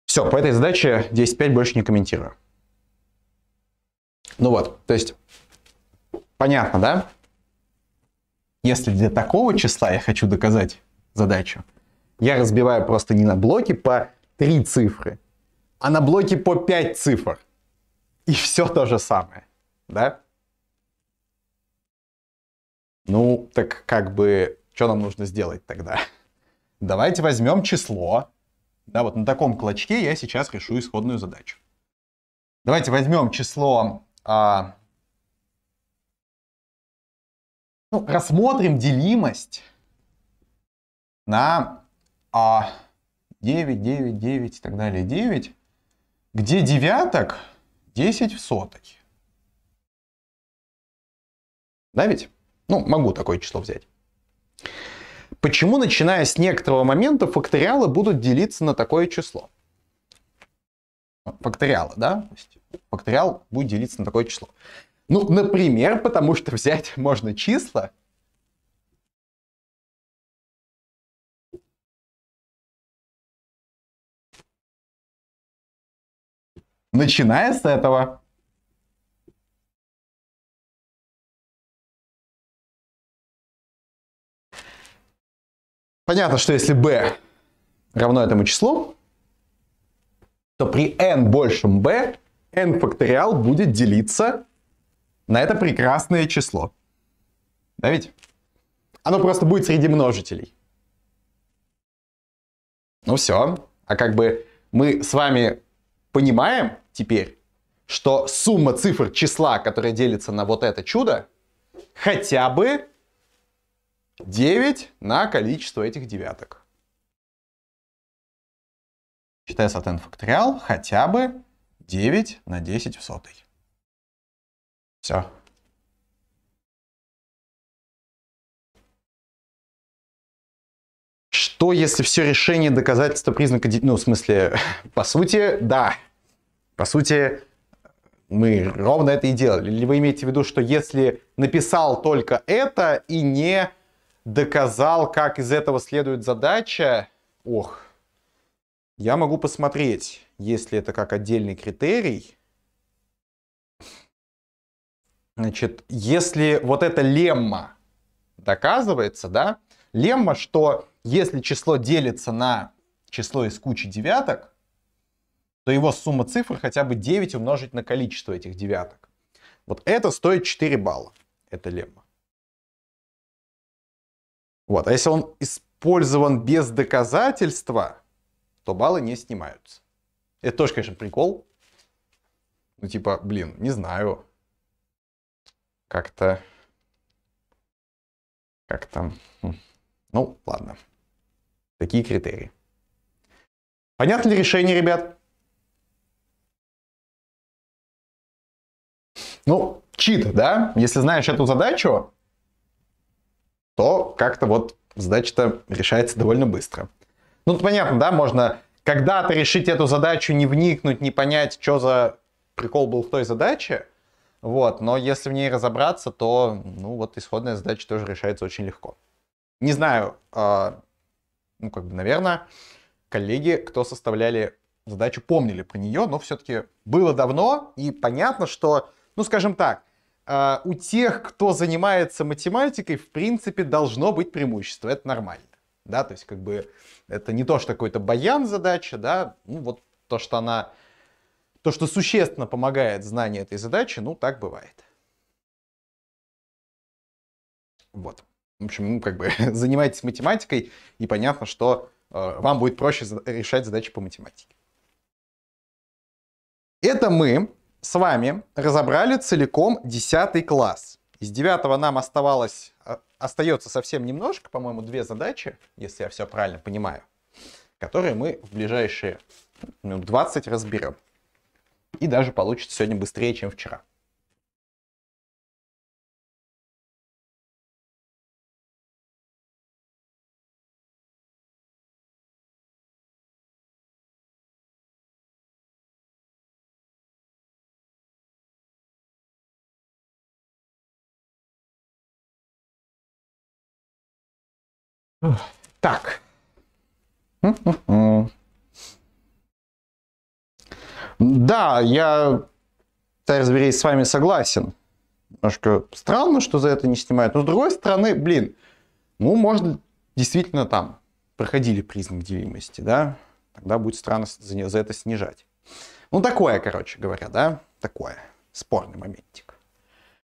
Все, по этой задаче 10.5 больше не комментирую. Ну вот, то есть, понятно, да? Если для такого числа я хочу доказать задачу, я разбиваю просто не на блоки по три цифры, а на блоки по пять цифр. И все то же самое, да? Ну, так как бы, что нам нужно сделать тогда? Давайте возьмем число. Да, вот на таком клочке я сейчас решу исходную задачу. Давайте возьмем число а, Ну, рассмотрим делимость на а, 9, 9, 9 и так далее, 9, где девяток 10 в сотой. Да ведь? Ну, могу такое число взять. Почему, начиная с некоторого момента, факториалы будут делиться на такое число? Факториалы, да? Факториал будет делиться на такое число. Ну, например, потому что взять можно числа, начиная с этого. Понятно, что если b равно этому числу, то при n большем b n факториал будет делиться на это прекрасное число. Да ведь? Оно просто будет среди множителей. Ну все. А как бы мы с вами понимаем теперь, что сумма цифр числа, которая делится на вот это чудо, хотя бы 9 на количество этих девяток. Читая сатен факториал, хотя бы 9 на 10 в сотой. Все. Что, если все решение доказательства признака... Ну, в смысле, по сути, да. По сути, мы ровно это и делали. Или вы имеете в виду, что если написал только это и не доказал, как из этого следует задача, ох, я могу посмотреть, если это как отдельный критерий, Значит, если вот эта лемма доказывается, да, лемма, что если число делится на число из кучи девяток, то его сумма цифр хотя бы 9 умножить на количество этих девяток. Вот это стоит 4 балла. Это лемма. Вот. А если он использован без доказательства, то баллы не снимаются. Это тоже, конечно, прикол. Ну, типа, блин, не знаю как-то... Как-то... Хм. Ну, ладно. Такие критерии. Понятно ли решение, ребят? Ну, чит, да? Если знаешь эту задачу, то как-то вот задача-то решается довольно быстро. Ну, понятно, да, можно когда-то решить эту задачу, не вникнуть, не понять, что за прикол был в той задаче, вот, но если в ней разобраться, то ну, вот исходная задача тоже решается очень легко. Не знаю, э, ну как бы, наверное, коллеги, кто составляли задачу, помнили про нее, но все-таки было давно, и понятно, что, ну скажем так, э, у тех, кто занимается математикой, в принципе, должно быть преимущество, это нормально. Да, то есть как бы это не то, что какой-то баян задача, да, ну вот то, что она то, что существенно помогает знание этой задачи, ну, так бывает. Вот. В общем, ну, как бы занимайтесь математикой, и понятно, что э, вам будет проще за решать задачи по математике. Это мы с вами разобрали целиком 10 класс. Из 9 нам оставалось, э, остается совсем немножко, по-моему, две задачи, если я все правильно понимаю, которые мы в ближайшие минут 20 разберем. И даже получится сегодня быстрее, чем вчера. Так. Mm-hmm. Да, я, разберись, с вами согласен. Немножко странно, что за это не снимают. Но с другой стороны, блин, ну, может, действительно там проходили признак делимости, да? Тогда будет странно за, за это снижать. Ну, такое, короче говоря, да? Такое. Спорный моментик.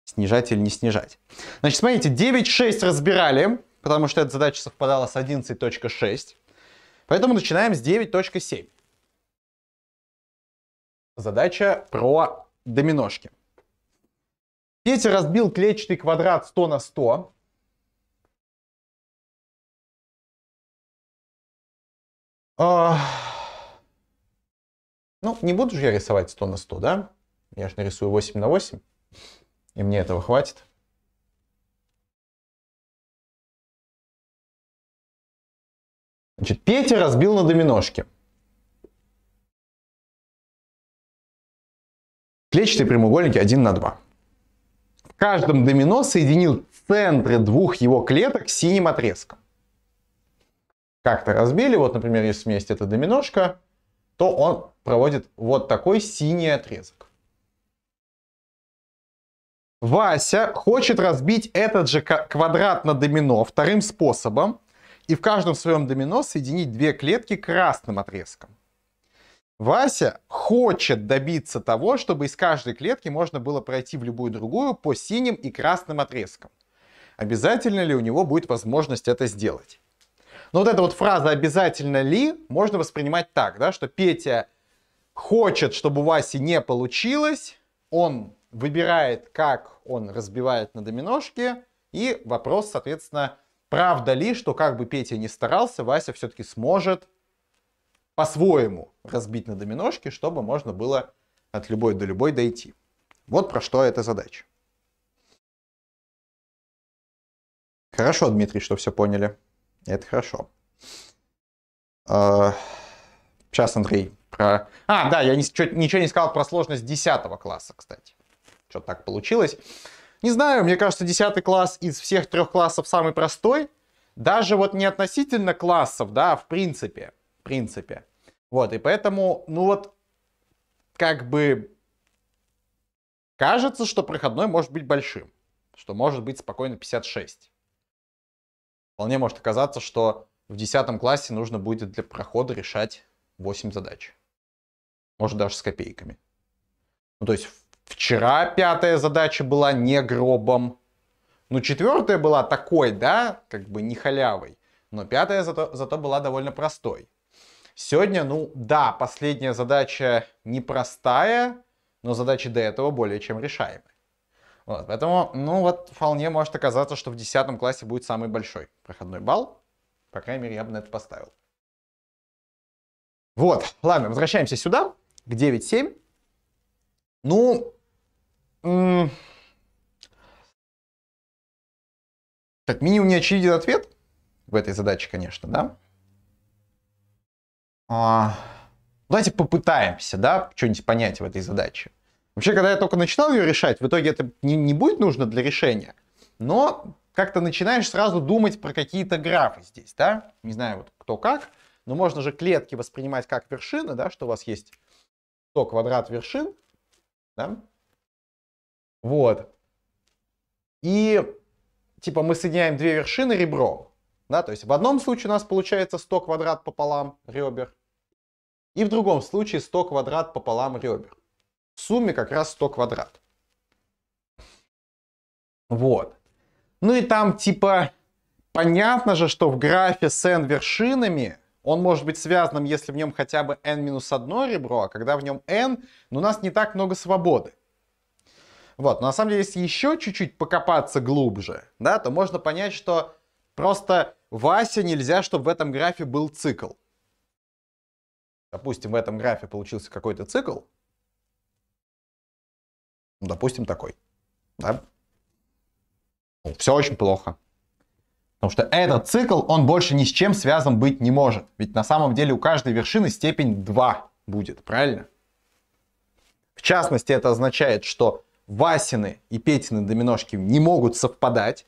Снижать или не снижать. Значит, смотрите, 9.6 разбирали, потому что эта задача совпадала с 11.6. Поэтому начинаем с 9.7 задача про доминошки. Петя разбил клетчатый квадрат 100 на 100. А... Ну, не буду же я рисовать 100 на 100, да? Я же нарисую 8 на 8, и мне этого хватит. Значит, Петя разбил на доминошки. Клетчатые прямоугольники 1 на 2. В каждом домино соединил центры двух его клеток синим отрезком. Как-то разбили, вот, например, если у меня есть эта доминошка, то он проводит вот такой синий отрезок. Вася хочет разбить этот же квадрат на домино вторым способом и в каждом своем домино соединить две клетки красным отрезком. Вася хочет добиться того, чтобы из каждой клетки можно было пройти в любую другую по синим и красным отрезкам. Обязательно ли у него будет возможность это сделать? Но ну, вот эта вот фраза «обязательно ли» можно воспринимать так, да, что Петя хочет, чтобы у Васи не получилось, он выбирает, как он разбивает на доминошки, и вопрос, соответственно, правда ли, что как бы Петя ни старался, Вася все-таки сможет по-своему разбить на доминошки, чтобы можно было от любой до любой дойти. Вот про что эта задача. Хорошо, Дмитрий, что все поняли. Это хорошо. Сейчас, а, Андрей, про... А, да, я ничего не сказал про сложность 10 класса, кстати. Что так получилось. Не знаю, мне кажется, 10 класс из всех трех классов самый простой. Даже вот не относительно классов, да, а в принципе в принципе. Вот, и поэтому, ну вот, как бы кажется, что проходной может быть большим, что может быть спокойно 56. Вполне может оказаться, что в 10 классе нужно будет для прохода решать 8 задач. Может даже с копейками. Ну, то есть вчера пятая задача была не гробом. Ну, четвертая была такой, да, как бы не халявой. Но пятая зато, зато была довольно простой. Сегодня, ну да, последняя задача непростая, но задачи до этого более чем решаемы. Вот, поэтому, ну вот, вполне может оказаться, что в 10 классе будет самый большой проходной балл. По крайней мере, я бы на это поставил. Вот, ладно, возвращаемся сюда, к 9.7. Ну, как минимум не очевиден ответ в этой задаче, конечно, да? А, давайте попытаемся, да, что-нибудь понять в этой задаче. Вообще, когда я только начинал ее решать, в итоге это не, не будет нужно для решения, но как-то начинаешь сразу думать про какие-то графы здесь, да? Не знаю, вот кто как, но можно же клетки воспринимать как вершины, да, что у вас есть 100 квадрат вершин, да? Вот. И типа мы соединяем две вершины ребром, да, то есть в одном случае у нас получается 100 квадрат пополам ребер, и в другом случае 100 квадрат пополам ребер. В сумме как раз 100 квадрат. Вот. Ну и там типа понятно же, что в графе с n вершинами он может быть связанным, если в нем хотя бы n минус одно ребро, а когда в нем n, ну у нас не так много свободы. Вот, но на самом деле, если еще чуть-чуть покопаться глубже, да, то можно понять, что просто Вася нельзя, чтобы в этом графе был цикл. Допустим, в этом графе получился какой-то цикл. Ну, допустим, такой. Да? Ну, все очень плохо. Потому что этот цикл, он больше ни с чем связан быть не может. Ведь на самом деле у каждой вершины степень 2 будет, правильно? В частности, это означает, что Васины и Петины доминошки не могут совпадать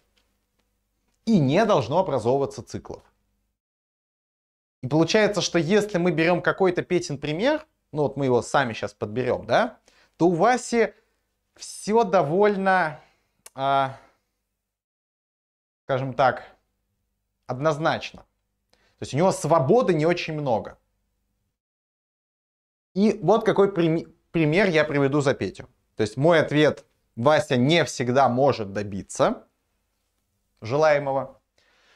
и не должно образовываться циклов. И получается, что если мы берем какой-то Петин пример, ну вот мы его сами сейчас подберем, да, то у Васи все довольно, а, скажем так, однозначно. То есть у него свободы не очень много. И вот какой прим- пример я приведу за Петю. То есть мой ответ Вася не всегда может добиться желаемого.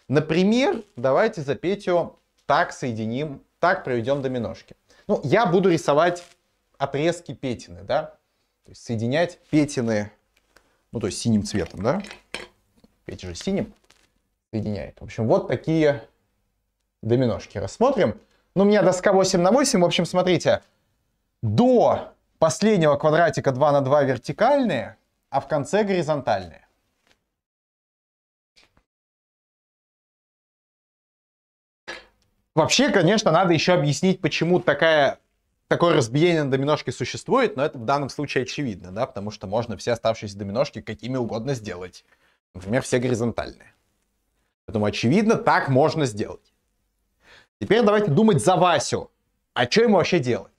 Например, давайте за Петю так соединим, так проведем доминошки. Ну, я буду рисовать отрезки петины, да, то есть соединять петины, ну, то есть синим цветом, да, петь же синим соединяет. В общем, вот такие доминошки рассмотрим. Ну, у меня доска 8 на 8, в общем, смотрите, до последнего квадратика 2 на 2 вертикальные, а в конце горизонтальные. Вообще, конечно, надо еще объяснить, почему такая такое разбиение на доминошки существует, но это в данном случае очевидно, да, потому что можно все оставшиеся доминошки какими угодно сделать. Например, все горизонтальные. Поэтому, очевидно, так можно сделать. Теперь давайте думать за Васю. А что ему вообще делать?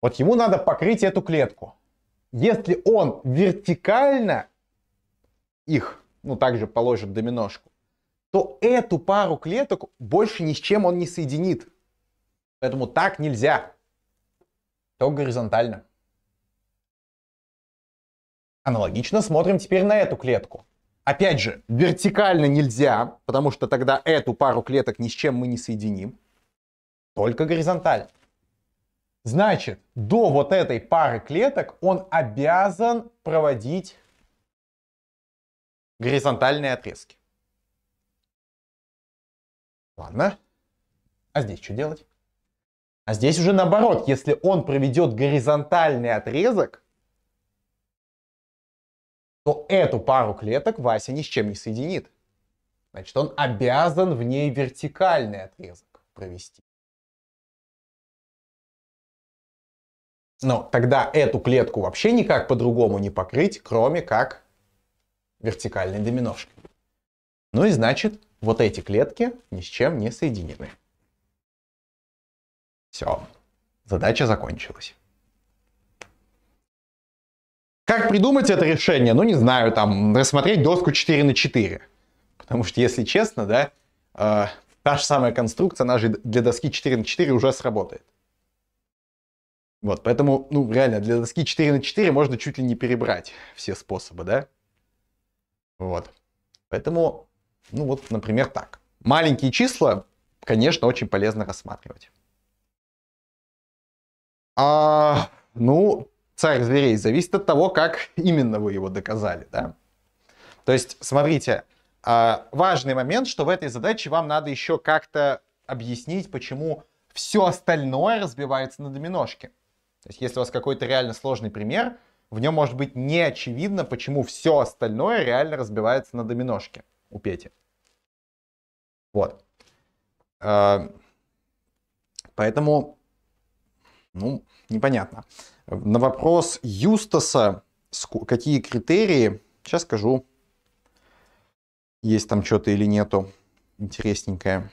Вот ему надо покрыть эту клетку. Если он вертикально их, ну, также положит доминошку, то эту пару клеток больше ни с чем он не соединит. Поэтому так нельзя. Только горизонтально. Аналогично смотрим теперь на эту клетку. Опять же, вертикально нельзя, потому что тогда эту пару клеток ни с чем мы не соединим. Только горизонтально. Значит, до вот этой пары клеток он обязан проводить горизонтальные отрезки. Ладно. А здесь что делать? А здесь уже наоборот, если он проведет горизонтальный отрезок, то эту пару клеток Вася ни с чем не соединит. Значит, он обязан в ней вертикальный отрезок провести. Но тогда эту клетку вообще никак по-другому не покрыть, кроме как вертикальной доминошкой. Ну и значит, вот эти клетки ни с чем не соединены. Все, задача закончилась. Как придумать это решение? Ну, не знаю, там, рассмотреть доску 4 на 4. Потому что, если честно, да, э, та же самая конструкция, она же для доски 4 на 4 уже сработает. Вот, поэтому, ну, реально, для доски 4 на 4 можно чуть ли не перебрать все способы, да? Вот. Поэтому ну вот, например, так. Маленькие числа, конечно, очень полезно рассматривать. А, ну, царь зверей зависит от того, как именно вы его доказали, да. То есть, смотрите, а, важный момент, что в этой задаче вам надо еще как-то объяснить, почему все остальное разбивается на доминошки. То есть, если у вас какой-то реально сложный пример, в нем может быть не очевидно, почему все остальное реально разбивается на доминошки у Пети. Вот. Э, поэтому, ну, непонятно. На вопрос Юстаса, какие критерии, сейчас скажу, есть там что-то или нету интересненькое.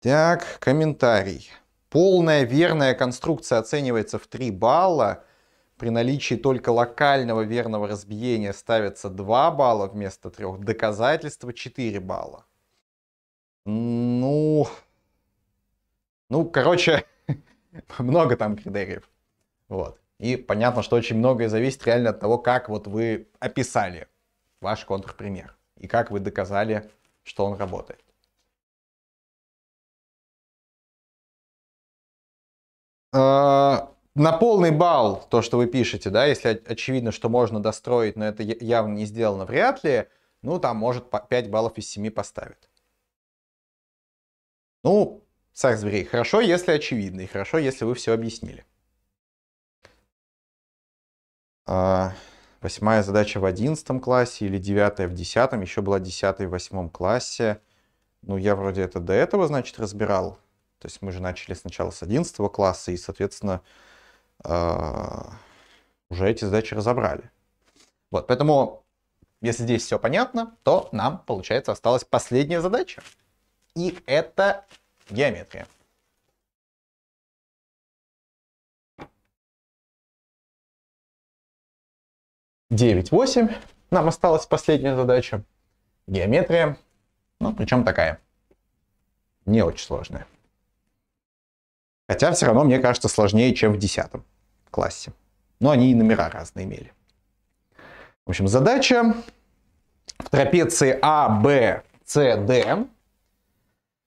Так, комментарий. Полная верная конструкция оценивается в 3 балла – при наличии только локального верного разбиения ставится 2 балла вместо 3, доказательство 4 балла. Ну, ну, короче, много там критериев. Вот. И понятно, что очень многое зависит реально от того, как вот вы описали ваш контрпример и как вы доказали, что он работает. А, на полный балл то, что вы пишете, да, если очевидно, что можно достроить, но это явно не сделано, вряд ли, ну, там, может, 5 баллов из 7 поставит. Ну, царь зверей, хорошо, если очевидно, и хорошо, если вы все объяснили. А, восьмая задача в одиннадцатом классе или девятая в десятом, еще была десятая в восьмом классе. Ну, я вроде это до этого, значит, разбирал. То есть мы же начали сначала с одиннадцатого класса, и, соответственно, Э, уже эти задачи разобрали. Вот, поэтому, если здесь все понятно, то нам, получается, осталась последняя задача. И это геометрия. Девять, восемь. Нам осталась последняя задача. Геометрия. Ну, причем такая. Не очень сложная. Хотя все равно, мне кажется, сложнее, чем в десятом классе. Но они и номера разные имели. В общем, задача в трапеции А, Б, С, Д.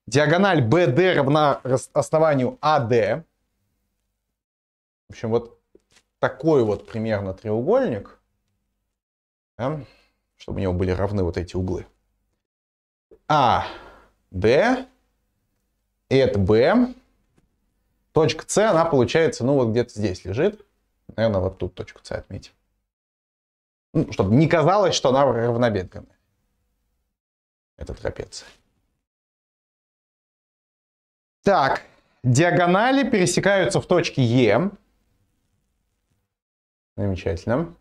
Диагональ BD равна основанию AD. А, в общем, вот такой вот примерно треугольник, да, чтобы у него были равны вот эти углы. А, Д, это Б, Точка С, она получается, ну, вот где-то здесь лежит. Наверное, вот тут точку С отметим. Ну, чтобы не казалось, что она равнобедренная. Это трапеция. Так, диагонали пересекаются в точке Е. Замечательно.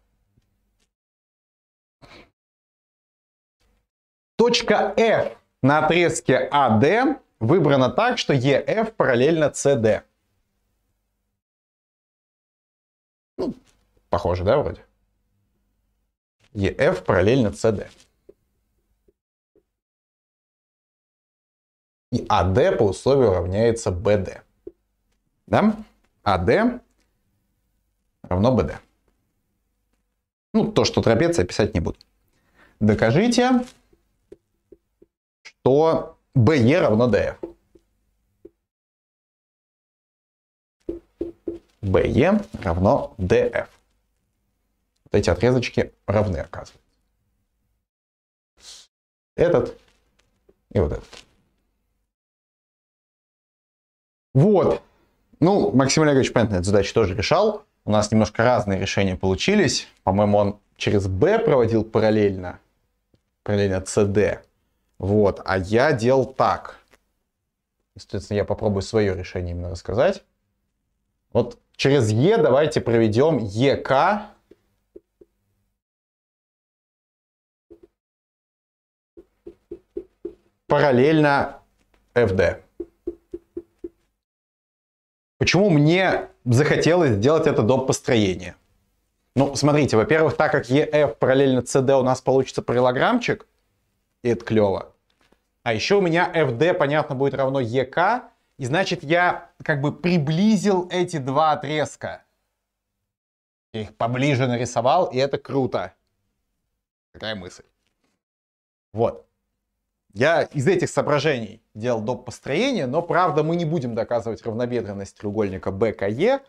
Точка F на отрезке AD а выбрана так, что EF параллельно CD. Похоже, да, вроде? EF параллельно CD. И AD по условию равняется BD. Да? AD равно BD. Ну, то, что трапеция, писать не буду. Докажите, что BE равно DF. BE равно DF вот эти отрезочки равны, оказывается. Этот и вот этот. Вот. Ну, Максим Олегович, понятно, эту задачу тоже решал. У нас немножко разные решения получились. По-моему, он через B проводил параллельно, параллельно CD. Вот, а я делал так. Соответственно, я попробую свое решение именно рассказать. Вот через E давайте проведем ЕК параллельно FD. Почему мне захотелось сделать это доп. построение? Ну, смотрите, во-первых, так как EF параллельно CD у нас получится параллограммчик, и это клево. А еще у меня FD, понятно, будет равно EK, и значит я как бы приблизил эти два отрезка. Я их поближе нарисовал, и это круто. Какая мысль. Вот. Я из этих соображений делал доп. построение, но, правда, мы не будем доказывать равнобедренность треугольника БКЕ.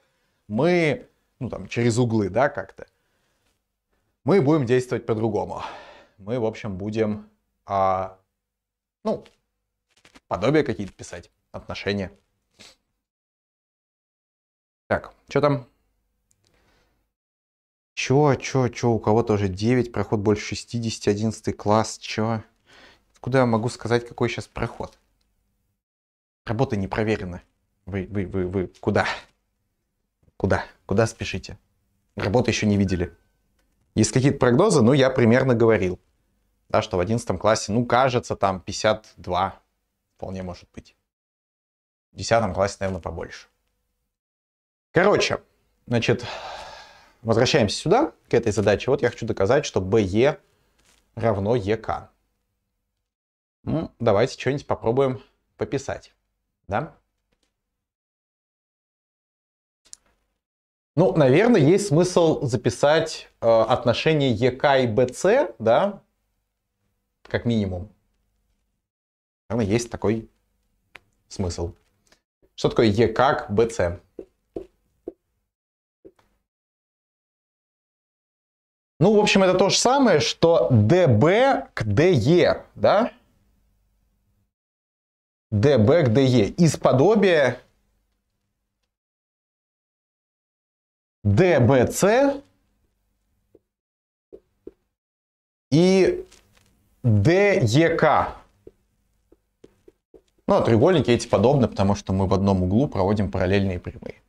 Мы, ну там, через углы, да, как-то. Мы будем действовать по-другому. Мы, в общем, будем, а, ну, подобие какие-то писать, отношения. Так, что там? Чё, чё, чё, у кого то уже 9, проход больше 60, 11 класс, чё? Откуда я могу сказать, какой сейчас проход? Работа не проверена. Вы, вы, вы, вы куда? Куда? Куда спешите? Работы еще не видели. Есть какие-то прогнозы, ну, я примерно говорил, да, что в 11 классе, ну, кажется, там 52, вполне может быть. В 10 классе, наверное, побольше. Короче, значит, возвращаемся сюда, к этой задаче. Вот я хочу доказать, что BE равно ЕК. Ну, давайте что-нибудь попробуем пописать, да? Ну, наверное, есть смысл записать э, отношение ЕК и БЦ, да, как минимум. Наверное, есть такой смысл. Что такое ЕК к БЦ? Ну, в общем, это то же самое, что ДБ к ДЕ, да? D back DE из подобия DBC и DEK. Ну, а треугольники эти подобны, потому что мы в одном углу проводим параллельные прямые.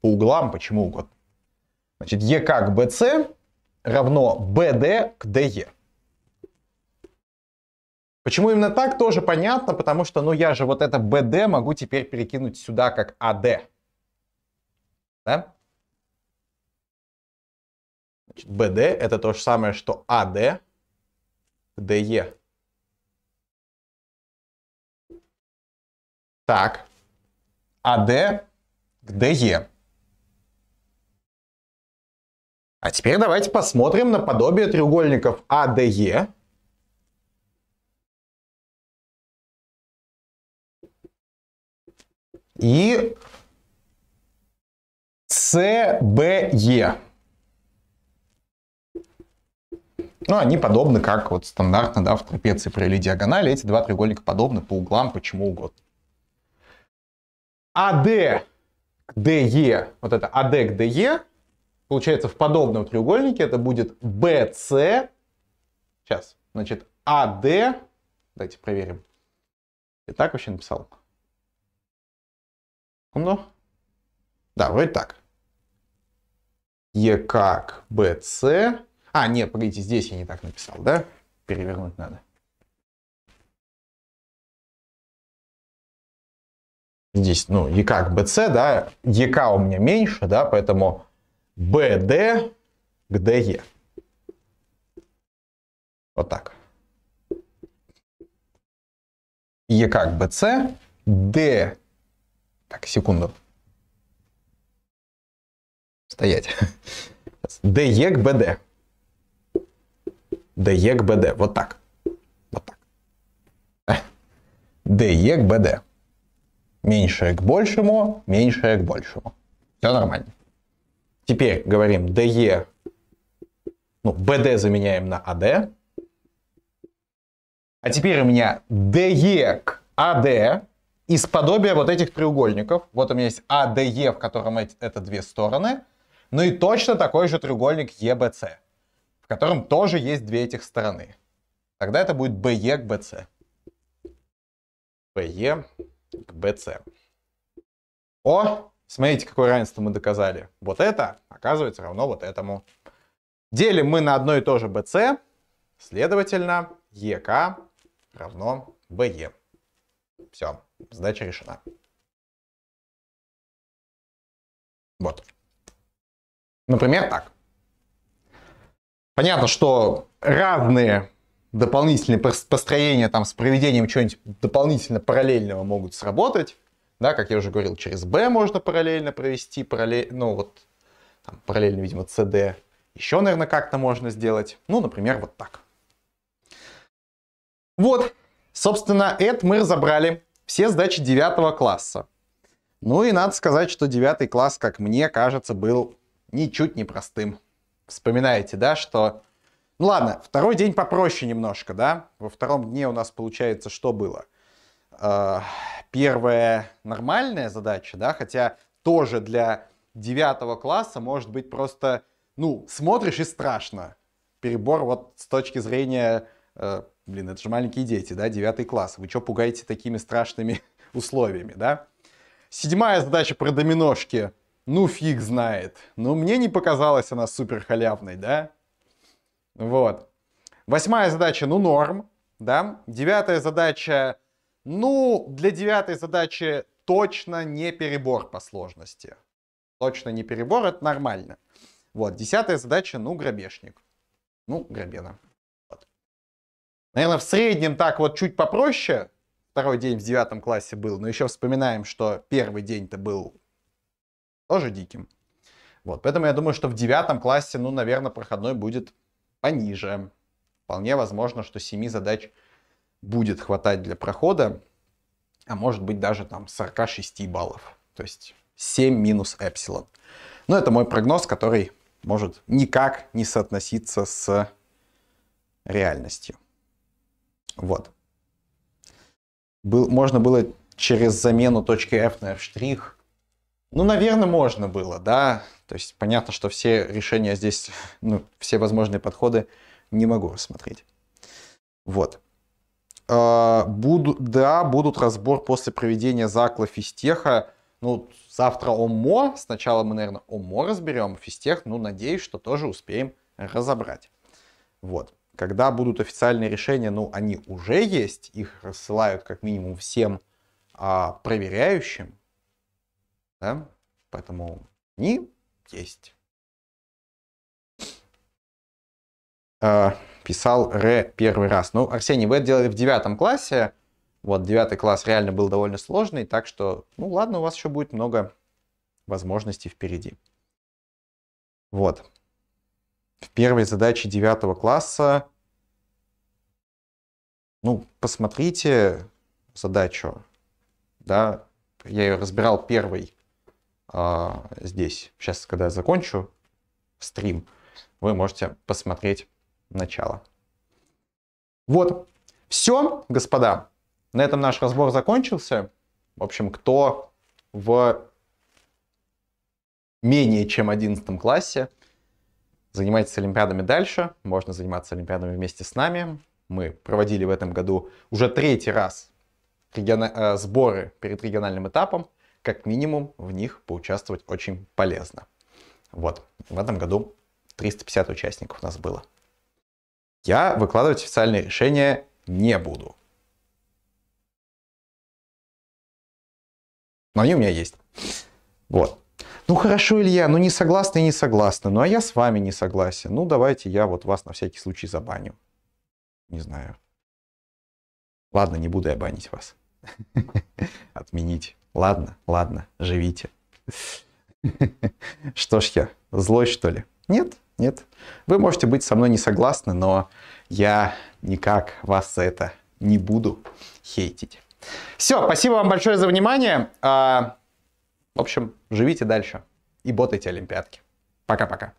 По углам почему угодно. Значит, ЕК к BC равно BD к DE. Почему именно так, тоже понятно, потому что, ну, я же вот это BD могу теперь перекинуть сюда как AD. А да? Значит, BD это то же самое, что AD к DE. Так, AD к DE. А теперь давайте посмотрим на подобие треугольников ADE а і CBE. Ну, они подобны, как вот стандартно, да, в трапеции провели e диагонали. Эти два треугольника подобны по углам, почему угодно. АД к ДЕ, вот это АД к ДЕ, получается в подобном треугольнике это будет БС, сейчас, значит, АД, давайте проверим. Я так вообще написал? Ну, да, вроде так. Е как БС. А, нет, погодите, здесь я не так написал, да? Перевернуть надо. Здесь, ну, Е как БС, да, ЕК у меня меньше, да, поэтому БД к ДЕ. Вот так. Е как БС, Д так, секунду. Стоять. ДЕ к БД. ДЕ БД. Вот так. Вот так. Э. ДЕ БД. Меньшее к большему, меньшее к большему. Все нормально. Теперь говорим ДЕ, ну, БД заменяем на АД, А теперь у меня DE к а из подобия вот этих треугольников. Вот у меня есть ADE, а, в котором эти, это две стороны. Ну и точно такой же треугольник EBC, в котором тоже есть две этих стороны. Тогда это будет BE к BC. BE к BC. О, смотрите, какое равенство мы доказали. Вот это оказывается равно вот этому. Делим мы на одно и то же BC, следовательно, EK равно BE. Все, задача решена. Вот. Например, так. Понятно, что разные дополнительные построения там с проведением чего-нибудь дополнительно параллельного могут сработать. Да, как я уже говорил, через B можно параллельно провести, параллель, ну вот там, параллельно, видимо, CD. Еще, наверное, как-то можно сделать. Ну, например, вот так. Вот, Собственно, это мы разобрали все сдачи 9 класса. Ну и надо сказать, что 9 класс, как мне кажется, был ничуть не простым. Вспоминаете, да, что... Ну ладно, второй день попроще немножко, да? Во втором дне у нас получается что было? А, первая нормальная задача, да, хотя тоже для 9 класса может быть просто, ну, смотришь и страшно. Перебор вот с точки зрения э, блин, это же маленькие дети, да, 9 класс, вы что пугаете такими страшными условиями, да? Седьмая задача про доминошки. Ну, фиг знает. Но мне не показалась она супер халявной, да? Вот. Восьмая задача, ну, норм, да? Девятая задача, ну, для девятой задачи точно не перебор по сложности. Точно не перебор, это нормально. Вот, десятая задача, ну, грабежник. Ну, грабена. Наверное, в среднем так вот чуть попроще. Второй день в девятом классе был, но еще вспоминаем, что первый день-то был тоже диким. Вот, поэтому я думаю, что в девятом классе, ну, наверное, проходной будет пониже. Вполне возможно, что семи задач будет хватать для прохода, а может быть даже там 46 баллов. То есть 7 минус эпсилон. Но это мой прогноз, который может никак не соотноситься с реальностью. Вот. Был, можно было через замену точки F на F'. Ну, наверное, можно было, да. То есть понятно, что все решения здесь, ну, все возможные подходы не могу рассмотреть. Вот. А, буду, да, будут разбор после проведения закла физтеха. Ну, завтра ОМО. Сначала мы, наверное, ОМО разберем. Физтех, ну, надеюсь, что тоже успеем разобрать. Вот когда будут официальные решения, ну, они уже есть, их рассылают как минимум всем а, проверяющим, да? поэтому они есть. А, писал Р первый раз. Ну, Арсений, вы это делали в девятом классе, вот, девятый класс реально был довольно сложный, так что, ну, ладно, у вас еще будет много возможностей впереди. Вот в первой задаче 9 класса, ну, посмотрите задачу, да, я ее разбирал первый а, здесь. Сейчас, когда я закончу стрим, вы можете посмотреть начало. Вот, все, господа, на этом наш разбор закончился. В общем, кто в менее чем 11 классе, Занимайтесь Олимпиадами дальше, можно заниматься Олимпиадами вместе с нами. Мы проводили в этом году уже третий раз региона... Э, сборы перед региональным этапом. Как минимум в них поучаствовать очень полезно. Вот, в этом году 350 участников у нас было. Я выкладывать официальные решения не буду. Но они у меня есть. Вот. Ну хорошо, Илья, ну не согласны и не согласны. Ну а я с вами не согласен. Ну давайте я вот вас на всякий случай забаню. Не знаю. Ладно, не буду я банить вас. Отменить. Ладно, ладно, живите. Что ж я, злой что ли? Нет, нет. Вы можете быть со мной не согласны, но я никак вас за это не буду хейтить. Все, спасибо вам большое за внимание. А, в общем, живите дальше и ботайте Олимпиадки. Пока-пока.